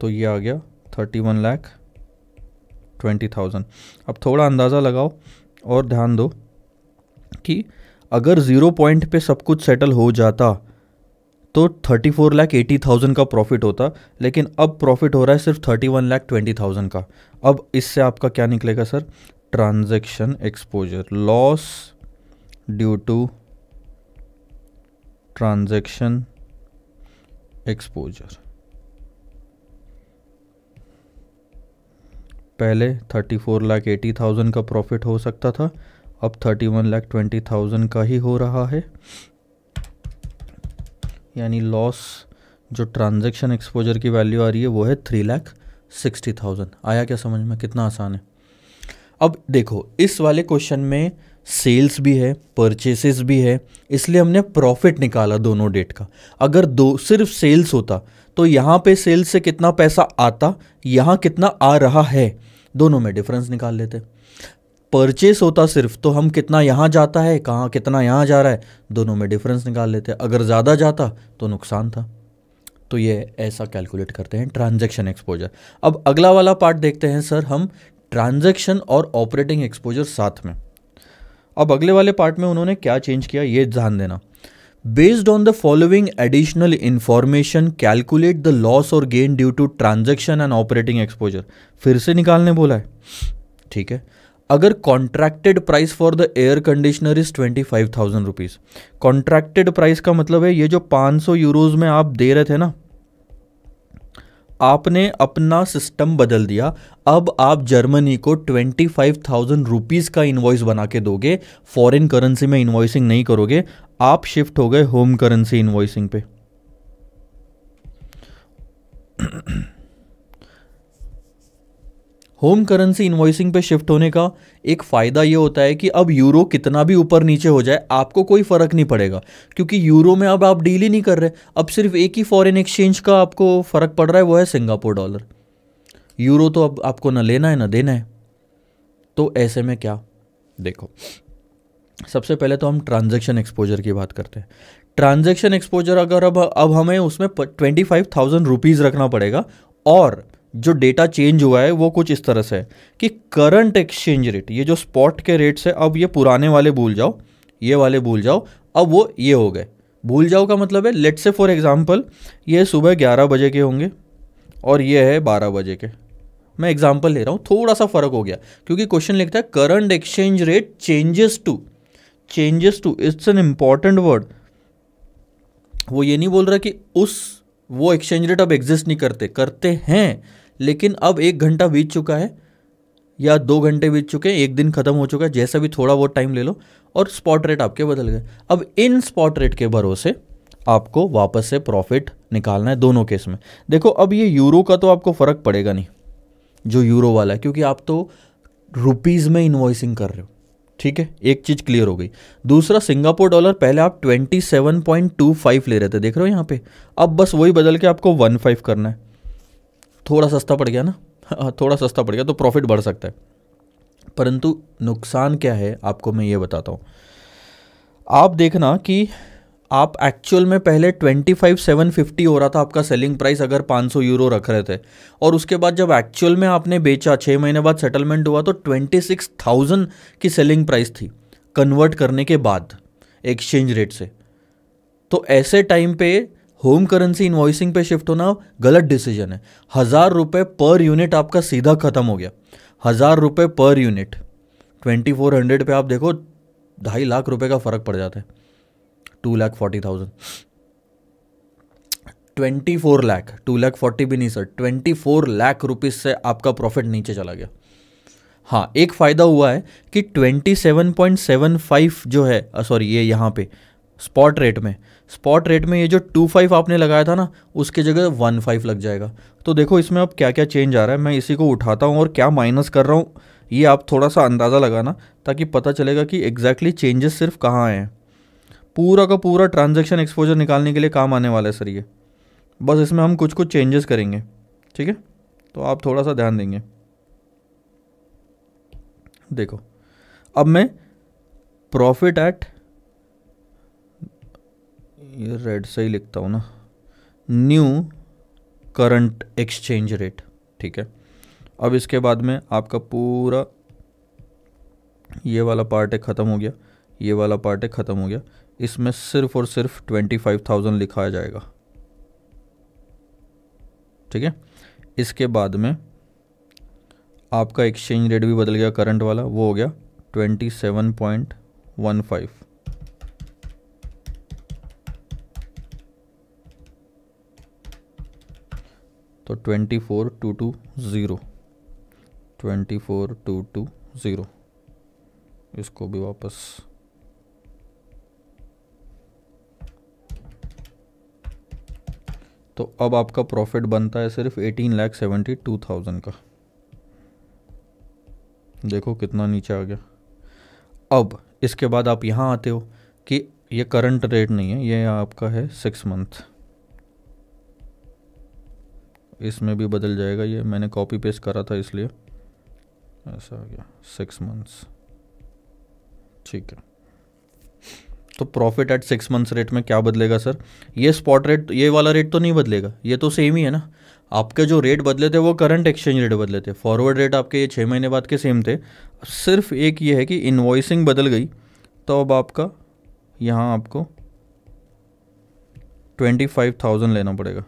तो ये आ गया thirty one lakh twenty thousand अब थोड़ा अंदाज़ा लगाओ और ध्यान दो कि अगर ज़ीरो पॉइंट पे सब कुछ सेटल हो जाता तो thirty four lakh eighty thousand का प्रॉफिट होता लेकिन अब प्रॉफिट हो रहा है सिर्फ thirty one lakh twenty thousand का अब इससे आपका क्या निकलेगा sir transaction exposure loss due to transaction exposure पहले thirty four lakh eighty thousand का प्रॉफिट हो सकता था अब thirty one lakh twenty thousand का ही हो रहा है यानी लॉस जो ट्रांजेक्शन एक्सपोजर की वैल्यू आ रही है वो है थ्री लैख सिक्सटी थाउजेंड आया क्या समझ में कितना आसान है अब देखो इस वाले क्वेश्चन में सेल्स भी है परचेसेस भी है इसलिए हमने प्रॉफिट निकाला दोनों डेट का अगर दो सिर्फ सेल्स होता तो यहाँ पे सेल्स से कितना पैसा आता यहाँ कितना आ रहा है दोनों में डिफरेंस निकाल लेते हैं परचेस होता सिर्फ तो हम कितना यहाँ जाता है कहाँ कितना यहाँ जा रहा है दोनों में डिफरेंस निकाल लेते हैं अगर ज़्यादा जाता तो नुकसान था तो ये ऐसा कैलकुलेट करते हैं ट्रांजेक्शन एक्सपोजर अब अगला वाला पार्ट देखते हैं सर हम ट्रांजेक्शन और ऑपरेटिंग एक्सपोजर साथ में अब अगले वाले पार्ट में उन्होंने क्या चेंज किया ये ध्यान देना based on the following additional information calculate the loss और gain due to transaction and operating exposure फिर से निकालने बोला है ठीक है अगर contracted price for the air conditioner is twenty five thousand rupees contracted price का मतलब है ये जो पाँच सौ यूरोज़ में आप दे रहे थे ना आपने अपना सिस्टम बदल दिया अब आप जर्मनी को ट्वेंटी फाइव थाउजेंड रुपीज़ का इन्वॉइस बना के दोगे फॉरेन करेंसी में इन्वॉइसिंग नहीं करोगे आप शिफ्ट हो गए होम करेंसी इन्वॉइसिंग पे होम करेंसी इन्वॉइसिंग पे शिफ्ट होने का एक फ़ायदा ये होता है कि अब यूरो कितना भी ऊपर नीचे हो जाए आपको कोई फ़र्क नहीं पड़ेगा क्योंकि यूरो में अब आप डील ही नहीं कर रहे अब सिर्फ एक ही फॉरेन एक्सचेंज का आपको फ़र्क पड़ रहा है वो है सिंगापुर डॉलर यूरो तो अब आपको ना लेना है ना देना है तो ऐसे में क्या देखो सबसे पहले तो हम ट्रांजेक्शन एक्सपोजर की बात करते हैं ट्रांजेक्शन एक्सपोजर अगर अब अब हमें उसमें ट्वेंटी फाइव थाउजेंड रुपीज़ रखना पड़ेगा और जो डेटा चेंज हुआ है वो कुछ इस तरह से है कि करंट एक्सचेंज रेट ये जो स्पॉट के रेट्स है अब ये पुराने वाले भूल जाओ ये वाले भूल जाओ अब वो ये हो गए भूल जाओ का मतलब है लेट से फॉर एग्ज़ाम्पल ये सुबह ग्यारह बजे के होंगे और ये है बारह बजे के मैं एग्जाम्पल ले रहा हूँ थोड़ा सा फ़र्क हो गया क्योंकि क्वेश्चन लिखता है current exchange rate changes to changes to it's an important word वो ये नहीं बोल रहा कि उस वो एक्सचेंज रेट अब एग्जिस्ट नहीं करते करते हैं लेकिन अब एक घंटा बीत चुका है या दो घंटे बीत चुके हैं एक दिन ख़त्म हो चुका है जैसा भी थोड़ा बहुत टाइम ले लो और स्पॉट रेट आपके बदल गए अब इन स्पॉट रेट के भरोसे आपको वापस से प्रॉफिट निकालना है दोनों केस में देखो अब ये यूरो का तो आपको फ़र्क पड़ेगा नहीं जो यूरो वाला है क्योंकि आप तो रुपीज़ में इन्वॉइसिंग कर रहे हो ठीक है एक चीज़ क्लियर हो गई दूसरा सिंगापुर डॉलर पहले आप 27.25 ले रहे थे देख रहे हो यहाँ पे अब बस वही बदल के आपको 15 करना है थोड़ा सस्ता पड़ गया ना हाँ, थोड़ा सस्ता पड़ गया तो प्रॉफिट बढ़ सकता है परंतु नुकसान क्या है आपको मैं ये बताता हूँ आप देखना कि आप एक्चुअल में पहले ट्वेंटी फाइव सेवन फिफ्टी हो रहा था आपका सेलिंग प्राइस अगर पाँच सौ यूरो रख रहे थे और उसके बाद जब एक्चुअल में आपने बेचा छः महीने बाद सेटलमेंट हुआ तो ट्वेंटी सिक्स थाउजेंड की सेलिंग प्राइस थी कन्वर्ट करने के बाद एक्सचेंज रेट से तो ऐसे टाइम पे होम करेंसी इन्वॉइसिंग पे शिफ्ट होना गलत डिसीजन है हज़ार रुपये पर यूनिट आपका सीधा ख़त्म हो गया हज़ार रुपये per unit twenty four hundred पर आप देखो ढाई लाख रुपये का फ़र्क पड़ जाता है two lakh forty thousand twenty four lakh two lakh forty भी नहीं sir twenty four lakh rupees से आपका प्रॉफिट नीचे चला गया हाँ एक फ़ायदा हुआ है कि twenty seven point seven five जो है सॉरी ये यहाँ पे स्पॉट रेट में स्पॉट रेट में ये जो टू फाइव आपने लगाया था ना उसके जगह वन फाइव लग जाएगा तो देखो इसमें अब क्या क्या चेंज आ रहा है मैं इसी को उठाता हूँ और क्या माइनस कर रहा हूँ ये आप थोड़ा सा अंदाज़ा लगाना ताकि पता चलेगा कि एग्जैक्टली चेंजेस सिर्फ कहाँ आए हैं पूरा का पूरा ट्रांजेक्शन एक्सपोजर निकालने के लिए काम आने वाला है सर ये बस इसमें हम कुछ कुछ चेंजेस करेंगे ठीक है तो आप थोड़ा सा ध्यान देंगे देखो अब मैं प्रॉफिट एट ये रेड से ही लिखता हूँ ना न्यू करंट एक्सचेंज रेट ठीक है अब इसके बाद में आपका पूरा ये वाला पार्ट है ख़त्म हो गया ये वाला पार्ट है ख़त्म हो गया इसमें सिर्फ और सिर्फ ट्वेंटी फाइव थाउजेंड लिखा जाएगा ठीक है इसके बाद में आपका एक्सचेंज रेट भी बदल गया करंट वाला वो हो गया twenty seven point one five तो twenty four two two zero twenty four two two zero इसको भी वापस तो अब आपका प्रॉफिट बनता है सिर्फ eighteen lakh seventy two thousand का देखो कितना नीचे आ गया अब इसके बाद आप यहाँ आते हो कि ये करंट रेट नहीं है ये आपका है सिक्स मंथ इसमें भी बदल जाएगा ये मैंने कॉपी पेस्ट करा था इसलिए ऐसा हो गया सिक्स मंथ्स ठीक है तो profit at six months rate में क्या बदलेगा सर ये स्पॉट रेट ये वाला रेट तो नहीं बदलेगा ये तो सेम ही है ना आपके जो रेट बदले थे वो करंट एक्सचेंज रेट बदले थे फॉरवर्ड रेट आपके ये छः महीने बाद के सेम थे सिर्फ एक ये है कि इन्वॉइसिंग बदल गई तो अब आपका यहाँ आपको ट्वेंटी फाइव थाउजेंड लेना पड़ेगा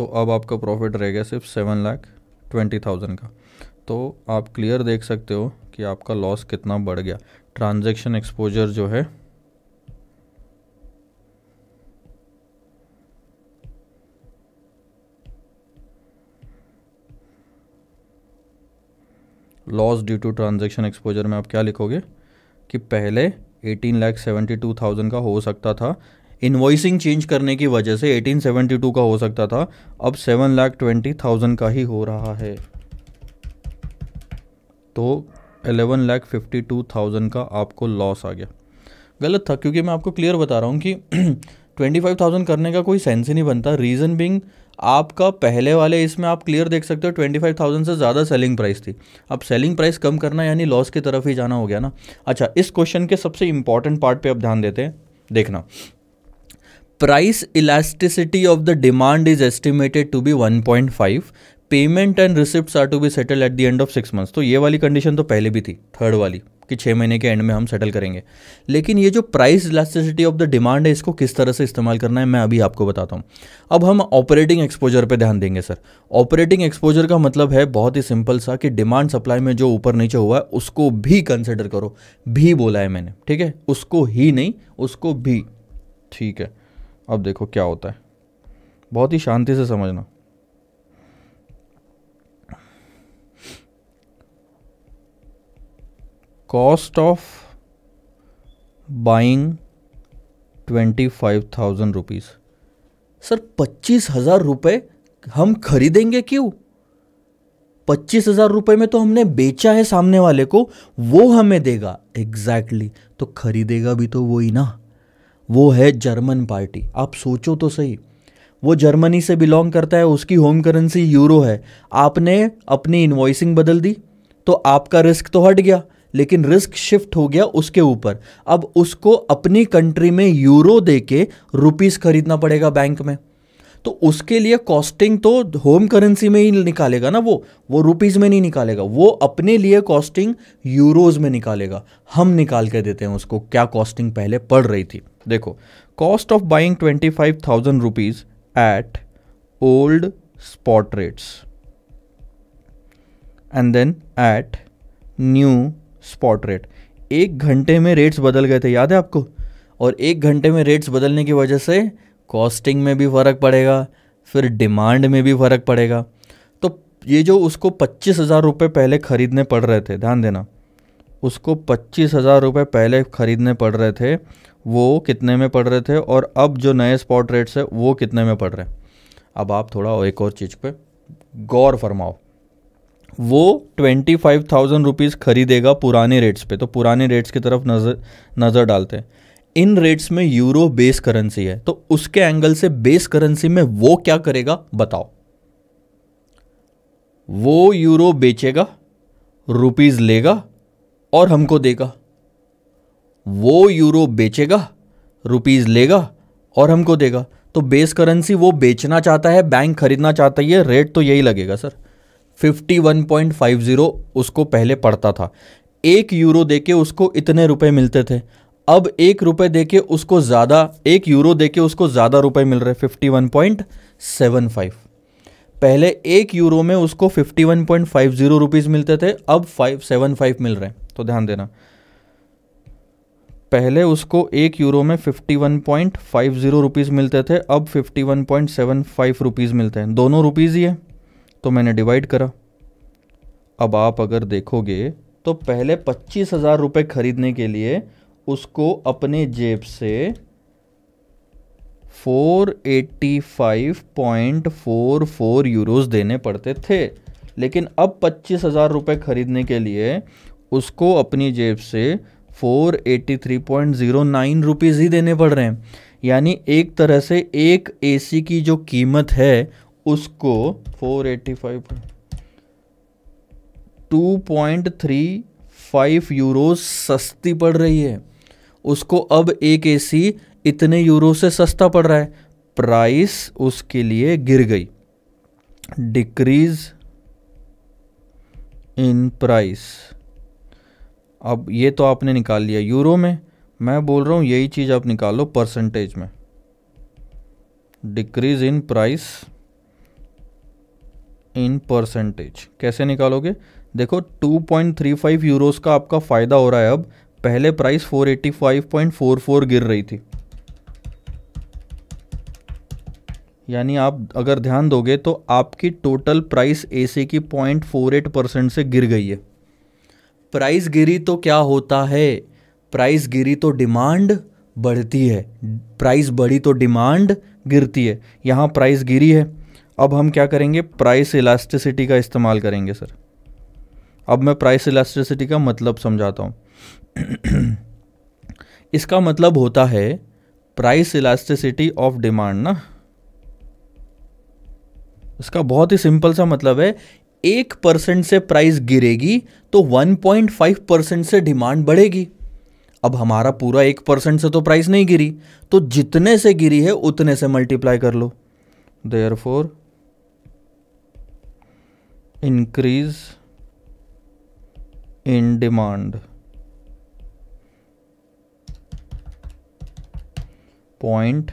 तो अब आपका प्रॉफिट रह गया सिर्फ सेवन लाख ट्वेंटी थाउजेंड का तो आप क्लियर देख सकते हो कि आपका लॉस कितना बढ़ गया ट्रांजैक्शन एक्सपोजर जो है loss due to transaction exposure में आप क्या लिखोगे कि पहले eighteen lakh seventy two thousand का हो सकता था इन्वॉइसिंग चेंज करने की वजह से 1872 का हो सकता था अब सेवन लाख ट्वेंटी थाउजेंड का ही हो रहा है तो eleven lakh fifty two thousand का आपको लॉस आ गया गलत था क्योंकि मैं आपको क्लियर बता रहा हूँ कि ट्वेंटी फाइव थाउजेंड करने का कोई सेंस ही नहीं बनता रीज़न बिंग आपका पहले वाले इसमें आप क्लियर देख सकते हो ट्वेंटी फाइव थाउजेंड से ज़्यादा सेलिंग प्राइस थी अब सेलिंग प्राइस कम करना यानी लॉस की तरफ ही जाना हो गया ना अच्छा इस क्वेश्चन के सबसे इंपॉर्टेंट पार्ट पे आप ध्यान देते हैं देखना price elasticity of the demand is estimated to be 1.5 payment and receipt are to be settle at the end of six months तो ये वाली कंडीशन तो पहले भी थी थर्ड वाली कि छः महीने के एंड में हम सेटल करेंगे लेकिन ये जो price elasticity of the demand है इसको किस तरह से इस्तेमाल करना है मैं अभी आपको बताता हूँ अब हम ऑपरेटिंग एक्सपोजर पे ध्यान देंगे सर ऑपरेटिंग एक्सपोजर का मतलब है बहुत ही सिंपल सा कि डिमांड सप्लाई में जो ऊपर नीचे हुआ है उसको भी कंसिडर करो भी बोला है मैंने ठीक है उसको ही नहीं उसको भी ठीक है अब देखो क्या होता है बहुत ही शांति से समझना cost of buying twenty five thousand rupees sir पच्चीस हज़ार रुपये हम खरीदेंगे क्यों पच्चीस हज़ार रुपये में तो हमने बेचा है सामने वाले को वो हमें देगा एग्जैक्टली exactly. तो खरीदेगा भी तो वो ही ना वो है जर्मन पार्टी आप सोचो तो सही वो जर्मनी से बिलोंग करता है उसकी होम करेंसी यूरो है आपने अपनी इन्वॉइसिंग बदल दी तो आपका रिस्क तो हट गया लेकिन रिस्क शिफ्ट हो गया उसके ऊपर अब उसको अपनी कंट्री में यूरो दे के खरीदना पड़ेगा बैंक में तो उसके लिए कॉस्टिंग तो होम करेंसी में ही निकालेगा ना वो वो रुपीज़ में नहीं निकालेगा वो अपने लिए कॉस्टिंग यूरोज़ में निकालेगा हम निकाल के देते हैं उसको क्या कॉस्टिंग पहले पड़ रही थी देखो cost of buying twenty five thousand rupees at old spot rates and then at new spot rate एक घंटे में रेट्स बदल गए थे याद है आपको और एक घंटे में रेट्स बदलने की वजह से कॉस्टिंग में भी फ़र्क पड़ेगा फिर डिमांड में भी फ़र्क पड़ेगा तो ये जो उसको पच्चीस हज़ार रुपये पहले ख़रीदने पड़ रहे थे ध्यान देना उसको पच्चीस हज़ार रुपये पहले ख़रीदने पड़ रहे थे वो कितने में पड़ रहे थे और अब जो नए स्पॉट रेट्स है वो कितने में पड़ रहे हैं अब आप थोड़ा एक और चीज़ पे गौर फरमाओ वो ट्वेंटी फाइव थाउजेंड रुपीज़ खरीदेगा पुराने रेट्स पे तो पुराने रेट्स की तरफ नज़र नज़र डालते हैं इन रेट्स में यूरो बेस करेंसी है तो उसके एंगल से बेस करेंसी में वो क्या करेगा बताओ वो यूरो बेचेगा रुपीज़ लेगा और हमको देगा वो यूरो बेचेगा रुपीज़ लेगा और हमको देगा तो बेस करेंसी वो बेचना चाहता है बैंक खरीदना चाहता है रेट तो यही लगेगा सर 51.50 उसको पहले पड़ता था एक यूरो दे के उसको इतने रुपए मिलते थे अब एक रुपए दे के उसको ज़्यादा एक यूरो दे के उसको ज़्यादा रुपए मिल रहे fifty one point seven five पहले एक यूरो में उसको fifty one point five zero rupees मिलते थे अब फाइव सेवन फाइव मिल रहे हैं तो ध्यान देना पहले उसको एक यूरो में 51.50 पॉइंट मिलते थे अब 51.75 पॉइंट मिलते हैं दोनों रुपीज़ ही है तो मैंने डिवाइड करा अब आप अगर देखोगे तो पहले पच्चीस हज़ार रुपये खरीदने के लिए उसको अपने जेब से 485.44 यूरोस देने पड़ते थे लेकिन अब पच्चीस हज़ार रुपये खरीदने के लिए उसको अपनी जेब से four eighty three point zero nine rupees ही देने पड़ रहे हैं यानी एक तरह से एक एसी की जो कीमत है उसको four eighty five two point three five euro सस्ती पड़ रही है उसको अब एक एसी इतने यूरो से सस्ता पड़ रहा है प्राइस उसके लिए गिर गई डिक्रीज इन प्राइस अब ये तो आपने निकाल लिया यूरो में मैं बोल रहा हूँ यही चीज़ आप निकालो परसेंटेज में decrease in price in percentage कैसे निकालोगे देखो 2.35 यूरोस का आपका फ़ायदा हो रहा है अब पहले प्राइस 485.44 गिर रही थी यानी आप अगर ध्यान दोगे तो आपकी टोटल प्राइस एसी की 0.48 परसेंट से गिर गई है प्राइस गिरी तो क्या होता है प्राइस गिरी तो डिमांड बढ़ती है प्राइस बढ़ी तो डिमांड गिरती है यहाँ प्राइस गिरी है अब हम क्या करेंगे प्राइस इलास्टिसिटी का इस्तेमाल करेंगे सर अब मैं प्राइस इलास्टिसिटी का मतलब समझाता हूँ इसका मतलब होता है प्राइस इलास्टिसिटी ऑफ डिमांड ना इसका बहुत ही सिंपल सा मतलब है एक परसेंट से प्राइस गिरेगी तो 1.5 परसेंट से डिमांड बढ़ेगी अब हमारा पूरा एक परसेंट से तो प्राइस नहीं गिरी तो जितने से गिरी है उतने से मल्टीप्लाई कर लो therefore increase in demand point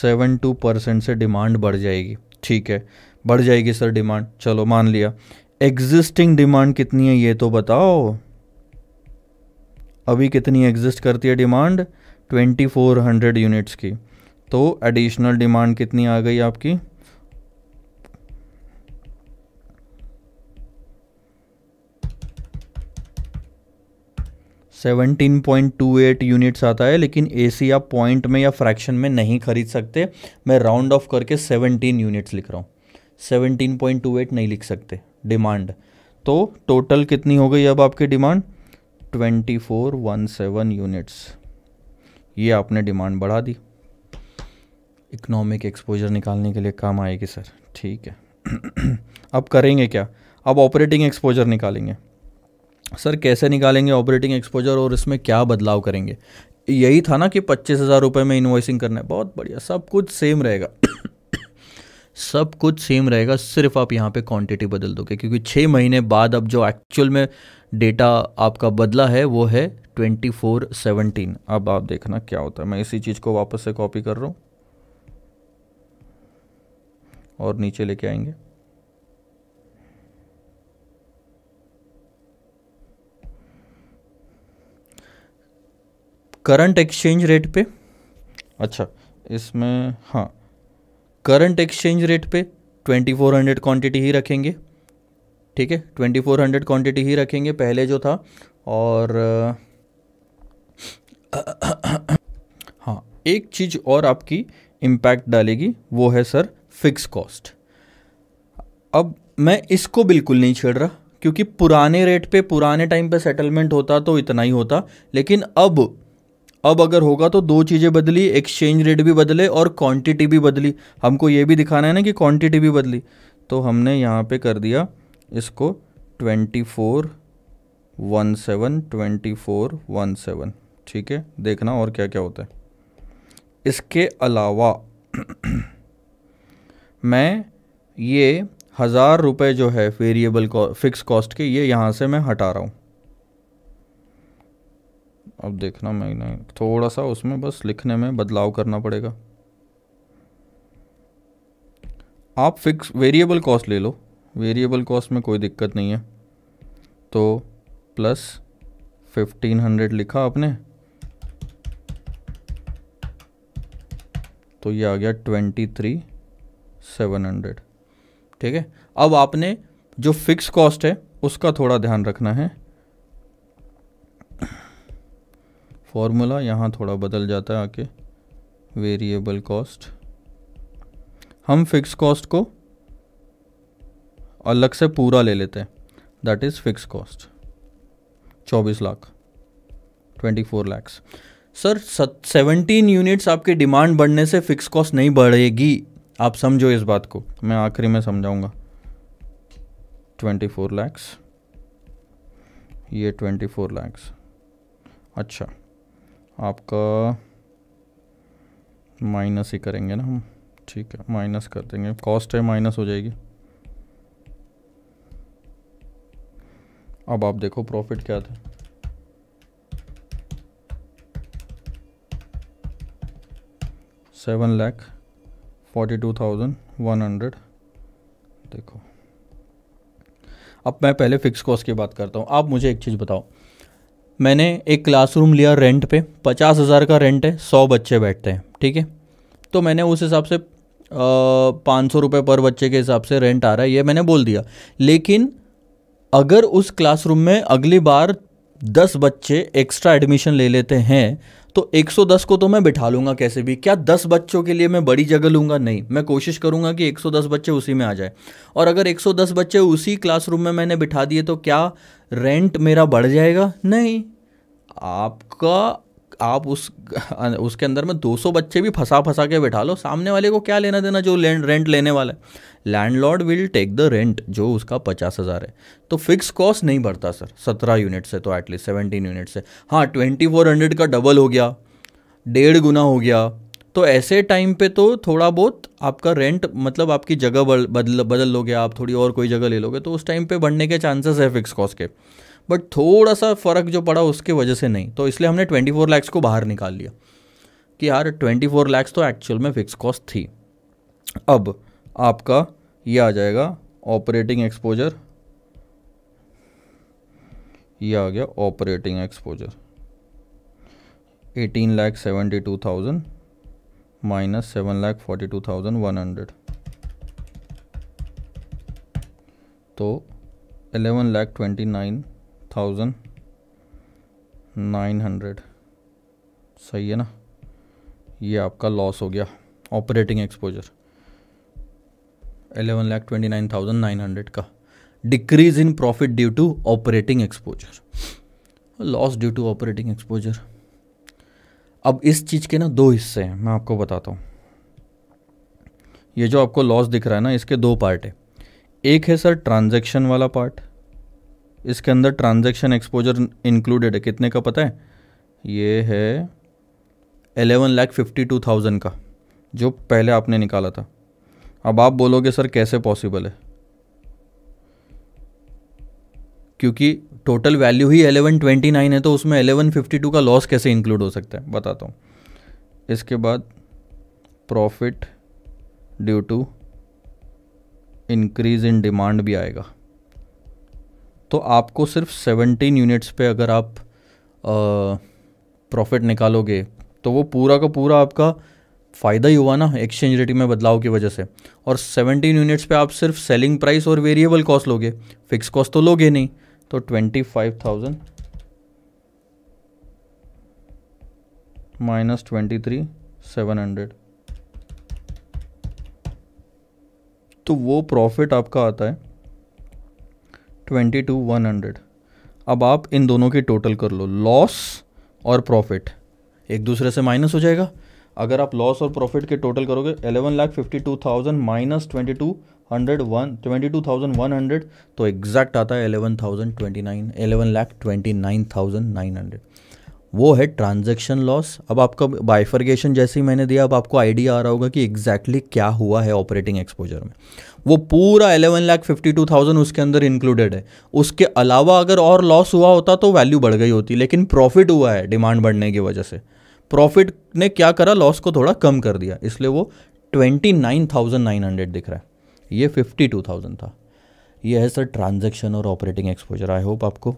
seven two percent से डिमांड बढ़ जाएगी ठीक है बढ़ जाएगी सर डिमांड चलो मान लिया एग्जिस्टिंग डिमांड कितनी है ये तो बताओ अभी कितनी एग्जिस्ट करती है डिमांड 2400 यूनिट्स की तो एडिशनल डिमांड कितनी आ गई आपकी seventeen point two eight units आता है लेकिन ए सी आप पॉइंट में या फ्रैक्शन में नहीं खरीद सकते मैं राउंड ऑफ करके सेवनटीन यूनिट्स लिख रहा हूँ 17.28 नहीं लिख सकते डिमांड तो टोटल कितनी हो गई अब आपकी डिमांड 2417 यूनिट्स ये आपने डिमांड बढ़ा दी इकोनॉमिक एक्सपोजर निकालने के लिए काम आएगी सर ठीक है अब करेंगे क्या अब ऑपरेटिंग एक्सपोजर निकालेंगे सर कैसे निकालेंगे ऑपरेटिंग एक्सपोजर और इसमें क्या बदलाव करेंगे यही था ना कि पच्चीस हज़ार रुपये में इन्वॉइसिंग करना है बहुत बढ़िया सब कुछ सेम रहेगा सब कुछ सेम रहेगा सिर्फ आप यहाँ पे क्वांटिटी बदल दोगे क्योंकि छः महीने बाद अब जो एक्चुअल में डेटा आपका बदला है वो है ट्वेंटी फोर सेवनटीन अब आप देखना क्या होता है मैं इसी चीज़ को वापस से कॉपी कर रहा हूँ और नीचे लेके आएंगे करंट एक्सचेंज रेट पे अच्छा इसमें हाँ करंट एक्सचेंज रेट पे 2400 क्वांटिटी ही रखेंगे ठीक है 2400 क्वांटिटी ही रखेंगे पहले जो था और हाँ एक चीज़ और आपकी इम्पैक्ट डालेगी वो है सर फिक्स कॉस्ट अब मैं इसको बिल्कुल नहीं छेड़ रहा क्योंकि पुराने रेट पे पुराने टाइम पे सेटलमेंट होता तो इतना ही होता लेकिन अब अब अगर होगा तो दो चीज़ें बदली एक्सचेंज रेट भी बदले और क्वांटिटी भी बदली हमको ये भी दिखाना है ना कि क्वांटिटी भी बदली तो हमने यहाँ पे कर दिया इसको twenty four one seven twenty four one seven ठीक है देखना और क्या क्या होता है इसके अलावा मैं ये हज़ार रुपये जो है वेरिएबल फिक्स कॉस्ट के ये यहाँ से मैं हटा रहा हूँ अब देखना मैं नहीं थोड़ा सा उसमें बस लिखने में बदलाव करना पड़ेगा आप फिक्स वेरिएबल कॉस्ट ले लो वेरिएबल कॉस्ट में कोई दिक्कत नहीं है तो प्लस फिफ्टीन हंड्रेड लिखा आपने तो ये आ गया ट्वेंटी थ्री सेवन हंड्रेड ठीक है अब आपने जो फिक्स कॉस्ट है उसका थोड़ा ध्यान रखना है फॉर्मूला यहाँ थोड़ा बदल जाता है आके वेरिएबल कॉस्ट हम फिक्स कॉस्ट को अलग से पूरा ले लेते हैं दैट इज़ फिक्स कॉस्ट चौबीस lakh twenty four lakhs sir seventeen units आपकी डिमांड बढ़ने से फिक्स कॉस्ट नहीं बढ़ेगी आप समझो इस बात को मैं आखिरी में समझाऊंगा ट्वेंटी फोर लैक्स ये ट्वेंटी फोर लैक्स अच्छा आपका माइनस ही करेंगे ना हम ठीक है माइनस कर देंगे कॉस्ट है माइनस हो जाएगी अब आप देखो प्रॉफिट क्या था seven lakh forty two thousand one hundred देखो अब मैं पहले फिक्स कॉस्ट की बात करता हूँ आप मुझे एक चीज़ बताओ मैंने एक क्लासरूम लिया रेंट पे पचास हज़ार का रेंट है सौ बच्चे बैठते हैं ठीक है तो मैंने उस हिसाब से पाँच सौ रुपये पर बच्चे के हिसाब से रेंट आ रहा है ये मैंने बोल दिया लेकिन अगर उस क्लासरूम में अगली बार दस बच्चे एक्स्ट्रा एडमिशन ले लेते हैं तो 110 को तो मैं बिठा लूंगा कैसे भी क्या 10 बच्चों के लिए मैं बड़ी जगह लूंगा नहीं मैं कोशिश करूँगा कि 110 बच्चे उसी में आ जाए और अगर 110 बच्चे उसी क्लासरूम में मैंने बिठा दिए तो क्या रेंट मेरा बढ़ जाएगा नहीं आपका आप उस उसके अंदर में 200 बच्चे भी फंसा फंसा के बैठा लो सामने वाले को क्या लेना देना जो लैंड रेंट लेने वाला है landlord will take the rent जो उसका पचास हज़ार है तो फिक्स कॉस्ट नहीं बढ़ता सर सत्रह यूनिट से तो एटलीस्ट सेवनटीन यूनिट से हाँ ट्वेंटी फोर हंड्रेड का डबल हो गया डेढ़ गुना हो गया तो ऐसे टाइम पे तो थोड़ा बहुत आपका रेंट मतलब आपकी जगह बदल बदल लोगे आप थोड़ी और कोई जगह ले लोगे तो उस टाइम पे बढ़ने के चांसेस है फिक्स कॉस्ट के बट थोड़ा सा फ़र्क जो पड़ा उसके वजह से नहीं तो इसलिए हमने ट्वेंटी फोर लैक्स को बाहर निकाल लिया कि यार ट्वेंटी फोर लैक्स तो एक्चुअल में फिक्स कॉस्ट थी अब आपका ये आ जाएगा ऑपरेटिंग एक्सपोजर ये आ गया operating exposure eighteen lakh seventy two thousand minus seven lakh forty two thousand one hundred तो eleven lakh twenty nine thousand nine hundred सही है ना ये आपका लॉस हो गया operating exposure eleven lakh twenty nine thousand nine hundred का decrease in profit due to operating exposure loss due to operating exposure अब इस चीज़ के ना दो हिस्से हैं मैं आपको बताता हूँ ये जो आपको लॉस दिख रहा है ना इसके दो पार्ट है एक है सर ट्रांजेक्शन वाला पार्ट इसके अंदर ट्रांजैक्शन एक्सपोजर इंक्लूडेड है कितने का पता है ये है eleven lakh fifty two thousand का जो पहले आपने निकाला था अब आप बोलोगे सर कैसे पॉसिबल है क्योंकि टोटल वैल्यू ही एलेवन ट्वेंटी नाइन है तो उसमें एलेवन फिफ्टी टू का लॉस कैसे इंक्लूड हो सकता है बताता हूँ इसके बाद profit due to increase in demand भी आएगा तो आपको सिर्फ 17 यूनिट्स पे अगर आप प्रॉफिट निकालोगे तो वो पूरा का पूरा आपका फ़ायदा ही हुआ ना एक्सचेंज रेट में बदलाव की वजह से और 17 यूनिट्स पे आप सिर्फ सेलिंग प्राइस और वेरिएबल कॉस्ट लोगे फिक्स कॉस्ट तो लोगे नहीं तो 25,000 minus twenty three seven hundred तो वो प्रॉफिट आपका आता है ट्वेंटी टू वन हंड्रेड अब आप इन दोनों की टोटल कर लो लॉस और प्रॉफिट एक दूसरे से माइनस हो जाएगा अगर आप लॉस और प्रॉफिट के टोटल करोगे eleven lakh fifty two thousand minus twenty two hundred one twenty two thousand one hundred तो एग्जैक्ट आता है eleven thousand twenty nine eleven lakh twenty nine thousand nine hundred वो है ट्रांजेक्शन लॉस अब आपका बाइफर्गेशन जैसे ही मैंने दिया अब आपको आइडिया आ रहा होगा कि एग्जैक्टली exactly क्या हुआ है ऑपरेटिंग एक्सपोजर में वो पूरा eleven lakh fifty two thousand उसके अंदर इंक्लूडेड है उसके अलावा अगर और लॉस हुआ होता तो वैल्यू बढ़ गई होती लेकिन प्रॉफिट हुआ है डिमांड बढ़ने की वजह से प्रॉफिट ने क्या करा लॉस को थोड़ा कम कर दिया इसलिए वो twenty nine thousand nine hundred दिख रहा है ये फिफ्टी टू थाउजेंड था ये है सर ट्रांजेक्शन और ऑपरेटिंग एक्सपोजर आई होप आपको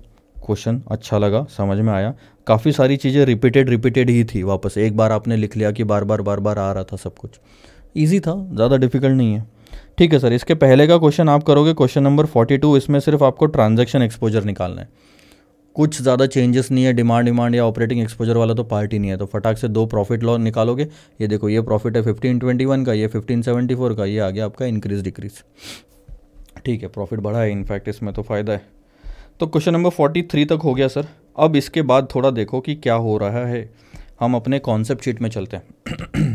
क्वेश्चन अच्छा लगा समझ में आया काफ़ी सारी चीज़ें रिपीटेड रिपीटेड ही थी वापस एक बार आपने लिख लिया कि बार बार बार बार आ रहा था सब कुछ ईजी था ज़्यादा डिफिकल्ट नहीं है ठीक है सर इसके पहले का क्वेश्चन आप करोगे क्वेश्चन नंबर फोर्टी टू इसमें सिर्फ आपको ट्रांजेक्शन एक्सपोजर निकालना है कुछ ज़्यादा चेंजेस नहीं है डिमांड डिमांड या ऑपरेटिंग एक्सपोजर वाला तो पार्टी नहीं है तो फटाक से दो प्रॉफिट लॉ निकालोगे ये देखो ये प्रॉफिट है फिफ्टीन ट्वेंटी वन का ये फिफ्टीन सेवेंटी फोर का ये आ गया आपका इंक्रीज डिक्रीज ठीक है प्रॉफिट बढ़ा है इनफैक्ट इसमें तो फ़ायदा है तो क्वेश्चन नंबर फोर्टी थ्री तक हो गया सर अब इसके बाद थोड़ा देखो कि क्या हो रहा है हम अपने कॉन्सेप्ट शीट में चलते हैं